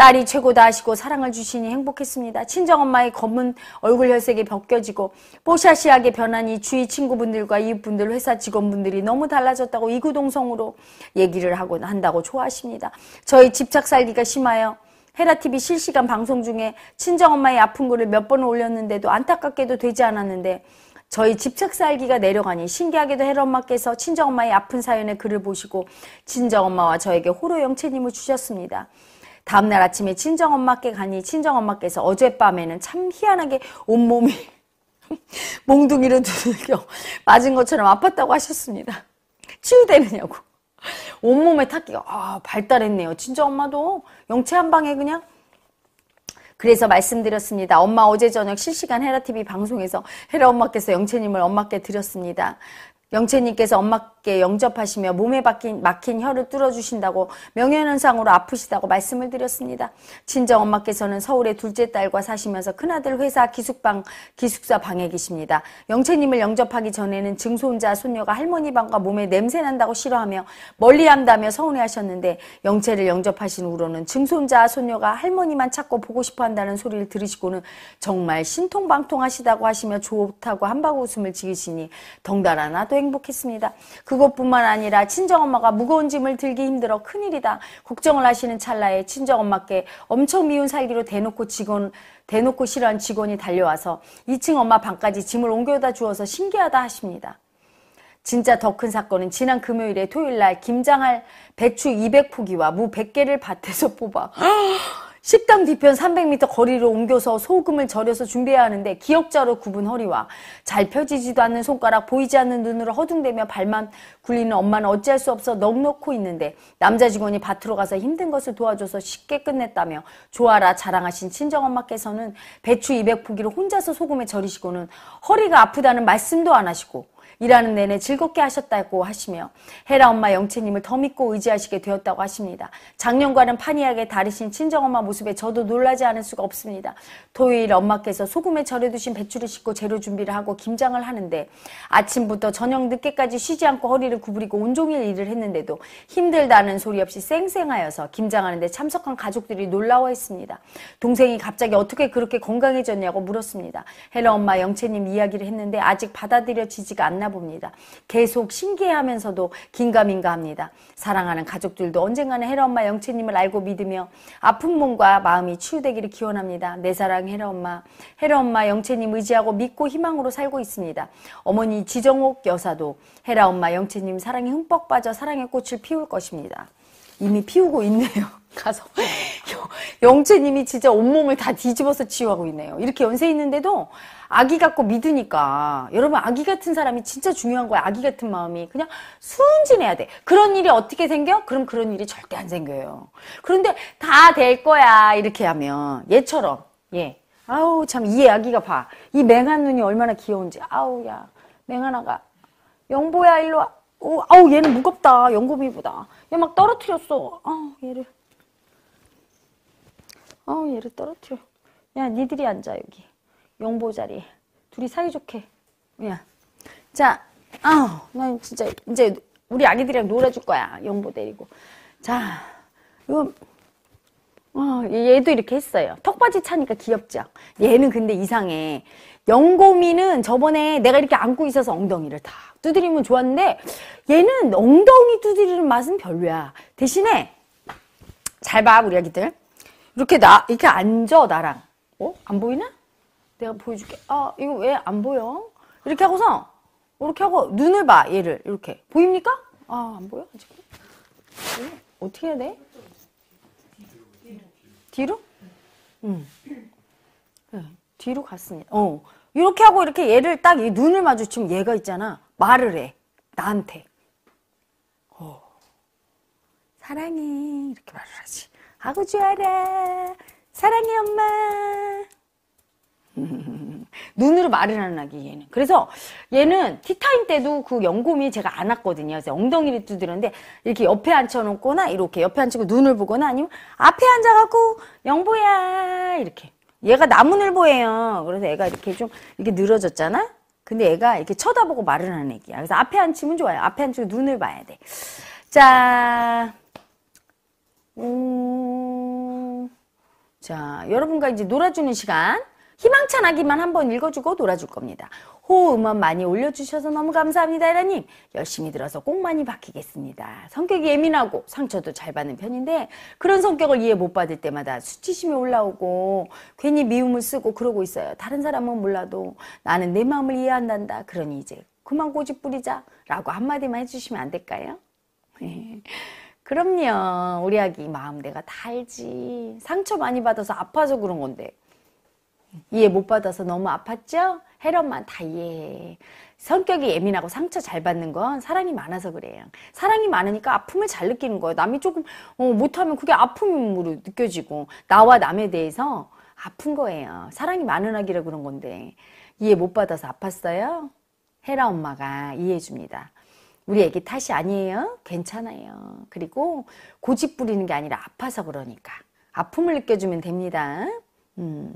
딸이 최고다 하시고 사랑을 주시니 행복했습니다. 친정엄마의 검은 얼굴 혈색이 벗겨지고 뽀샤시하게 변한 이 주위 친구분들과 이웃분들, 회사 직원분들이 너무 달라졌다고 이구동성으로 얘기를 하고 한다고 좋아하십니다. 저희 집착 살기가 심하여 헤라TV 실시간 방송 중에 친정엄마의 아픈 글을 몇 번 올렸는데도 안타깝게도 되지 않았는데 저희 집착살기가 내려가니 신기하게도 헤엄마께서 라 친정엄마의 아픈 사연의 글을 보시고 친정엄마와 저에게 호로 영채님을 주셨습니다. 다음날 아침에 친정엄마께 가니 친정엄마께서 어젯밤에는 참 희한하게 온몸이 (laughs) 몽둥이를 두들겨 맞은 것처럼 아팠다고 하셨습니다. 치유되느냐고. 온몸에 탁기가 아, 발달했네요. 친정엄마도 영체 한 방에 그냥 그래서 말씀드렸습니다. 엄마 어제 저녁 실시간 헤라 TV 방송에서 헤라 엄마께서 영채님을 엄마께 드렸습니다. 영채님께서 엄마께 영접하시며 몸에 박힌, 막힌 혀를 뚫어주신다고 명예현상으로 아프시다고 말씀을 드렸습니다. 친정 엄마께서는 서울의 둘째 딸과 사시면서 큰아들 회사 기숙방, 기숙사 방에 계십니다. 영채님을 영접하기 전에는 증손자 손녀가 할머니 방과 몸에 냄새 난다고 싫어하며 멀리 한다며 서운해 하셨는데 영채를 영접하신 후로는 증손자 손녀가 할머니만 찾고 보고 싶어 한다는 소리를 들으시고는 정말 신통방통하시다고 하시며 좋다고 한바구 웃음을 지으시니 덩달아나 도 행복했습니다. 그것뿐만 아니라 친정엄마가 무거운 짐을 들기 힘들어 큰일이다. 걱정을 하시는 찰나에 친정엄마께 엄청 미운 살기로 대놓고 직원, 대놓고 싫어한 직원이 달려와서 2층 엄마 방까지 짐을 옮겨다 주어서 신기하다 하십니다. 진짜 더 큰 사건은 지난 금요일에 토요일 날 김장할 배추 200포기와 무 100개를 밭에서 뽑아 (laughs) 식당 뒤편 300m 거리를 옮겨서 소금을 절여서 준비해야 하는데 기역자로 굽은 허리와 잘 펴지지도 않는 손가락 보이지 않는 눈으로 허둥대며 발만 굴리는 엄마는 어찌할 수 없어 넋놓고 있는데 남자 직원이 밭으로 가서 힘든 것을 도와줘서 쉽게 끝냈다며 좋아라 자랑하신 친정엄마께서는 배추 200포기를 혼자서 소금에 절이시고는 허리가 아프다는 말씀도 안 하시고 일하는 내내 즐겁게 하셨다고 하시며 헤라 엄마 영채님을 더 믿고 의지하시게 되었다고 하십니다. 작년과는 판이하게 다르신 친정엄마 모습에 저도 놀라지 않을 수가 없습니다. 토요일 엄마께서 소금에 절여두신 배추를 씻고 재료 준비를 하고 김장을 하는데 아침부터 저녁 늦게까지 쉬지 않고 허리를 구부리고 온종일 일을 했는데도 힘들다는 소리 없이 쌩쌩하여서 김장하는데 참석한 가족들이 놀라워했습니다. 동생이 갑자기 어떻게 그렇게 건강해졌냐고 물었습니다. 헤라 엄마 영채님 이야기를 했는데 아직 받아들여지지가 않나 봅니다 계속 신기해하면서도 긴가민가합니다. 사랑하는 가족들도 언젠가는 헤라 엄마 영채님을 알고 믿으며 아픈 몸과 마음이 치유되기를 기원합니다. 내 사랑 헤라 엄마, 헤라 엄마 영채님 의지하고 믿고 희망으로 살고 있습니다. 어머니 지정옥 여사도 헤라 엄마 영채님 사랑이 흠뻑 빠져 사랑의 꽃을 피울 것입니다. 이미 피우고 있네요. (laughs) 가서 영채님이 진짜 온몸을 다 뒤집어서 치유하고 있네요. 이렇게 연세 있는데도 아기 같고 믿으니까 여러분 아기 같은 사람이 진짜 중요한 거야. 아기 같은 마음이 그냥 순진해야 돼. 그런 일이 어떻게 생겨? 그럼 그런 일이 절대 안 생겨요. 그런데 다 될 거야 이렇게 하면 얘처럼 예 아우 참 이 아기가 봐 이 맹한 눈이 얼마나 귀여운지 아우 야 맹한아가 영보야 일로 와 오, 아우 얘는 무겁다 영고미보다 얘막 떨어뜨렸어. 아 얘를. 아 얘를 떨어뜨려. 야 니들이 앉아 여기. 영보 자리. 둘이 사이좋게. 야. 자. 아우 진짜 이제 우리 아기들이랑 놀아줄 거야. 영보 데리고. 자. 이거 어, 얘도 이렇게 했어요. 턱받이 차니까 귀엽죠? 얘는 근데 이상해. 영고미는 저번에 내가 이렇게 안고 있어서 엉덩이를 다 두드리면 좋았는데 얘는 엉덩이 두드리는 맛은 별로야. 대신에 잘 봐, 우리 아기들. 이렇게 나 이렇게 앉아 나랑. 어? 안 보이나? 내가 보여줄게. 아, 이거 왜 안 보여? 이렇게 하고서 이렇게 하고 눈을 봐, 얘를. 이렇게. 보입니까? 아, 안 보여? 지금. 어, 어떻게 해야 돼? 뒤로? 응. 네, 뒤로 갔습니다. 어. 이렇게 하고 이렇게 얘를 딱 이 눈을 마주치면 얘가 있잖아. 말을 해. 나한테. 어. 사랑해. 이렇게 말을 하지. 아구 좋아라. 사랑해 엄마. (laughs) 눈으로 말을 하는 아기 얘는. 그래서 얘는 티타임 때도 그연곰미 제가 안 왔거든요. 그래서 엉덩이를 두드렸는데 이렇게 옆에 앉혀놓거나 이렇게 옆에 앉히고 눈을 보거나 아니면 앞에 앉아갖고 영보야 이렇게 얘가 나무늘보예요. 그래서 애가 이렇게 좀 이렇게 늘어졌잖아. 근데 애가 이렇게 쳐다보고 말을 하는 애기야. 그래서 앞에 앉히면 좋아요. 앞에 앉히고 눈을 봐야 돼. 자, 음, 자 여러분과 이제 놀아주는 시간. 희망찬 아기만 한번 읽어주고 놀아줄 겁니다. 호우 음원 많이 올려주셔서 너무 감사합니다. 이라님 열심히 들어서 꼭 많이 바뀌겠습니다. 성격이 예민하고 상처도 잘 받는 편인데 그런 성격을 이해 못 받을 때마다 수치심이 올라오고 괜히 미움을 쓰고 그러고 있어요. 다른 사람은 몰라도 나는 내 마음을 이해한단다. 그러니 이제 그만 고집 부리자 라고 한마디만 해주시면 안 될까요? 네. 그럼요. 우리 아기 마음 내가 다 알지. 상처 많이 받아서 아파서 그런 건데. 이해 못 받아서 너무 아팠죠? 해련만 다 이해해. 성격이 예민하고 상처 잘 받는 건 사랑이 많아서 그래요. 사랑이 많으니까 아픔을 잘 느끼는 거예요. 남이 조금 어, 못하면 그게 아픔으로 느껴지고 나와 남에 대해서 아픈 거예요. 사랑이 많은 아기라 그런 건데 이해 못 받아서 아팠어요? 헤라 엄마가 이해해 줍니다. 우리 애기 탓이 아니에요. 괜찮아요. 그리고 고집 부리는 게 아니라 아파서 그러니까 아픔을 느껴주면 됩니다. 음.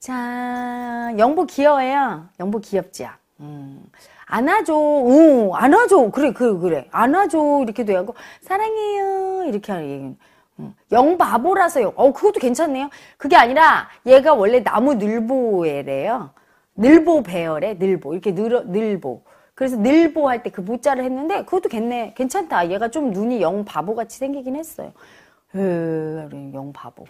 자, 영부 귀여워요. 영부 귀엽지요. 음. 안아줘. 응, 안아줘. 그래, 그래, 그래. 안아줘. 이렇게도 하고, 사랑해요. 이렇게 하는 얘기 응. 음. 영바보라서요. 어, 그것도 괜찮네요. 그게 아니라, 얘가 원래 나무 늘보애래요. 늘보 배열에 늘보. 이렇게 늘, 어 늘보. 그래서 늘보 할 때 그 모자를 했는데, 그것도 괜네, 괜찮다. 얘가 좀 눈이 영바보같이 생기긴 했어요. 으, 영바보.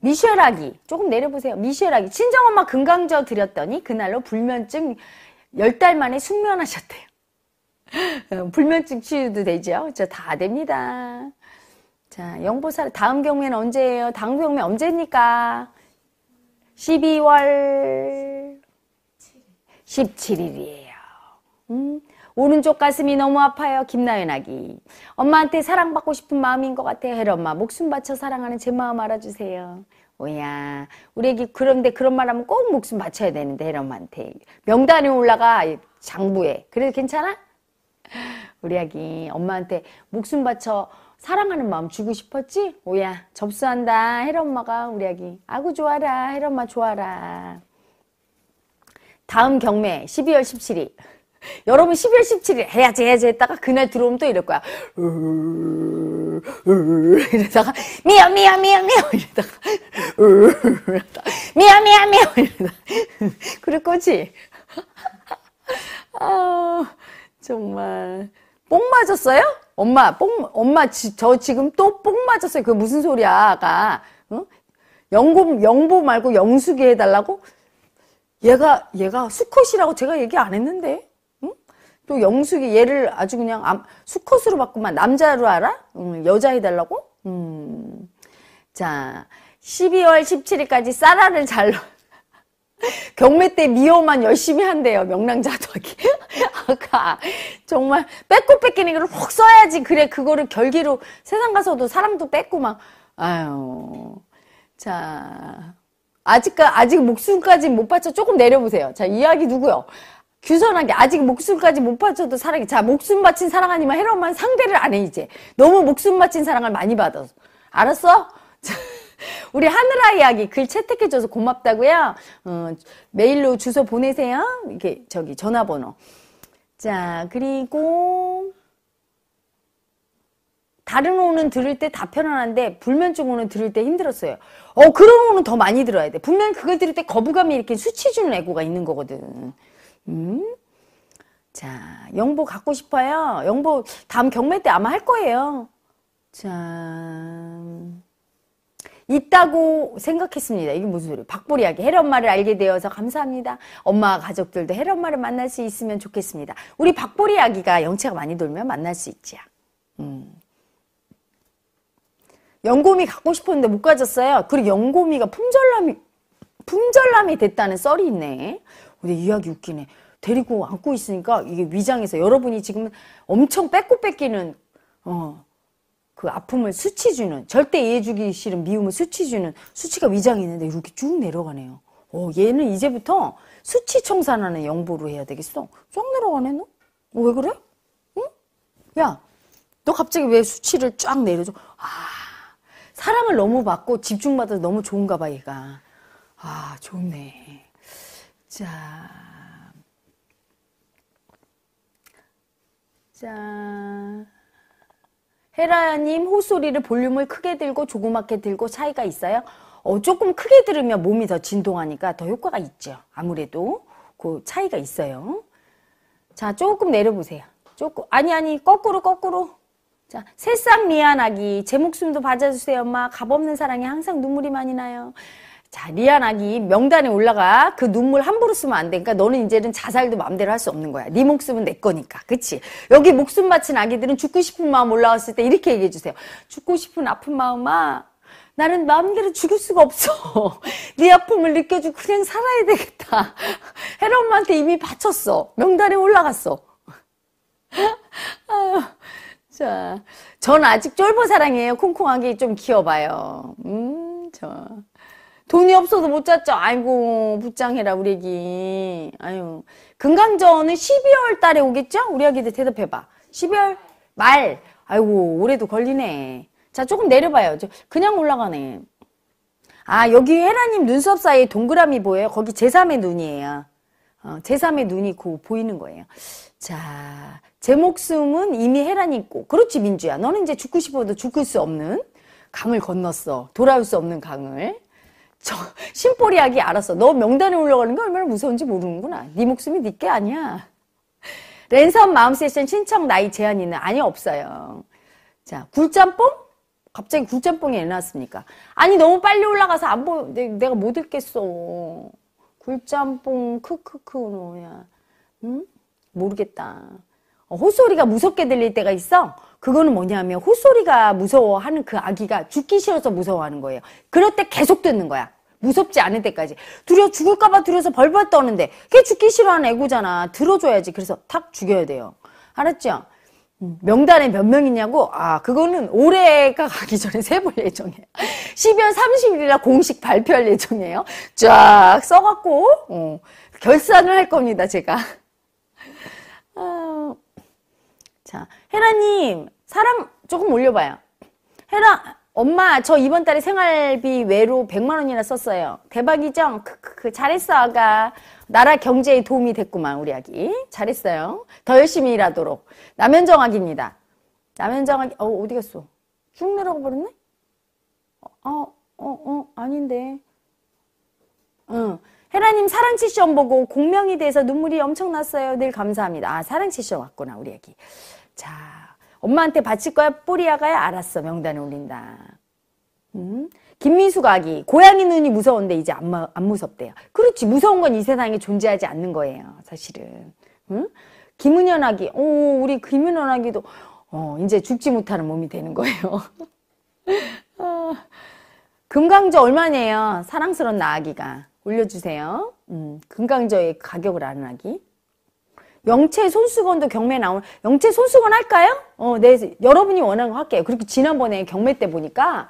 미셸아기 조금 내려보세요. 미셸아기 친정엄마 금강저 드렸더니 그날로 불면증 10달 만에 숙면하셨대요. (laughs) 불면증 치유도 되죠. 저다 됩니다. 자, 영보살 다음 경우에는 언제예요? 다음 경매 언제입니까? 12월 17일이에요. 음, 오른쪽 가슴이 너무 아파요. 김나연 아기. 엄마한테 사랑받고 싶은 마음인 것 같아요. 헤라 엄마. 목숨 바쳐 사랑하는 제 마음 알아주세요. 오야 우리 애기 그런데 그런 말 하면 꼭 목숨 바쳐야 되는데 헤라 엄마한테. 명단에 올라가 장부에. 그래도 괜찮아? 우리 아기 엄마한테 목숨 바쳐 사랑하는 마음 주고 싶었지? 오야 접수한다 헤라 엄마가 우리 아기 아구 좋아라 헤라 엄마 좋아라 다음 경매 12월 17일 여러분 12월 17일 해야지 해야지 했다가 그날 들어오면 또 이럴 거야. 이러다가 미야 미야 미야 미야 이러다가 미야 미야 미야 이러다가 그럴 거지. 아 정말 뽕 맞았어요? 엄마 뽕 엄마 지, 저 지금 또 뽕 맞았어요. 그 무슨 소리야가 응? 어? 영보 영보 말고 영수기 해달라고? 얘가 얘가 수컷이라고 제가 얘기 안 했는데. 또 영숙이 얘를 아주 그냥 수컷으로 봤구만. 남자로 알아? 음, 여자 해달라고? 음. 자, 12월 17일까지 쌀알을 잘 (laughs) 경매 때 미호만 열심히 한대요. 명랑자도하기. (laughs) 아까 정말 뺏고 뺏기는 거를 혹 써야지. 그래 그거를 결기로 세상 가서도 사람도 뺏고 막 아유. 자. 아직까 아직 목숨까지 못 바쳐 조금 내려보세요. 자, 이야기 누구요? 규선하게 아직 목숨까지 못 바쳐도 사랑이 자 목숨 바친 사랑 아니면 헤로만 상대를 안 해 이제 너무 목숨 바친 사랑을 많이 받아서 알았어? (laughs) 우리 하늘아 이야기 글 채택해줘서 고맙다고요. 어, 메일로 주소 보내세요. 이게 저기 전화번호. 자 그리고 다른 오는 들을 때 다 편안한데 불면증 오는 들을 때 힘들었어요. 어 그런 오는 더 많이 들어야 돼. 분명 그걸 들을 때 거부감이 이렇게 수치주는 애고가 있는 거거든. 음? 자, 영보 갖고 싶어요. 영보 다음 경매 때 아마 할 거예요. 자, 있다고 생각했습니다. 이게 무슨 소리? 예요 박보리 이야기. 혜리 엄마를 알게 되어서 감사합니다. 엄마 가족들도 혜리 엄마를 만날 수 있으면 좋겠습니다. 우리 박보리 아기가 영채가 많이 돌면 만날 수 있지야. 음. 연고미 갖고 싶었는데 못 가졌어요. 그리고 영고미가 품절남이 품절남이 됐다는 썰이 있네. 근데 이야기 웃기네. 데리고 안고 있으니까 이게 위장에서 여러분이 지금 엄청 뺏고 뺏기는 어, 그 아픔을 수치주는 절대 이해해주기 싫은 미움을 수치주는 수치가 위장이 있는데 이렇게 쭉 내려가네요. 어, 얘는 이제부터 수치 청산하는 영보로 해야 되겠어. 쫙 내려가네 너? 어, 왜 그래? 응? 야, 너 갑자기 왜 수치를 쫙 내려줘? 아, 사랑을 너무 받고 집중받아서 너무 좋은가 봐 얘가. 아, 좋네. 자, 자. 헤라님 호소리를 볼륨을 크게 들고 조그맣게 들고 차이가 있어요? 어, 조금 크게 들으면 몸이 더 진동하니까 더 효과가 있죠. 아무래도 그 차이가 있어요. 자, 조금 내려보세요. 조금 아니 아니 거꾸로 거꾸로. 자, 새싹 미안하기 제 목숨도 받아주세요 엄마. 값없는 사랑에 항상 눈물이 많이 나요. 자, 리안아기 명단에 올라가. 그 눈물 함부로 쓰면 안 되니까 너는 이제는 자살도 마음대로 할 수 없는 거야. 네 목숨은 내 거니까. 그치? 여기 목숨 바친 아기들은 죽고 싶은 마음 올라왔을 때 이렇게 얘기해 주세요. 죽고 싶은 아픈 마음아. 나는 마음대로 죽을 수가 없어. (laughs) 네 아픔을 느껴주고 그냥 살아야 되겠다. (laughs) 헤라 엄마한테 이미 바쳤어. 명단에 올라갔어. (laughs) 아유, 자, 전 아직 쫄보 사랑해요 콩콩하게 좀 키워봐요. 음, 저. 돈이 없어서 못 잤죠. 아이고 부장해라 우리 애기. 아유 금강전은 12월 달에 오겠죠? 우리 아기들 대답해봐. 12월 말. 아이고 올해도 걸리네. 자 조금 내려봐요. 그냥 올라가네. 아 여기 헤라님 눈썹 사이에 동그라미 보여요. 거기 제3의 눈이에요. 어, 제3의 눈이 그 보이는 거예요. 자, 제 목숨은 이미 해란이 있고. 그렇지, 민주야. 너는 이제 죽고 싶어도 죽을 수 없는 강을 건넜어. 돌아올 수 없는 강을. 저 심보리하기 알았어. 너 명단에 올라가는 게 얼마나 무서운지 모르는구나. 네 목숨이 네 게 아니야. 랜선 마음 세션 신청 나이 제한 있는 아니 없어요. 자 굴짬뽕? 갑자기 굴짬뽕이 왜 나왔습니까? 아니 너무 빨리 올라가서 안 보. 내가 못 읽겠어. 굴짬뽕 크크크 뭐야? 응? 모르겠다. 어, 호소리가 무섭게 들릴 때가 있어. 그거는 뭐냐면 호소리가 무서워하는 그 아기가 죽기 싫어서 무서워하는 거예요. 그럴 때 계속 듣는 거야. 무섭지 않을 때까지 두려워 죽을까봐 두려워서 벌벌 떠는데 그게 죽기 싫어하는 애고잖아 들어줘야지 그래서 탁 죽여야 돼요 알았죠? 음, 명단에 몇 명 있냐고? 아 그거는 올해가 가기 전에 세볼 예정이에요 12월 (laughs) 30일날 공식 발표할 예정이에요 쫙 써갖고 어, 결산을 할 겁니다 제가 (laughs) 아, 자 헤라님 사랑 조금 올려봐요. 헤라 엄마 저 이번 달에 생활비 외로 100만 원이나 썼어요. 대박이죠? 크크크 잘했어 아가. 나라 경제에 도움이 됐구만 우리 아기. 잘했어요. 더 열심히 일하도록. 남현정아기입니다남현정 아기 어 어디 갔어? 쭉내라고 버렸네? 어어어 어, 어, 아닌데. 응. 헤라님 사랑치 시험 보고 공명이 돼서 눈물이 엄청 났어요. 늘 감사합니다. 아 사랑치 시험 왔구나 우리 아기. 자, 엄마한테 바칠 거야? 뿌리야 가야? 알았어. 명단에 올린다. 음? 김민수가 기 고양이 눈이 무서운데 이제 안, 안 무섭대요. 그렇지. 무서운 건 이 세상에 존재하지 않는 거예요. 사실은. 음? 김은현 아기. 오, 우리 김은현 아기도, 어, 이제 죽지 못하는 몸이 되는 거예요. (laughs) 아, 금강저 얼마네요? 사랑스러운 나 아기가. 올려주세요. 음, 금강저의 가격을 아는 아기. 영채 손수건도 경매 나온 영채 손수건 할까요? 어, 네, 여러분이 원하는 거 할게요. 그렇게 지난번에 경매 때 보니까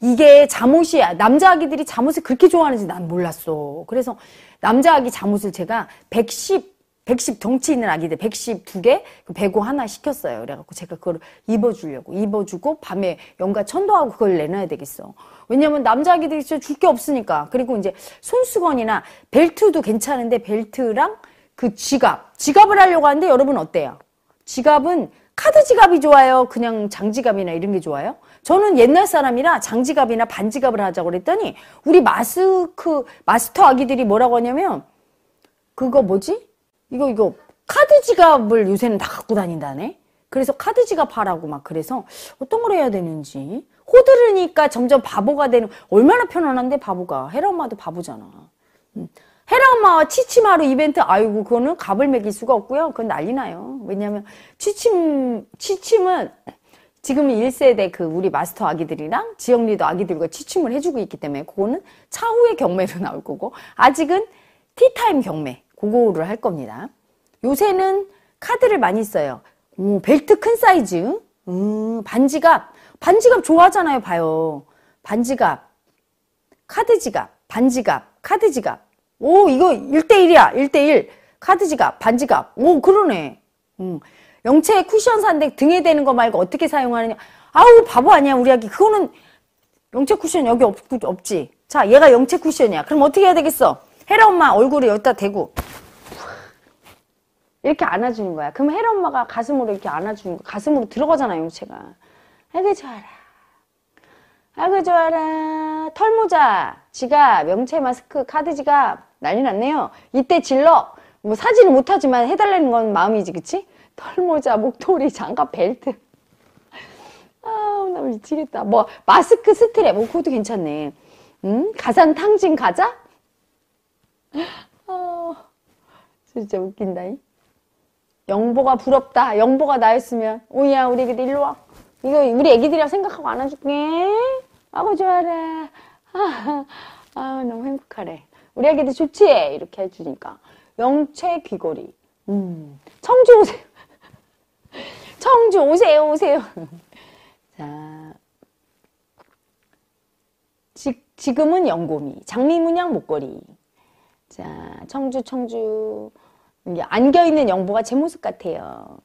이게 잠옷이 남자 아기들이 잠옷을 그렇게 좋아하는지 난 몰랐어. 그래서 남자 아기 잠옷을 제가 110 110 덩치 있는 아기들 112개 그 배구 하나 시켰어요. 그래갖고 제가 그걸 입어주려고 입어주고 밤에 영가 천도하고 그걸 내놔야 되겠어. 왜냐면 남자 아기들이 진짜 줄 게 없으니까. 그리고 이제 손수건이나 벨트도 괜찮은데 벨트랑 그 지갑, 지갑을 하려고 하는데 여러분 어때요? 지갑은 카드 지갑이 좋아요? 그냥 장지갑이나 이런 게 좋아요? 저는 옛날 사람이라 장지갑이나 반지갑을 하자고 그랬더니 우리 마스크, 마스터 아기들이 뭐라고 하냐면 그거 뭐지? 이거, 이거 카드 지갑을 요새는 다 갖고 다닌다네? 그래서 카드 지갑 하라고 막 그래서 어떤 걸 해야 되는지 호들으니까 점점 바보가 되는 얼마나 편안한데 바보가 헤라 엄마도 바보잖아. 음. 헤랑마와 치치마루 이벤트 아이고 그거는 갑을 매길 수가 없고요. 그건 난리 나요. 왜냐면 치침 치침은 지금 1세대 그 우리 마스터 아기들이랑 지영리도 아기들과 치침을 해주고 있기 때문에 그거는 차후의 경매로 (laughs) 나올 거고 아직은 티타임 경매 그거를 할 겁니다. 요새는 카드를 많이 써요. 오, 벨트 큰 사이즈. 음, 반지갑. 반지갑 좋아하잖아요, 봐요. 반지갑. 카드 지갑, 반지갑, 카드 지갑. 오 이거 1대1이야 1대1 카드 지갑 반지갑 오 그러네 음. 영채 쿠션 산데 등에 대는 거 말고 어떻게 사용하느냐 아우 바보 아니야 우리 아기 그거는 영채 쿠션 여기 없, 없지 자 얘가 영채 쿠션이야 그럼 어떻게 해야 되겠어 헤라 엄마 얼굴을 여기다 대고 이렇게 안아주는 거야 그럼 헤라 엄마가 가슴으로 이렇게 안아주는 거야 가슴으로 들어가잖아 영채가 아이 좋아라 아이 좋아라 털모자 지갑 영채 마스크 카드 지갑 난리 났네요. 이때 질러! 뭐 사지는 못하지만 해달라는 건 마음이지, 그치? 털모자, 목도리, 장갑, 벨트. (laughs) 아, 우나 미치겠다. 뭐, 마스크, 스트랩. 뭐, 그것도 괜찮네. 음? 가산 탕진 가자? (gasps) 어, 진짜 웃긴다. 이. 영보가 부럽다. 영보가 나였으면. 오야, 이 우리 애기들 일로 와. 이거 우리 애기들이랑 생각하고 안아줄게. 아고 좋아라. 아, 아, 너무 행복하래. 우리 아기도 좋지? 이렇게 해주니까. 영채 귀걸이. 음, 청주 오세요. (laughs) 청주 오세요, 오세요. (laughs) 자. 지, 지금은 영고미 장미문양 목걸이. 자, 청주, 청주. 이게 안겨있는 영보가 제 모습 같아요.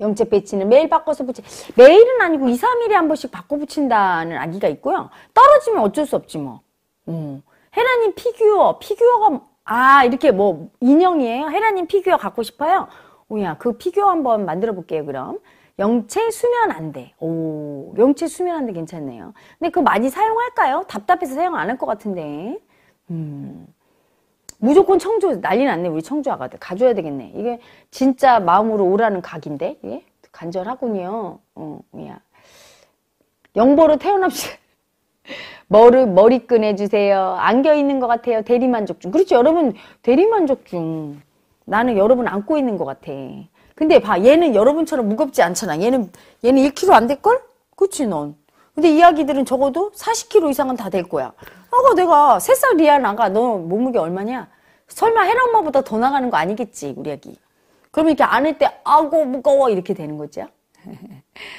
영채 배치는 매일 바꿔서 붙이 매일은 아니고 2, 3일에 한 번씩 바꿔 붙인다는 아기가 있고요. 떨어지면 어쩔 수 없지 뭐. 어. 헤라님 피규어, 피규어가, 아, 이렇게 뭐, 인형이에요? 헤라님 피규어 갖고 싶어요? 오야, 그 피규어 한번 만들어 볼게요, 그럼. 영체 수면 안 돼. 오, 영체 수면 안 돼 괜찮네요. 근데 그거 많이 사용할까요? 답답해서 사용 안 할 것 같은데. 음. 무조건 청주, 난리 났네, 우리 청주 아가들. 가줘야 되겠네. 이게 진짜 마음으로 오라는 각인데, 이게? 간절하군요. 어, 야. 영보로 태어납시다. 머리, 머리끈 해주세요. 안겨 있는 것 같아요. 대리만족 중. 그렇지, 여러분, 대리만족 중. 나는 여러분 안고 있는 것 같아. 근데 봐, 얘는 여러분처럼 무겁지 않잖아. 얘는, 얘는 1kg 안 될걸? 그치, 넌. 근데 이야기들은 적어도 40kg 이상은 다 될 거야. 아까 내가 3살 리아 나가, 너 몸무게 얼마냐? 설마 헤라 엄마보다 더 나가는 거 아니겠지, 우리 아기. 그러면 이렇게 안을 때, 아고, 무거워, 이렇게 되는 거죠.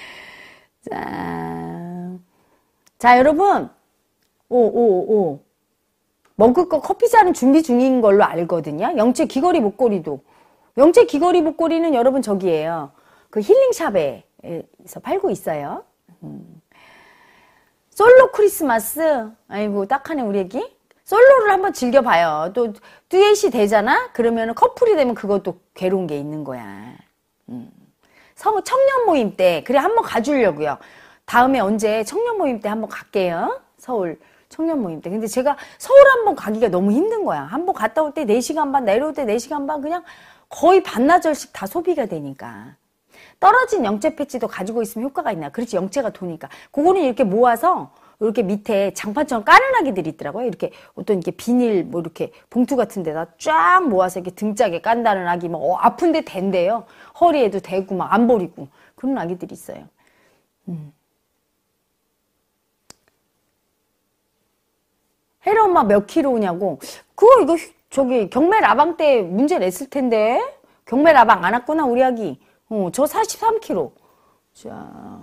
(laughs) 자. 자, 여러분. 오, 오, 오. 먹을 거커피잔는 준비 중인 걸로 알거든요. 영채 귀걸이 목걸이도. 영채 귀걸이 목걸이는 여러분 저기에요. 그 힐링샵에서 팔고 있어요. 음. 솔로 크리스마스. 아이고, 딱하네, 우리 애기. 솔로를 한번 즐겨봐요. 또, 듀엣이 되잖아? 그러면 커플이 되면 그것도 괴로운 게 있는 거야. 음. 청년 모임 때. 그래, 한번 가주려고요. 다음에 언제 청년 모임 때 한번 갈게요. 서울. 청년 모임 때. 근데 제가 서울 한번 가기가 너무 힘든 거야. 한 번 갔다 올 때 4시간 반, 내려올 때 4시간 반 그냥 거의 반나절씩 다 소비가 되니까. 떨어진 영채 패치도 가지고 있으면 효과가 있나? 그렇지, 영채가 도니까. 그거는 이렇게 모아서 이렇게 밑에 장판처럼 까는 아기들이 있더라고요. 이렇게 어떤 이렇게 비닐 뭐 이렇게 봉투 같은 데다 쫙 모아서 이렇게 등짝에 깐다는 아기 막 어, 아픈데 된대요. 허리에도 대고 막 안 버리고 그런 아기들이 있어요. 음. 혜라 엄마 몇키로냐고 그거 이거 저기 경매 라방 때 문제 냈을 텐데. 경매 라방 안 왔구나 우리 아기. 어, 저4 3키로 자.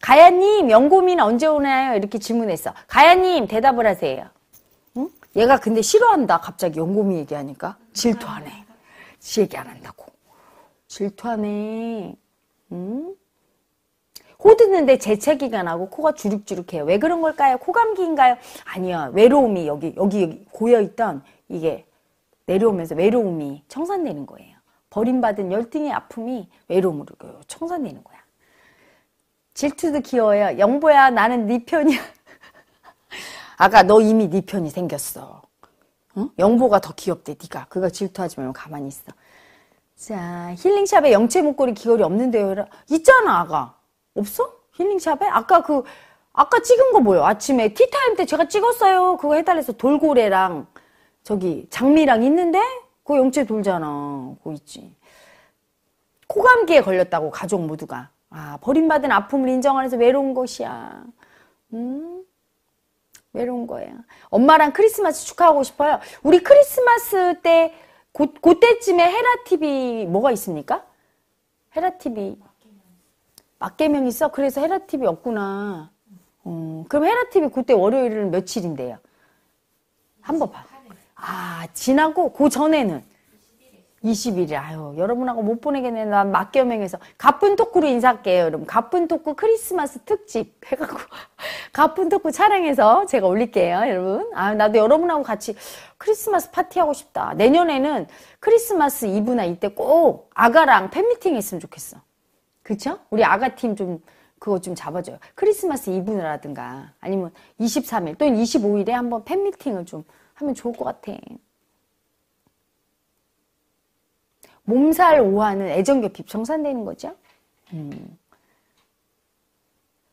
가야님, 연고민 언제 오나요? 이렇게 질문했어. 가야님, 대답을 하세요. 응? 얘가 근데 싫어한다. 갑자기 연고민 얘기하니까. 질투하네. 아, 네. 지 얘기 안 한다고. 질투하네. 응? 코 듣는데 재채기가 나고 코가 주룩주룩해요. 왜 그런 걸까요? 코감기인가요? 아니요 외로움이 여기 여기 여기 고여 있던 이게 내려오면서 외로움이 청산되는 거예요. 버림받은 열등의 아픔이 외로움으로 그 청산되는 거야. 질투도 귀여워요. 영보야, 나는 네 편이야. (laughs) 아까 너 이미 네 편이 생겼어. 응? 영보가 더 귀엽대, 네가. 그거 질투하지 말고 가만히 있어. 자, 힐링샵에 영채 목걸이 귀걸이 없는데요. 있잖아, 아가. 없어? 힐링샵에? 아까 그 아까 찍은 거 뭐예요? 아침에 티타임 때 제가 찍었어요. 그거 해달래서 돌고래랑 저기 장미랑 있는데 그 영채 돌잖아. 그거 있지. 코감기에 걸렸다고 가족 모두가. 아 버림받은 아픔을 인정하면서 외로운 것이야. 음. 외로운 거야. 엄마랑 크리스마스 축하하고 싶어요. 우리 크리스마스 때, 고, 그때쯤에 헤라 TV 뭐가 있습니까? 헤라 TV 막개명 이 있어? 그래서 헤라TV 없구나. 어, 그럼 헤라TV 그때 월요일은 며칠인데요? 한 번 봐. 아, 지나고, 그 전에는. 20일. 아유, 여러분하고 못 보내겠네. 난막겸명에서 가쁜 토크로 인사할게요, 여러분. 가쁜 토크 크리스마스 특집 해갖고. (laughs) 가쁜 토크 촬영해서 제가 올릴게요, 여러분. 아, 나도 여러분하고 같이 크리스마스 파티하고 싶다. 내년에는 크리스마스 이브나 이때 꼭 아가랑 팬미팅 했으면 좋겠어. 그렇죠? 우리 아가팀 좀 그거 좀 잡아줘요. 크리스마스 이브라든가 아니면 23일 또는 25일에 한번 팬미팅을 좀 하면 좋을 것 같아. 몸살 오화는 애정결핍 정산되는 거죠. 음.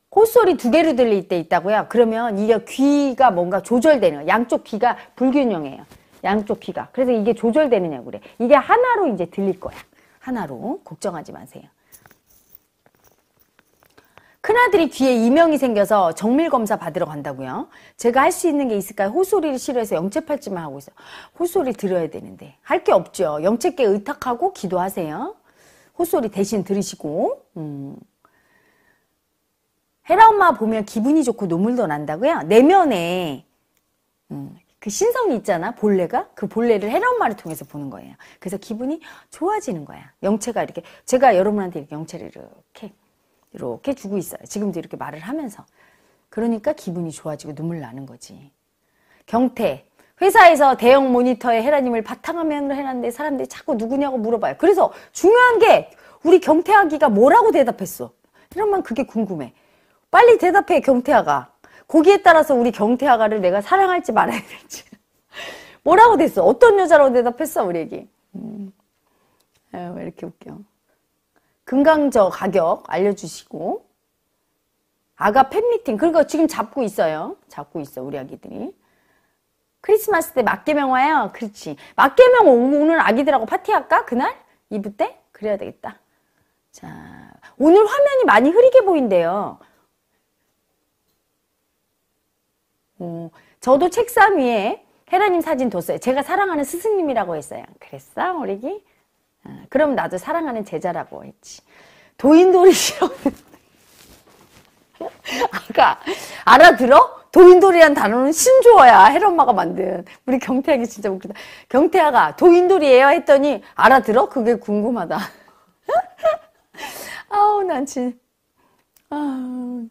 콧소리 두 개로 들릴 때 있다고요? 그러면 이게 귀가 뭔가 조절되는 양쪽 귀가 불균형해요. 양쪽 귀가. 그래서 이게 조절되느냐고 그래. 이게 하나로 이제 들릴 거야. 하나로. 걱정하지 마세요. 큰아들이 귀에 이명이 생겨서 정밀 검사 받으러 간다고요. 제가 할 수 있는 게 있을까요? 호소리를 싫어해서 영체팔찌만 하고 있어요. 호소리 들어야 되는데 할 게 없죠. 영체께 의탁하고 기도하세요. 호소리 대신 들으시고 음. 헤라 엄마 보면 기분이 좋고 눈물도 난다고요. 내면에 음. 그 신성이 있잖아 본래가 그 본래를 헤라 엄마를 통해서 보는 거예요. 그래서 기분이 좋아지는 거야. 영체가 이렇게 제가 여러분한테 이렇게 영체를 이렇게 이렇게 주고 있어요. 지금도 이렇게 말을 하면서. 그러니까 기분이 좋아지고 눈물 나는 거지. 경태. 회사에서 대형 모니터에 헤라님을 바탕화면으로 해놨는데 사람들이 자꾸 누구냐고 물어봐요. 그래서 중요한 게 우리 경태아기가 뭐라고 대답했어? 이러면 그게 궁금해. 빨리 대답해, 경태아가. 거기에 따라서 우리 경태아가를 내가 사랑할지 말아야 될지. (laughs) 뭐라고 됐어? 어떤 여자라고 대답했어, 우리 애기? 음. 아유, 왜 이렇게 웃겨. 금강저 가격 알려주시고 아가 팬미팅 그러니까 지금 잡고 있어요 잡고 있어 우리 아기들이 크리스마스 때 맞개명 와요 그렇지 맞개명 오늘 아기들하고 파티할까 그날 이브 때 그래야 되겠다 자 오늘 화면이 많이 흐리게 보인대요 오, 어, 저도 책상 위에 헤라님 사진 뒀어요 제가 사랑하는 스승님이라고 했어요 그랬어 우리 기 아, 그럼 나도 사랑하는 제자라고 했지. 도인돌이 (laughs) 싫어. 아까 알아들어? 도인돌이란 단어는 신조어야. 헤엄마가 만든. 우리 경태하기 진짜 웃기다. 경태아가 도인돌이에요 했더니 알아들어? 그게 궁금하다. (laughs) 아우 난 진. 아,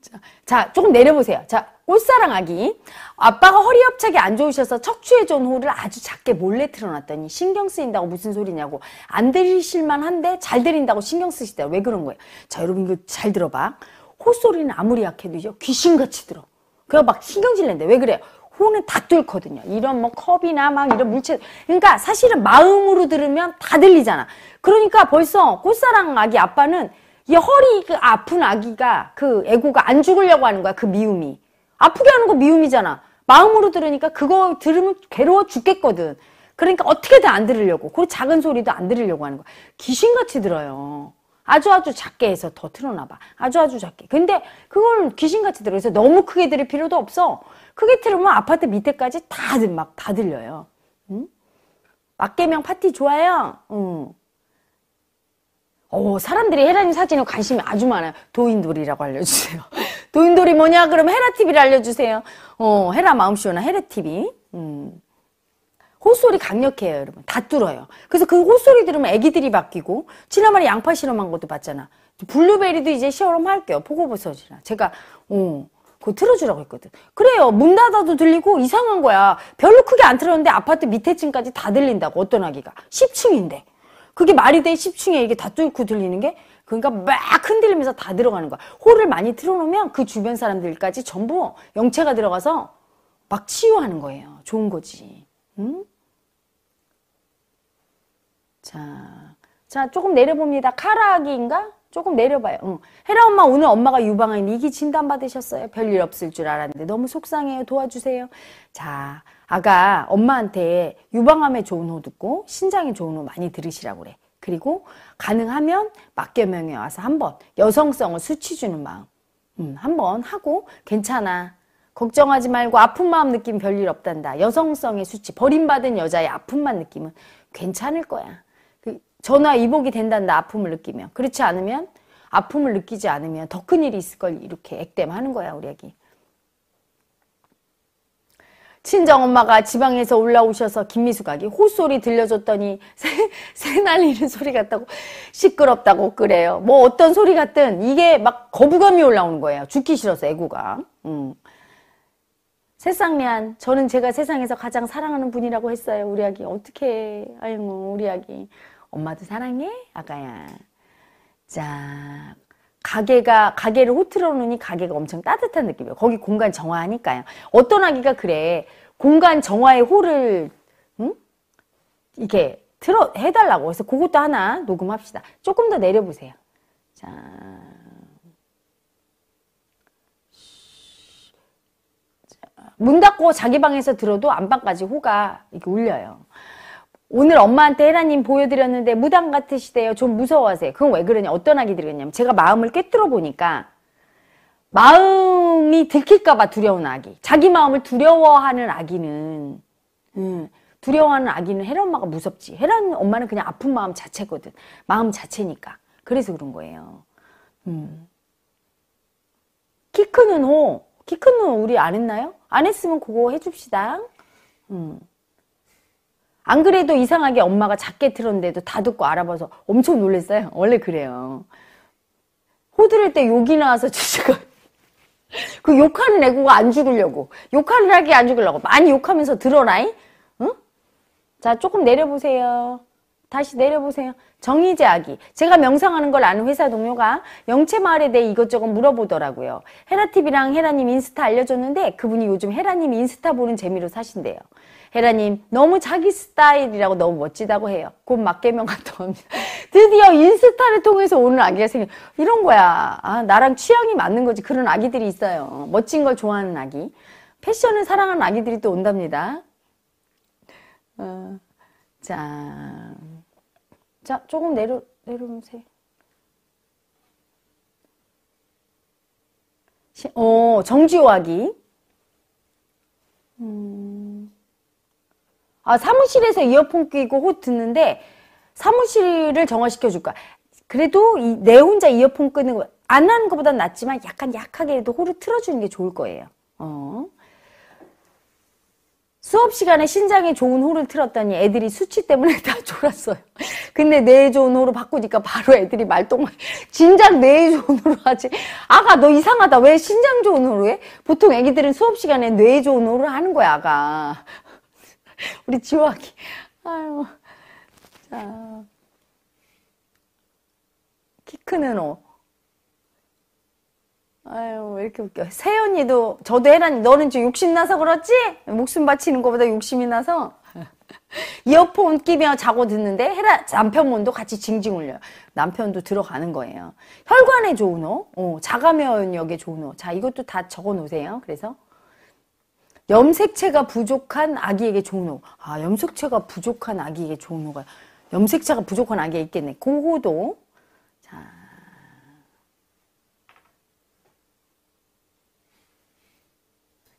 자, 자 조금 내려보세요. 자 꽃사랑 아기 아빠가 허리협착이 안 좋으셔서 척추의 전후를 아주 작게 몰래 틀어놨더니 신경 쓰인다고 무슨 소리냐고 안 들리실만 한데 잘 들린다고 신경 쓰시다 왜 그런 거예요 자 여러분 이거 잘 들어봐 콧소리는 아무리 약해도 귀신같이 들어 그래 막 신경질 낸대 왜 그래요 호는 다 뚫거든요. 이런 뭐 컵이나 막 이런 물체. 그러니까 사실은 마음으로 들으면 다 들리잖아. 그러니까 벌써 꽃사랑 아기 아빠는 이 허리 그 아픈 아기가 그 애고가 안 죽으려고 하는 거야. 그 미움이. 아프게 하는 거 미움이잖아. 마음으로 들으니까 그거 들으면 괴로워 죽겠거든. 그러니까 어떻게든 안 들으려고. 그 작은 소리도 안 들으려고 하는 거야. 귀신같이 들어요. 아주 아주 작게 해서 더 틀어놔봐. 아주 아주 작게. 근데 그걸 귀신같이 들어. 서 너무 크게 들을 필요도 없어. 크게 틀으면 아파트 밑에까지 다, 막, 다 들려요. 응? 막개명 파티 좋아요? 응. 오, 어, 사람들이 혜란이 사진에 관심이 아주 많아요. 도인돌이라고 알려주세요. (laughs) 도인돌이 뭐냐? 그럼 헤라TV를 알려주세요. 어, 헤라 마음쇼나 헤라TV. 음. 호소리 강력해요, 여러분. 다 뚫어요. 그래서 그 호소리 들으면 애기들이 바뀌고, 지난번에 양파 실험한 것도 봤잖아. 블루베리도 이제 실험할게요. 포고버섯이나. 제가, 어, 그거 틀어주라고 했거든. 그래요. 문 닫아도 들리고 이상한 거야. 별로 크게 안 틀었는데 아파트 밑에 층까지 다 들린다고, 어떤 아기가. 10층인데. 그게 말이 돼, 10층에 이게 다 뚫고 들리는 게? 그러니까 막 흔들리면서 다 들어가는 거야. 호를 많이 틀어놓으면 그 주변 사람들까지 전부 영체가 들어가서 막 치유하는 거예요. 좋은 거지. 응? 자, 자 조금 내려봅니다. 카라기인가 조금 내려봐요. 응. 헤라 엄마 오늘 엄마가 유방암 이기 진단 받으셨어요. 별일 없을 줄 알았는데 너무 속상해요. 도와주세요. 자, 아가 엄마한테 유방암에 좋은 호 듣고 신장에 좋은 호 많이 들으시라고 그래. 그리고 가능하면 맞개명에 와서 한번 여성성을 수치주는 마음 음, 한 번 하고 괜찮아 걱정하지 말고 아픈 마음 느낌 별일 없단다 여성성의 수치 버림받은 여자의 아픔만 느낌은 괜찮을 거야 그 전화 이복이 된단다 아픔을 느끼면 그렇지 않으면 아픔을 느끼지 않으면 더 큰 일이 있을걸 이렇게 액땜하는 거야 우리 아기 친정엄마가 지방에서 올라오셔서 김미숙아기 호소리 들려줬더니 새, 새 날리는 소리 같다고 시끄럽다고 그래요. 뭐 어떤 소리 같든 이게 막 거부감이 올라오는 거예요. 죽기 싫어서 애구가. 음. 세상미안 저는 제가 세상에서 가장 사랑하는 분이라고 했어요. 우리 아기 어떻게 아이고 우리 아기 엄마도 사랑해 아가야. 자 가게가 가게를 호틀어 놓으니 가게가 엄청 따뜻한 느낌이에요. 거기 공간 정화하니까요. 어떤 아기가 그래 공간 정화의 홀을 응? 이렇게 들어 해달라고 그서 그것도 하나 녹음합시다. 조금 더 내려보세요. 자. 문 닫고 자기 방에서 들어도 안방까지 호가 이렇게 울려요. 오늘 엄마한테 혜라님 보여드렸는데 무당 같으시대요. 좀 무서워하세요. 그건 왜 그러냐. 어떤 아기들이 그랬냐면 제가 마음을 꿰뚫어 보니까 마음이 들킬까봐 두려운 아기. 자기 마음을 두려워하는 아기는, 음, 두려워하는 아기는 혜라 엄마가 무섭지. 혜라 엄마는 그냥 아픈 마음 자체거든. 마음 자체니까. 그래서 그런 거예요. 음. 키 크는 호. 키 크는 호 우리 안 했나요? 안 했으면 그거 해줍시다. 음. 안 그래도 이상하게 엄마가 작게 틀었는데도 다 듣고 알아봐서 엄청 놀랐어요. 원래 그래요. 호들일때 욕이 나와서 (laughs) 주제가 그 욕하는 애고가 안 죽으려고 욕하는 애기 안 죽으려고 많이 욕하면서 들어라잉? 응? 자 조금 내려보세요. 다시 내려보세요. 정의제 아기. 제가 명상하는 걸 아는 회사 동료가 영채 마을에 대해 이것저것 물어보더라고요. 헤라TV랑 헤라님 인스타 알려줬는데 그분이 요즘 헤라님 인스타 보는 재미로 사신대요. 헤라님 너무 자기 스타일이라고 너무 멋지다고 해요. 곧 막개명 같다 옵니다. 드디어 인스타를 통해서 오는 아기가 생겨. 이런 거야. 아, 나랑 취향이 맞는 거지. 그런 아기들이 있어요. 멋진 걸 좋아하는 아기. 패션을 사랑하는 아기들이 또 온답니다. 어, 자. 자, 조금 내려, 내려오세요. 어, 정지호 아기. 음. 아, 사무실에서 이어폰 끼고 호 듣는데 사무실을 정화시켜 줄까? 그래도 이, 내 혼자 이어폰 끄는 거, 안 하는 것보단 낫지만 약간 약하게라도 호를 틀어주는 게 좋을 거예요. 어. 수업 시간에 신장에 좋은 호를 틀었더니 애들이 수치 때문에 (laughs) 다 졸았어요. 근데 뇌에 좋은 호로 바꾸니까 바로 애들이 말똥말. 진작 뇌에 좋은 호로 하지. 아가 너 이상하다. 왜 신장 좋은 호로 해? 보통 애기들은 수업 시간에 뇌에 좋은 호로 하는 거야, 아가. (laughs) 우리 지호학기. 아유. 자. 키 크는 옷. 아유, 왜 이렇게 웃겨. 세연이도, 저도 혜란이, 너는 지금 욕심나서 그렇지? 목숨 바치는 것보다 욕심이 나서. (laughs) 이어폰 끼며 자고 듣는데 해라 남편분도 같이 징징 울려요. 남편도 들어가는 거예요. 혈관에 좋은 어, 자가면역에 좋은 옷. 자, 이것도 다 적어 놓으세요. 그래서 염색체가 부족한 아기에게 좋은 호가. 아, 염색체가 부족한 아기에게 좋은 호가. 염색체가 부족한 아기에 있겠네. 고거도 자.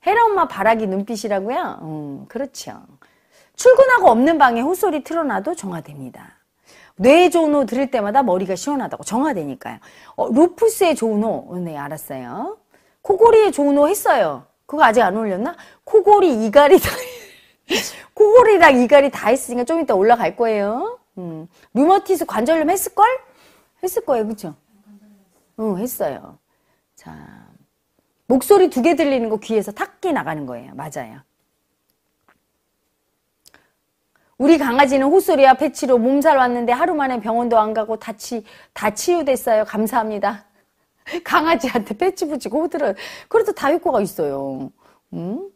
헤라 엄마 바라기 눈빛이라고요? 음, 그렇죠. 출근하고 없는 방에 호소리 틀어놔도 정화됩니다. 뇌 좋은 호 들을 때마다 머리가 시원하다고 정화되니까요. 어, 루프스의 좋은 호. 네, 알았어요. 코골이의 좋은 호 했어요. 그거 아직 안 올렸나? 코골이, 이갈이 다, (laughs) 코골이랑 이갈이 다 했으니까 좀 이따 올라갈 거예요. 음. 류머티스 관절염 했을걸? 했을 거예요, 그쵸? 응, 어, 했어요. 자. 목소리 두 개 들리는 거 귀에서 탁기 나가는 거예요. 맞아요. 우리 강아지는 호소리와 패치로 몸살 왔는데 하루 만에 병원도 안 가고 다치, 다 치유됐어요. 감사합니다. (laughs) 강아지한테 패치 붙이고 호들어 그래도 다육고가 있어요. 음?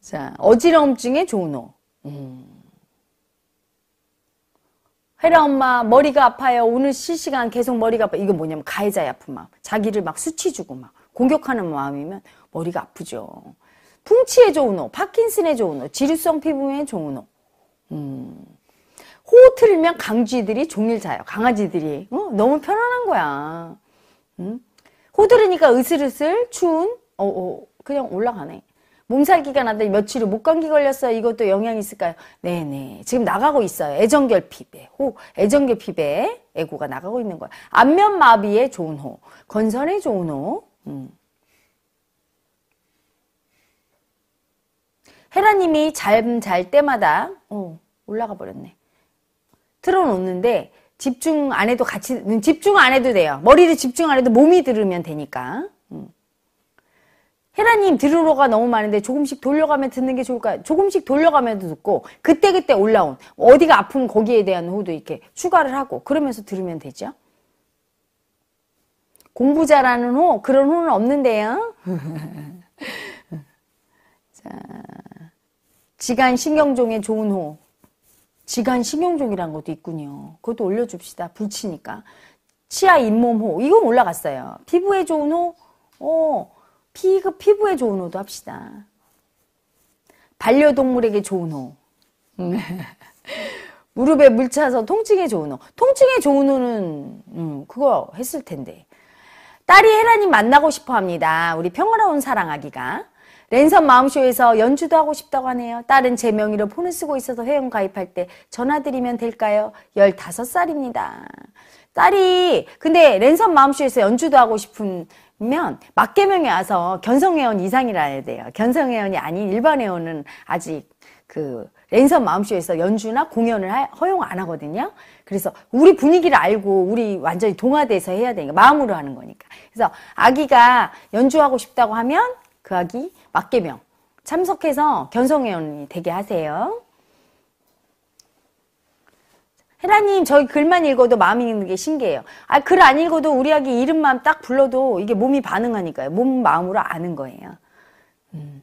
자, 어지러움증에 좋은 옷. 음. 헤라 엄마 머리가 아파요. 오늘 실시간 계속 머리가 아파. 이거 뭐냐면 가해자의 아픈 마음. 자기를 막 수치주고 막 공격하는 마음이면 머리가 아프죠. 풍치에 좋은 옷, 파킨슨에 좋은 옷, 지루성 피부에 좋은 옷. 음. 호 틀면 강쥐들이 종일 자요. 강아지들이. 어? 너무 편안한 거야. 호들으니까 으슬으슬 추운 어, 어, 그냥 올라가네. 몸살기가 나더니 며칠 후 목감기 걸렸어요. 이것도 영향이 있을까요? 네네. 지금 나가고 있어요. 애정결핍에. 호, 애정결핍에 애고가 나가고 있는 거야. 안면마비에 좋은 호. 건선에 좋은 호. 음. 헤라님이 잠잘 잘 때마다 어, 올라가 버렸네. 틀어놓는데 집중 안 해도 같이 음, 집중 안 해도 돼요. 머리를 집중 안 해도 몸이 들으면 되니까. 헤라님 음. 들으러가 너무 많은데 조금씩 돌려가며 듣는 게 좋을까요? 조금씩 돌려가면서 듣고 그때그때 올라온 어디가 아픈 거기에 대한 호도 이렇게 추가를 하고 그러면서 들으면 되죠. 공부 잘하는 호 그런 호는 없는데요. (laughs) 자, 지간 신경종에 좋은 호 지간 식용종이라는 것도 있군요. 그것도 올려줍시다. 불치니까. 치아 잇몸호. 이건 올라갔어요. 피부에 좋은 호. 어, 피, 그 피부에 좋은 호도 합시다. 반려동물에게 좋은 호. (laughs) 무릎에 물 차서 통증에 좋은 호. 통증에 좋은 호는, 음, 그거 했을 텐데. 딸이 혜란이 만나고 싶어 합니다. 우리 평화로운 사랑하기가 랜선 마음쇼에서 연주도 하고 싶다고 하네요. 딸은 제 명의로 폰을 쓰고 있어서 회원 가입할 때 전화드리면 될까요? 15살입니다. 딸이 근데 랜선 마음쇼에서 연주도 하고 싶으면 막개명에 와서 견성회원 이상이라 해야 돼요. 견성회원이 아닌 일반 회원은 아직 그 랜선 마음쇼에서 연주나 공연을 허용 안 하거든요. 그래서 우리 분위기를 알고 우리 완전히 동화돼서 해야 되니까 마음으로 하는 거니까. 그래서 아기가 연주하고 싶다고 하면 그 아기 맞개명 참석해서 견성회원이 되게 하세요. 헤라님 저희 글만 읽어도 마음이 읽는 게 신기해요. 아글 안 읽어도 우리 아기 이름만 딱 불러도 이게 몸이 반응하니까요. 몸 마음으로 아는 거예요. 음.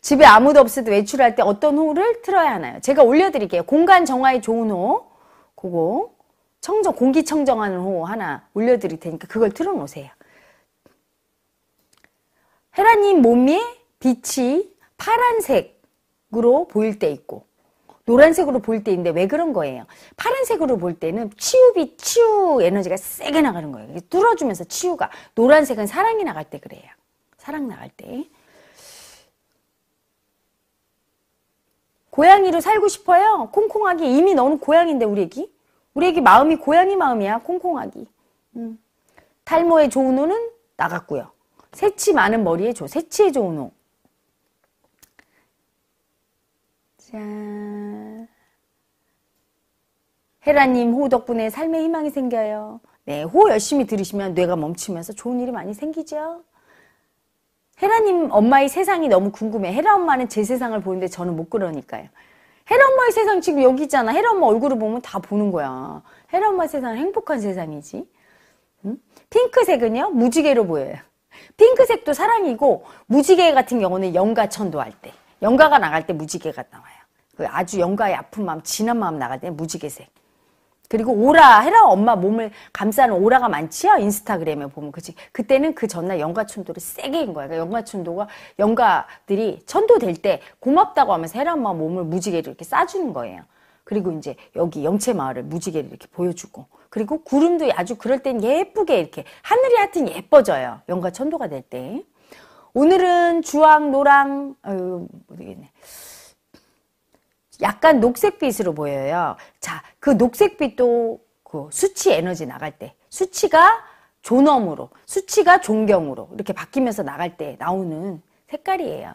집에 아무도 없어도 외출할 때 어떤 호를 틀어야 하나요? 제가 올려드릴게요. 공간 정화에 좋은 호 그거 청정 공기 청정하는 호 하나 올려드릴 테니까 그걸 틀어놓으세요. 헤라님 몸이 빛이 파란색으로 보일 때 있고 노란색으로 보일 때인데 왜 그런 거예요? 파란색으로 볼 때는 치유비 치유 에너지가 세게 나가는 거예요. 뚫어주면서 치유가 노란색은 사랑이 나갈 때 그래요. 사랑 나갈 때. 고양이로 살고 싶어요. 콩콩하게 이미 너는 고양인데 우리 애기. 우리 에게 마음이 고양이 마음이야. 콩콩하기. 음. 탈모에 좋은 호는 나갔고요. 새치 많은 머리에 줘. 새치에 좋은 호. 헤라님 호 덕분에 삶의 희망이 생겨요. 네, 호 열심히 들으시면 뇌가 멈추면서 좋은 일이 많이 생기죠. 헤라님 엄마의 세상이 너무 궁금해. 헤라 엄마는 제 세상을 보는데 저는 못 그러니까요. 헤라 엄마의 세상 지금 여기잖아. 헤라 엄마 얼굴을 보면 다 보는 거야. 헤라 엄마 세상은 행복한 세상이지. 응? 핑크색은요 무지개로 보여요. 핑크색도 사랑이고 무지개 같은 경우는 영가 천도할 때, 영가가 나갈 때 무지개가 나와요. 그 아주 영가의 아픈 마음, 진한 마음 나갈 때 무지개색. 그리고 오라 해라 엄마 몸을 감싸는 오라가 많지요 인스타그램에 보면 그치 그때는 그 전날 연가춘도를 세게 인 거야 그러니까 연가춘도가 연가들이 천도될 때 고맙다고 하면서 해라 엄마 몸을 무지개로 이렇게 싸주는 거예요 그리고 이제 여기 영채 마을을 무지개를 이렇게 보여주고 그리고 구름도 아주 그럴 땐 예쁘게 이렇게 하늘이 하여튼 예뻐져요 연가천도가 될 때 오늘은 주황 노랑 아유 모르겠네 뭐 약간 녹색빛으로 보여요. 자, 그 녹색빛도 그 수치 에너지 나갈 때 수치가 존엄으로 수치가 존경으로 이렇게 바뀌면서 나갈 때 나오는 색깔이에요.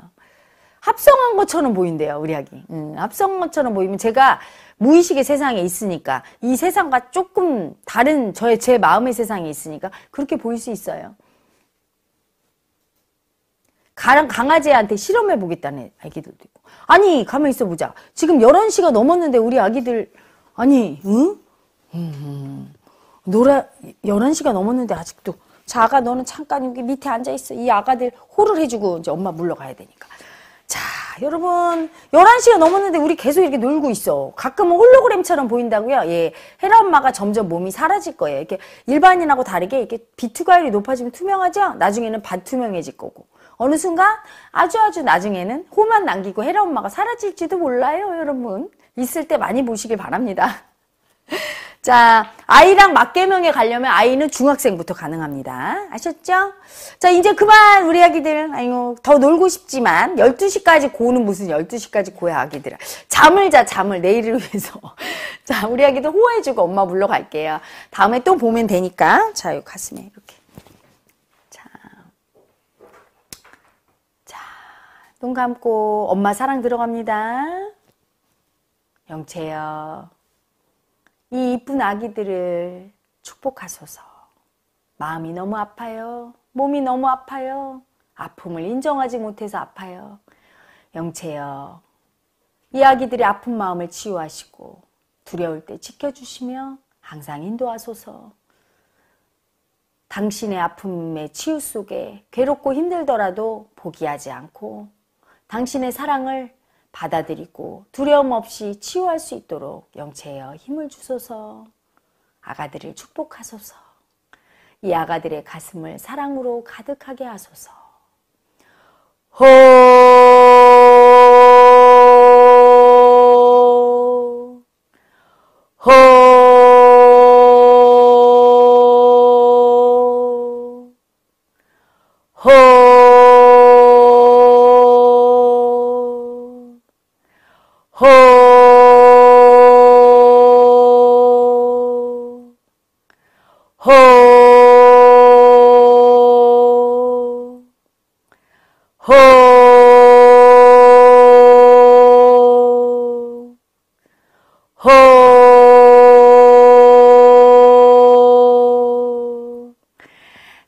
합성한 것처럼 보인대요, 우리 아기. 음, 합성한 것처럼 보이면 제가 무의식의 세상에 있으니까 이 세상과 조금 다른 저의 제 마음의 세상에 있으니까 그렇게 보일 수 있어요. 강아지한테 실험해 보겠다는 아기들도 아니 가만 히 있어 보자. 지금 11시가 넘었는데 우리 아기들 아니 응? 음, 음. 놀아 11시가 넘었는데 아직도 자가 아 너는 잠깐 여기 밑에 앉아 있어. 이 아가들 호를 해주고 이제 엄마 물러가야 되니까. 자, 여러분 11시가 넘었는데 우리 계속 이렇게 놀고 있어. 가끔은 홀로그램처럼 보인다고요. 예. 헤라 엄마가 점점 몸이 사라질 거예요. 이렇게 일반인하고 다르게 이렇게 비투과율이 높아지면 투명하죠? 나중에는 반투명해질 거고. 어느 순간 아주 아주 나중에는 호만 남기고 헤라 엄마가 사라질지도 몰라요, 여러분. 있을 때 많이 보시길 바랍니다. (laughs) 자, 아이랑 맞개명에 가려면 아이는 중학생부터 가능합니다. 아셨죠? 자, 이제 그만 우리 아기들. 아이고, 더 놀고 싶지만 12시까지 고는 무슨 12시까지 고야 아기들. 아 잠을 자, 잠을 내일을 위해서. (laughs) 자, 우리 아기들 호해주고 엄마 물러갈게요. 다음에 또 보면 되니까. 자, 요 가슴에 이렇게. 눈 감고 엄마 사랑 들어갑니다. 영채여, 이 이쁜 아기들을 축복하소서. 마음이 너무 아파요. 몸이 너무 아파요. 아픔을 인정하지 못해서 아파요. 영채여, 이 아기들의 아픈 마음을 치유하시고 두려울 때 지켜주시며 항상 인도하소서. 당신의 아픔의 치유 속에 괴롭고 힘들더라도 포기하지 않고 당신의 사랑을 받아들이고 두려움 없이 치유할 수 있도록 영체여 힘을 주소서. 아가들을 축복하소서. 이 아가들의 가슴을 사랑으로 가득하게 하소서. 호! 호!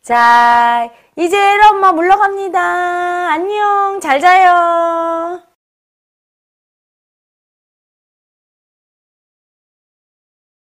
자, 이제 엄마 물러갑니다. 안녕. 잘 자요.